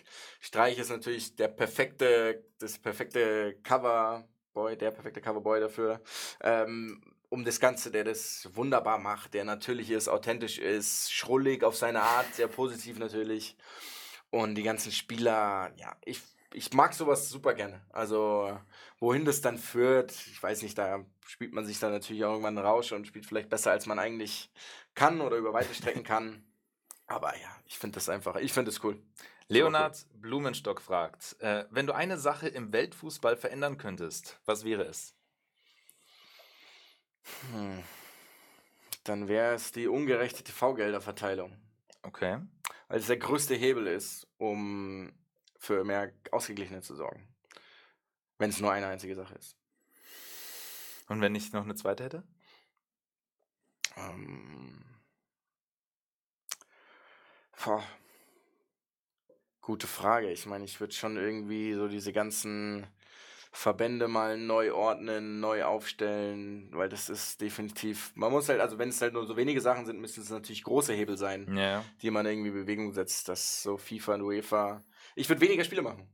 Streich ist natürlich der perfekte, das perfekte Coverboy, der perfekte Coverboy dafür. Ähm, um das Ganze, der das wunderbar macht, der natürlich ist, authentisch ist, schrullig auf seine Art, sehr positiv natürlich. Und die ganzen Spieler, ja, ich ich mag sowas super gerne. Also, wohin das dann führt, ich weiß nicht, da spielt man sich dann natürlich auch irgendwann Rausch und spielt vielleicht besser, als man eigentlich kann oder über weite Strecken kann. Aber ja, ich finde das einfach, ich finde es cool. Leonard cool. Blumenstock fragt, äh, wenn du eine Sache im Weltfußball verändern könntest, was wäre es? Hm. Dann wäre es die ungerechte TV-Gelderverteilung. Okay. Weil es der größte Hebel ist, um für mehr Ausgeglichene zu sorgen. Wenn es nur eine einzige Sache ist. Und wenn ich noch eine zweite hätte? Ähm. Boah. Gute Frage. Ich meine, ich würde schon irgendwie so diese ganzen Verbände mal neu ordnen, neu aufstellen, weil das ist definitiv, man muss halt, also wenn es halt nur so wenige Sachen sind, müssen es natürlich große Hebel sein, ja. die man irgendwie Bewegung setzt, dass so FIFA und UEFA ich würde weniger Spiele machen.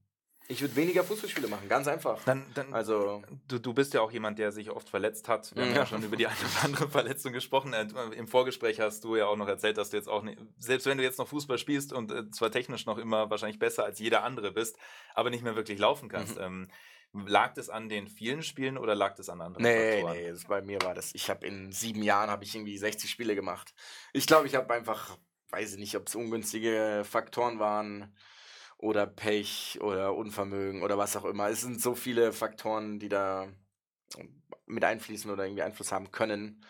Ich würde weniger Fußballspiele machen, ganz einfach. Dann, dann, also du, du bist ja auch jemand, der sich oft verletzt hat. Wir haben ja schon über die eine oder andere Verletzung gesprochen. Äh, Im Vorgespräch hast du ja auch noch erzählt, dass du jetzt auch, nicht, selbst wenn du jetzt noch Fußball spielst und äh, zwar technisch noch immer wahrscheinlich besser als jeder andere bist, aber nicht mehr wirklich laufen kannst. Mhm. Ähm, lag das an den vielen Spielen oder lag das an anderen nee, Faktoren? Nee, nee, bei mir war das. Ich habe in sieben Jahren habe ich irgendwie 60 Spiele gemacht. Ich glaube, ich habe einfach, weiß ich nicht, ob es ungünstige Faktoren waren oder Pech oder Unvermögen oder was auch immer. Es sind so viele Faktoren, die da äh, mit einfließen oder irgendwie Einfluss haben können.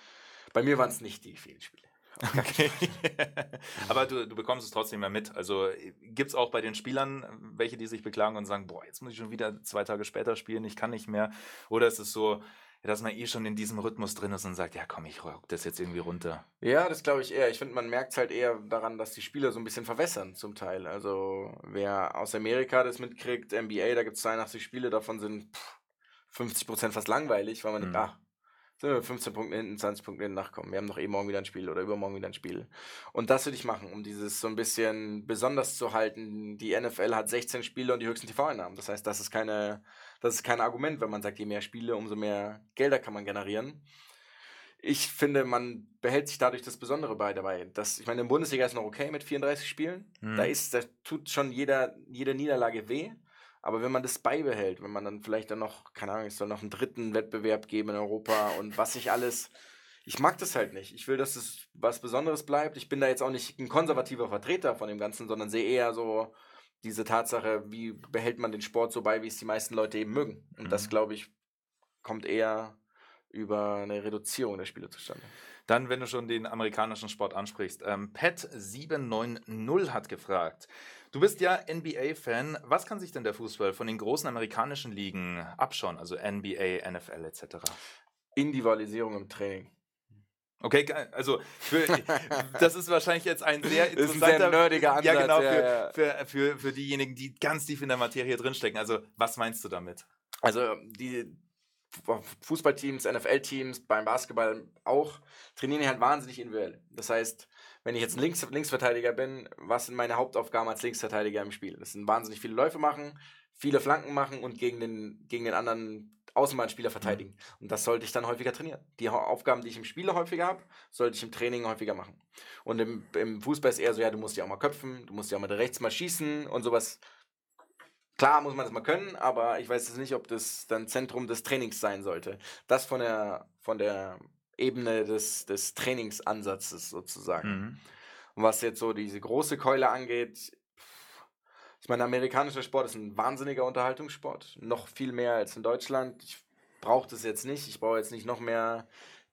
Bei mir waren es nicht die vielen Spiele. Oh okay. <laughs> Aber du, du bekommst es trotzdem mehr mit. Also äh, gibt es auch bei den Spielern äh, welche, die sich beklagen und sagen, boah, jetzt muss ich schon wieder zwei Tage später spielen, ich kann nicht mehr. Oder ist es so, dass man eh schon in diesem Rhythmus drin ist und sagt, ja komm, ich rock das jetzt irgendwie runter. Ja, das glaube ich eher. Ich finde, man merkt es halt eher daran, dass die Spieler so ein bisschen verwässern zum Teil. Also wer aus Amerika das mitkriegt, NBA, da gibt es 82 Spiele, davon sind pff, 50 fast langweilig, weil man mhm. denkt, ach, sind wir 15 Punkte hinten, 20 Punkte hinten nachkommen. Wir haben noch eh morgen wieder ein Spiel oder übermorgen wieder ein Spiel. Und das würde ich machen, um dieses so ein bisschen besonders zu halten. Die NFL hat 16 Spiele und die höchsten TV-Einnahmen. Das heißt, das ist keine das ist kein Argument, wenn man sagt, je mehr Spiele, umso mehr Gelder kann man generieren. Ich finde, man behält sich dadurch das Besondere bei dabei. Das, ich meine, in der Bundesliga ist noch okay mit 34 Spielen. Mhm. Da, ist, da tut schon jeder, jede Niederlage weh. Aber wenn man das beibehält, wenn man dann vielleicht dann noch, keine Ahnung, es soll noch einen dritten Wettbewerb geben in Europa und was nicht alles, ich mag das halt nicht. Ich will, dass es was Besonderes bleibt. Ich bin da jetzt auch nicht ein konservativer Vertreter von dem Ganzen, sondern sehe eher so, diese Tatsache, wie behält man den Sport so bei, wie es die meisten Leute eben mögen. Und mhm. das, glaube ich, kommt eher über eine Reduzierung der Spiele zustande. Dann, wenn du schon den amerikanischen Sport ansprichst. Ähm, Pat790 hat gefragt, du bist ja NBA-Fan. Was kann sich denn der Fußball von den großen amerikanischen Ligen abschauen, also NBA, NFL etc.? Individualisierung im Training. Okay, also für, <laughs> das ist wahrscheinlich jetzt ein sehr interessanter, ein sehr nerdiger Ansatz. Ja, genau, ja, für, ja. Für, für, für diejenigen, die ganz tief in der Materie drinstecken. Also, was meinst du damit? Also, die Fußballteams, NFL-Teams, beim Basketball auch, trainieren halt wahnsinnig individuell. Das heißt, wenn ich jetzt ein Links Linksverteidiger bin, was sind meine Hauptaufgaben als Linksverteidiger im Spiel? Das sind wahnsinnig viele Läufe machen, viele Flanken machen und gegen den, gegen den anderen Außenbahnspieler mhm. verteidigen. Und das sollte ich dann häufiger trainieren. Die Aufgaben, die ich im Spiel häufiger habe, sollte ich im Training häufiger machen. Und im, im Fußball ist eher so, ja, du musst ja auch mal köpfen, du musst ja auch mal rechts mal schießen und sowas. Klar muss man das mal können, aber ich weiß jetzt nicht, ob das dann Zentrum des Trainings sein sollte. Das von der, von der Ebene des, des Trainingsansatzes sozusagen. Mhm. Und was jetzt so diese große Keule angeht, ich meine, amerikanischer Sport ist ein wahnsinniger Unterhaltungssport, noch viel mehr als in Deutschland. Ich brauche das jetzt nicht. Ich brauche jetzt nicht noch mehr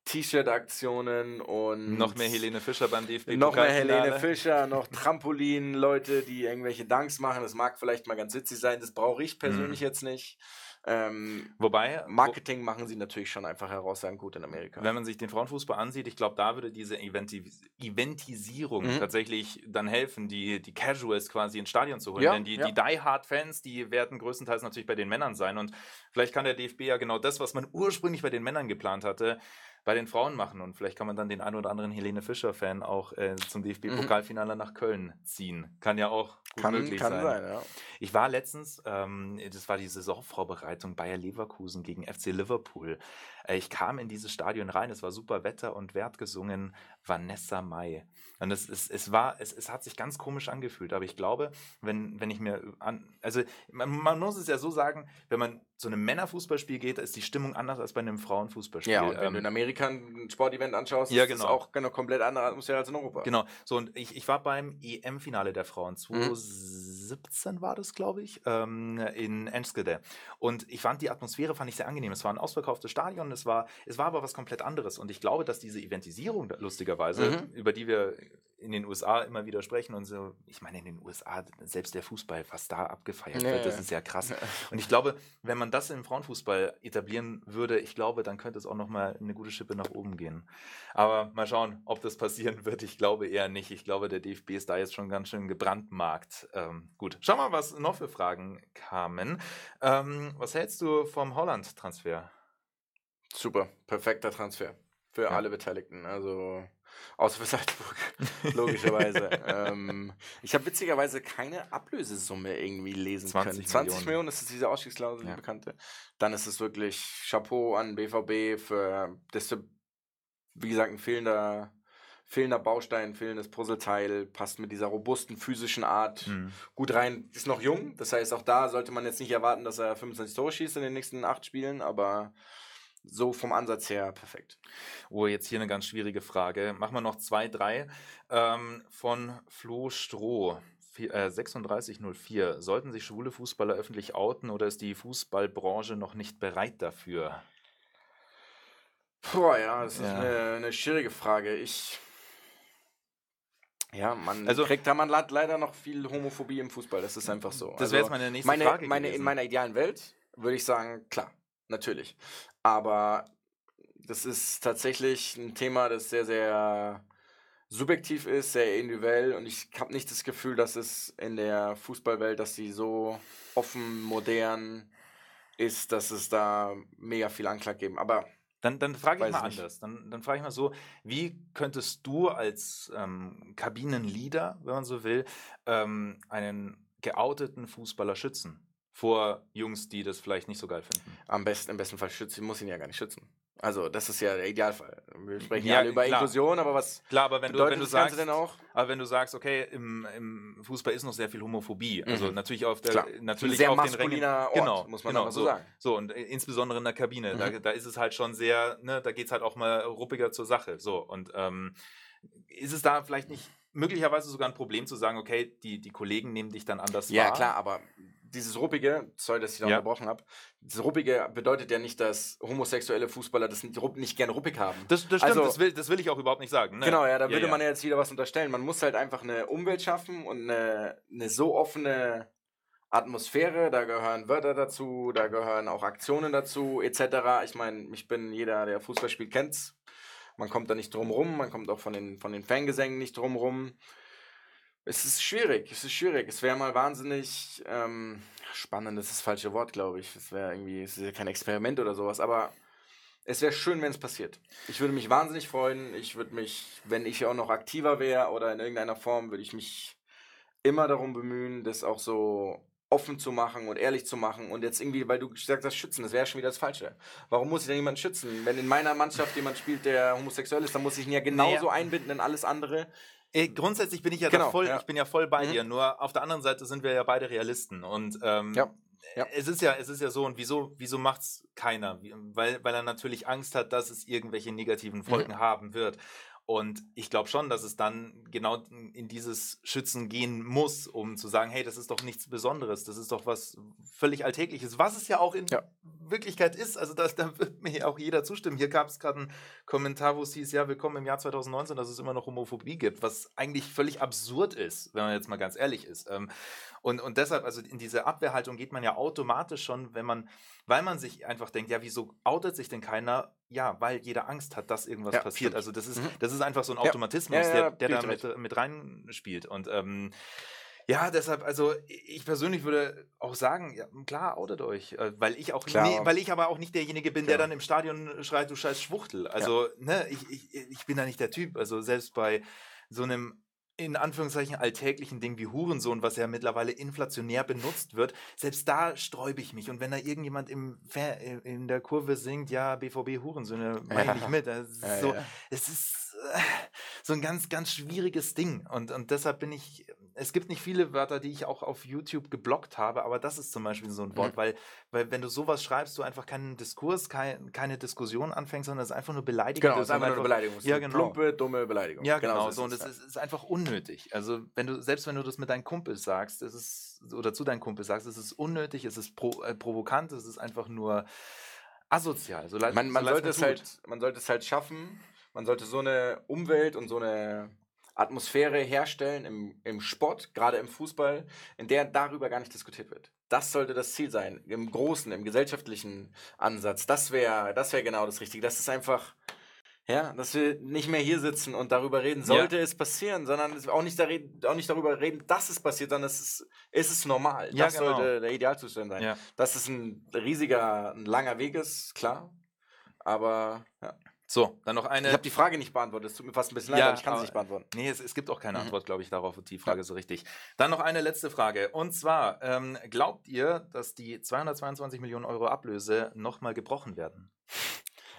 T-Shirt-Aktionen und noch mehr Helene Fischer beim DFB. Noch mehr Helene Fischer, noch Trampolin, Leute, die irgendwelche Danks machen. Das mag vielleicht mal ganz witzig sein. Das brauche ich persönlich mhm. jetzt nicht. Ähm, Wobei. Marketing wo, machen sie natürlich schon einfach herausragend gut in Amerika. Wenn man sich den Frauenfußball ansieht, ich glaube, da würde diese Eventis Eventisierung mhm. tatsächlich dann helfen, die, die Casuals quasi ins Stadion zu holen. Ja, Denn die, ja. die Die-Hard-Fans, die werden größtenteils natürlich bei den Männern sein. Und vielleicht kann der DFB ja genau das, was man ursprünglich bei den Männern geplant hatte, bei den Frauen machen. Und vielleicht kann man dann den ein oder anderen Helene Fischer-Fan auch äh, zum DFB-Pokalfinale mhm. nach Köln ziehen. Kann ja auch gut kann, möglich kann sein. sein ja. Ich war letztens, ähm, das war die Saisonvorbereitung Bayer Leverkusen gegen FC Liverpool. Äh, ich kam in dieses Stadion rein, es war super Wetter und wert gesungen Vanessa Mai. Und es, es, es war, es, es hat sich ganz komisch angefühlt, aber ich glaube, wenn, wenn ich mir an, also man, man muss es ja so sagen, wenn man zu einem Männerfußballspiel geht, ist die Stimmung anders als bei einem Frauenfußballspiel. Ja, und wenn ähm, du in Amerika ein Sportevent anschaust, ja, genau. ist es genau. auch eine genau komplett andere Atmosphäre als in Europa. Genau. So, und ich, ich war beim EM-Finale der Frauen. 2017 mhm. war das, glaube ich, ähm, in Enschede. Und ich fand die Atmosphäre fand ich sehr angenehm. Es war ein ausverkauftes Stadion, es war, es war aber was komplett anderes. Und ich glaube, dass diese Eventisierung, lustigerweise, mhm. über die wir in den USA immer wieder sprechen und so, ich meine, in den USA selbst der Fußball, was da abgefeiert nee. wird, das ist ja krass. Und ich glaube, wenn man das im Frauenfußball etablieren würde, ich glaube, dann könnte es auch nochmal eine gute Schippe nach oben gehen. Aber mal schauen, ob das passieren wird. Ich glaube eher nicht. Ich glaube, der DFB ist da jetzt schon ganz schön gebrandmarkt. Ähm, gut, schau mal, was noch für Fragen kamen. Ähm, was hältst du vom Holland-Transfer? Super, perfekter Transfer für ja. alle Beteiligten. Also außer für Salzburg, <laughs> logischerweise. ähm, ich habe witzigerweise keine Ablösesumme irgendwie lesen 20 können. 20 Millionen. Millionen ist es diese Ausstiegsklausel, ja. die bekannte. Dann ist es wirklich Chapeau an BVB für das, wie gesagt, ein fehlender, fehlender Baustein, fehlendes Puzzleteil, passt mit dieser robusten physischen Art mhm. gut rein. Ist noch jung, das heißt, auch da sollte man jetzt nicht erwarten, dass er 25 Tore schießt in den nächsten acht Spielen, aber so vom Ansatz her perfekt. Oh, jetzt hier eine ganz schwierige Frage. Machen wir noch zwei, drei. Ähm, von Flo Stroh. 3604. Äh, Sollten sich schwule Fußballer öffentlich outen oder ist die Fußballbranche noch nicht bereit dafür? Boah, ja, das ja. ist eine, eine schwierige Frage. Ich ja, man also, kriegt da man leider noch viel Homophobie im Fußball. Das ist einfach so. Das wäre jetzt also meine nächste meine, Frage. Meine, in meiner idealen Welt würde ich sagen, klar, natürlich. Aber das ist tatsächlich ein Thema, das sehr, sehr subjektiv ist, sehr individuell und ich habe nicht das Gefühl, dass es in der Fußballwelt, dass sie so offen, modern ist, dass es da mega viel Anklang geben. Aber dann, dann frage ich mal nicht. anders. Dann, dann frage ich mal so, wie könntest du als ähm, Kabinenleader, wenn man so will, ähm, einen geouteten Fußballer schützen vor Jungs, die das vielleicht nicht so geil finden? Am besten, im besten Fall schützt, muss ihn ja gar nicht schützen. Also, das ist ja der Idealfall. Wir sprechen ja alle über klar. Inklusion, aber was klar, aber wenn bedeutet du, wenn du das sagst, Ganze denn auch? Aber wenn du sagst, okay, im, im Fußball ist noch sehr viel Homophobie. Also, mhm. Also natürlich auf der klar. natürlich sehr auf den Rängen. Ort, genau, muss man genau, so, so sagen. So und insbesondere in der Kabine, mhm. da, da ist es halt schon sehr, ne, da es halt auch mal ruppiger zur Sache. So und ähm, ist es da vielleicht nicht möglicherweise sogar ein Problem zu sagen, okay, die, die Kollegen nehmen dich dann anders ja, wahr. Ja, klar, aber dieses ruppige, sorry, dass ich da ja. unterbrochen habe, das ruppige bedeutet ja nicht, dass homosexuelle Fußballer das nicht, gerne ruppig haben. Das, das stimmt, also, das, will, das will ich auch überhaupt nicht sagen. Ne? Genau, ja, da ja, würde ja. man ja jetzt wieder was unterstellen. Man muss halt einfach eine Umwelt schaffen und eine, eine so offene Atmosphäre, da gehören Wörter dazu, da gehören auch Aktionen dazu, etc. Ich meine, ich bin jeder, der Fußball spielt, kennt's. Man kommt da nicht drum rum, man kommt auch von den, von den Fangesängen nicht drum rum. Es ist schwierig, es ist schwierig. Es wäre mal wahnsinnig ähm, spannend, das ist das falsche Wort, glaube ich. Es wäre irgendwie, es ist ja kein Experiment oder sowas, aber es wäre schön, wenn es passiert. Ich würde mich wahnsinnig freuen. Ich würde mich, wenn ich auch noch aktiver wäre oder in irgendeiner Form, würde ich mich immer darum bemühen, das auch so offen zu machen und ehrlich zu machen und jetzt irgendwie, weil du gesagt hast, schützen, das wäre schon wieder das Falsche. Warum muss ich denn jemanden schützen? Wenn in meiner Mannschaft jemand spielt, der homosexuell ist, dann muss ich ihn ja genauso naja. einbinden in alles andere. Ey, grundsätzlich bin ich ja genau, voll, ja. ich bin ja voll bei mhm. dir. Nur auf der anderen Seite sind wir ja beide Realisten und ähm, ja. Ja. Es ist ja, es ist ja so und wieso, wieso es keiner? Weil, weil er natürlich Angst hat, dass es irgendwelche negativen mhm. Folgen mhm. haben wird. Und ich glaube schon, dass es dann genau in dieses Schützen gehen muss, um zu sagen, hey, das ist doch nichts Besonderes, das ist doch was völlig Alltägliches, was es ja auch in ja. Wirklichkeit ist. Also das, da wird mir auch jeder zustimmen. Hier gab es gerade einen Kommentar, wo es hieß, ja, willkommen im Jahr 2019, dass es immer noch Homophobie gibt, was eigentlich völlig absurd ist, wenn man jetzt mal ganz ehrlich ist. Ähm, und, und deshalb, also in diese Abwehrhaltung geht man ja automatisch schon, wenn man, weil man sich einfach denkt, ja, wieso outet sich denn keiner? Ja, weil jeder Angst hat, dass irgendwas ja, passiert. Also das ist, mhm. das ist einfach so ein Automatismus, ja, ja, der, der da mit, mit reinspielt. Und ähm, ja, deshalb, also ich persönlich würde auch sagen, ja, klar, outet euch, äh, weil ich auch, nee, weil ich aber auch nicht derjenige bin, klar. der dann im Stadion schreit, du scheiß Schwuchtel. Also, ja. ne, ich, ich, ich bin da nicht der Typ. Also selbst bei so einem in Anführungszeichen alltäglichen Ding wie Hurensohn, was ja mittlerweile inflationär benutzt wird, selbst da sträube ich mich. Und wenn da irgendjemand im Fer in der Kurve singt, ja, BVB Hurensöhne, meine ja. ich mit. Das ist ja, so, ja. Es ist äh, so ein ganz, ganz schwieriges Ding. Und, und deshalb bin ich es gibt nicht viele Wörter, die ich auch auf YouTube geblockt habe, aber das ist zum Beispiel so ein mhm. Wort, mhm. weil, weil wenn du sowas schreibst, du einfach keinen Diskurs, kein, keine Diskussion anfängst, sondern es ist einfach nur Beleidigung. Genau, es ist einfach nur Beleidigung. Ja, genau. Plumpe, dumme Beleidigung. Ja, genau. genau so, und es ist, ist, einfach unnötig. Also wenn du, selbst wenn du das mit deinem Kumpel sagst, es ist, oder zu deinem Kumpel sagst, es ist unnötig, es ist pro, äh, provokant, es ist einfach nur asozial. So man, man, so sollte es halt, man sollte es halt schaffen, man sollte so eine Umwelt und so eine Atmosphäre herstellen im, im Sport, gerade im Fußball, in der darüber gar nicht diskutiert wird. Das sollte das Ziel sein, im großen, im gesellschaftlichen Ansatz. Das wäre das wär genau das Richtige. Das ist einfach, ja, dass wir nicht mehr hier sitzen und darüber reden, sollte ja. es passieren, sondern auch nicht, da reden, auch nicht darüber reden, dass es passiert, sondern es ist, es ist normal. Ja, das genau. sollte der Idealzustand sein. Ja. Dass es ein riesiger, ein langer Weg ist, klar. Aber ja. So, dann noch eine. Ich habe die Frage nicht beantwortet. Es tut mir fast ein bisschen leid, ja, aber ich kann sie nicht beantworten. Nee, es, es gibt auch keine mhm. Antwort, glaube ich, darauf, die Frage ja. so richtig. Dann noch eine letzte Frage. Und zwar, ähm, glaubt ihr, dass die 222 Millionen Euro Ablöse nochmal gebrochen werden?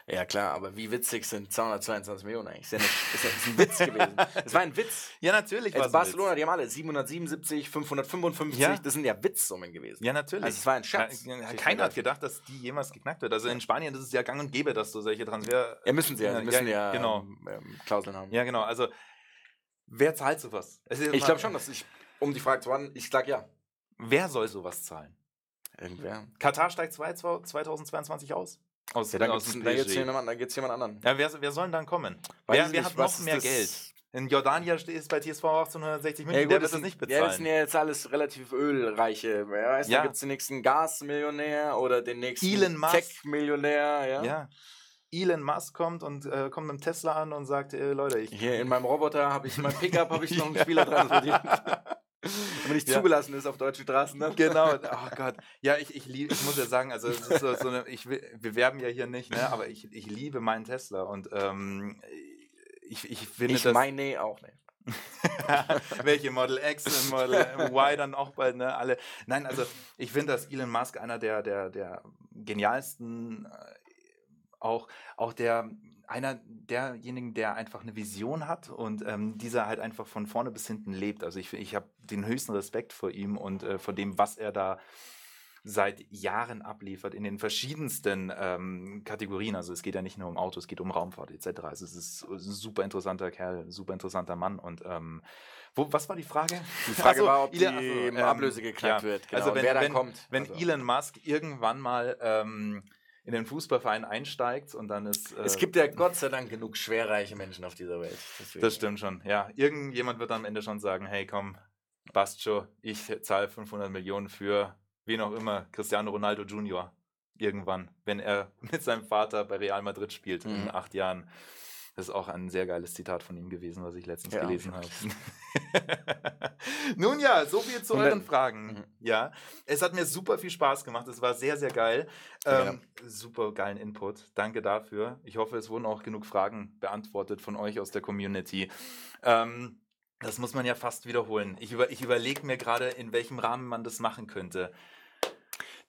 Ja, klar, aber wie witzig sind 222 Millionen eigentlich? Ist ja, nicht, ist ja ist ein Witz gewesen. <laughs> Es war ein Witz. Ja, natürlich. Jetzt Barcelona, die haben alle 777, 555, ja. das sind ja Witzsummen gewesen. Ja, natürlich. Also es war ein Schatz. Keiner hat gedacht, dass die jemals geknackt wird. Also in Spanien das ist es ja gang und gäbe, dass so solche Transfer. Ja, müssen sie ja. müssen ja, ähm, ja genau. Ähm, Klauseln haben. Ja, genau. Also, wer zahlt sowas? Ich glaube schon, dass ich, um die Frage zu beantworten, ich sage ja. Wer soll sowas zahlen? Irgendwer. Katar steigt 2022 aus. Aus, ja, da aus dem da geht jemand, dann geht's jemand anderen. Ja, wer, wer soll denn dann kommen? Weiß wer, wer hat noch mehr Geld? In Jordania ist bei TSV 1860 Millionen, ja, gut, der wird das nicht bezahlen. Ja, das sind ja jetzt alles relativ ölreiche. Wer weiß, ja. da gibt es den nächsten Gasmillionär oder den nächsten Tech-Millionär. Ja? ja. Elon Musk kommt und äh, kommt mit dem Tesla an und sagt, äh, Leute, ich... Hier in meinem Roboter habe ich, in meinem Pickup habe ich noch einen <laughs> Spieler dran verdient. <laughs> <laughs> Wenn man nicht ja. zugelassen ist auf deutschen Straßen. Ne? Genau. <laughs> Oh Gott. Ja, ich, ich, lieb, ich muss ja sagen, also so, so eine, ich, wir werben ja hier nicht, ne? aber ich, ich liebe meinen Tesla und ähm, ich, ich finde ich das... Ich meine auch nicht. <laughs> Welche Model X und äh, Model Y dann auch bald, ne? Alle. Nein, also ich finde, dass Elon Musk einer der, der, der genialsten, äh, auch, auch der einer derjenigen, der einfach eine Vision hat und ähm, dieser halt einfach von vorne bis hinten lebt. Also ich, ich habe den höchsten Respekt vor ihm und äh, vor dem, was er da seit Jahren abliefert in den verschiedensten ähm, Kategorien. Also es geht ja nicht nur um Autos, es geht um Raumfahrt etc. Also es ist ein super interessanter Kerl, super interessanter Mann. Und ähm, wo, was war die Frage? Die Frage <laughs> also, war, ob Elon, die also, ähm, ähm, Ablöse geknackt ja. wird. Also genau. Also wenn, wer wenn, kommt. Wenn also. Elon Musk irgendwann mal ähm, in den Fußballverein einsteigt und dann ist. Äh, es gibt ja Gott sei Dank genug schwerreiche Menschen auf dieser Welt. Deswegen. Das stimmt schon, ja. Irgendjemand wird am Ende schon sagen: hey, komm, passt ich zahle 500 Millionen für wen auch immer, Cristiano Ronaldo Junior. Irgendwann, wenn er <laughs> mit seinem Vater bei Real Madrid spielt mhm. in acht Jahren. Das ist auch ein sehr geiles Zitat von ihm gewesen, was ich letztens ja, gelesen habe. <laughs> Nun ja, so viel zu euren Fragen. Mhm. Ja, es hat mir super viel Spaß gemacht. Es war sehr, sehr geil. Ähm, ja. Super geilen Input. Danke dafür. Ich hoffe, es wurden auch genug Fragen beantwortet von euch aus der Community. Ähm, das muss man ja fast wiederholen. Ich, über, ich überlege mir gerade, in welchem Rahmen man das machen könnte.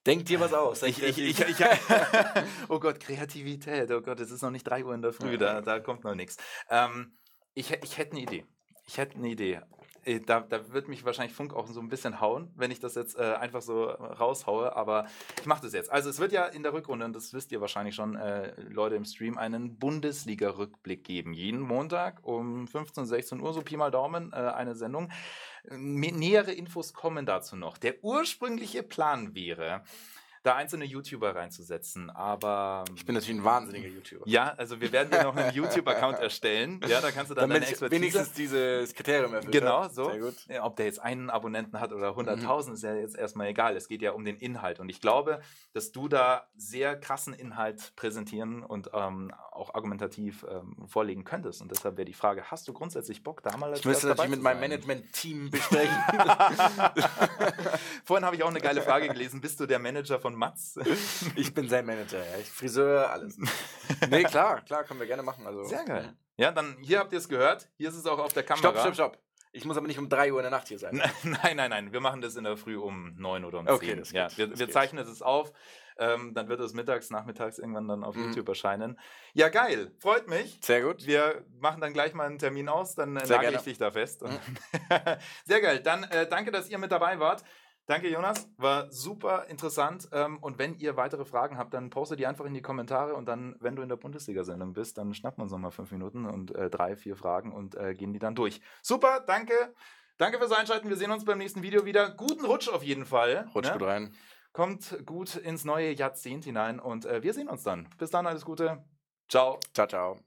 Denk dir was aus. Ich, ich, ich, ich, <laughs> oh Gott, Kreativität. Oh Gott, es ist noch nicht 3 Uhr in der Früh, da, da kommt noch nichts. Ähm, ich, ich hätte eine Idee. Ich hätte eine Idee. Äh, da, da wird mich wahrscheinlich Funk auch so ein bisschen hauen, wenn ich das jetzt äh, einfach so äh, raushaue, aber ich mache das jetzt. Also es wird ja in der Rückrunde, und das wisst ihr wahrscheinlich schon, äh, Leute im Stream, einen Bundesliga-Rückblick geben. Jeden Montag um 15, 16 Uhr, so Pi mal Daumen, äh, eine Sendung. Äh, nähere Infos kommen dazu noch. Der ursprüngliche Plan wäre, da einzelne YouTuber reinzusetzen, aber. Ich bin natürlich ein wahnsinniger YouTuber. Ja, also wir werden dir noch einen YouTube-Account erstellen. <laughs> Ja, da kannst du dann Damit deine Expertise. Wenigstens dieses Kriterium erfüllen. Genau, so. Sehr gut. ob der jetzt einen Abonnenten hat oder 100.000, mhm. ist ja jetzt erstmal egal. Es geht ja um den Inhalt. Und ich glaube, dass du da sehr krassen Inhalt präsentieren und ähm, auch argumentativ ähm, vorlegen könntest. Und deshalb wäre die Frage: Hast du grundsätzlich Bock, da mal Ich müsste natürlich mit meinem Management-Team besprechen. <laughs> <laughs> Vorhin habe ich auch eine geile Frage gelesen. Bist du der Manager von Matz. <laughs> Ich bin sein Manager, ja. Ich Friseur, alles. <laughs> Nee, klar, klar, können wir gerne machen. Also. Sehr geil. Ja, dann hier habt ihr es gehört. Hier ist es auch auf der Kamera. Stopp, stopp, stopp. Ich muss aber nicht um 3 Uhr in der Nacht hier sein. <laughs> Nein, nein, nein. Wir machen das in der Früh um 9 oder um okay, 10. Das geht, wir, das wir zeichnen es auf. Ähm, dann wird es mittags, nachmittags irgendwann dann auf mhm. YouTube erscheinen. Ja, geil. Freut mich. Sehr gut. Wir machen dann gleich mal einen Termin aus, dann äh, ich dich da fest. Mhm. Sehr geil. Dann äh, danke, dass ihr mit dabei wart. Danke, Jonas. War super interessant. Ähm, und wenn ihr weitere Fragen habt, dann poste die einfach in die Kommentare und dann, wenn du in der Bundesliga-Sendung bist, dann schnappen wir uns nochmal fünf Minuten und äh, drei, vier Fragen und äh, gehen die dann durch. Super, danke. Danke fürs Einschalten. Wir sehen uns beim nächsten Video wieder. Guten Rutsch auf jeden Fall. Rutsch ne? gut rein. Kommt gut ins neue Jahrzehnt hinein und äh, wir sehen uns dann. Bis dann, alles Gute. Ciao. Ciao, ciao.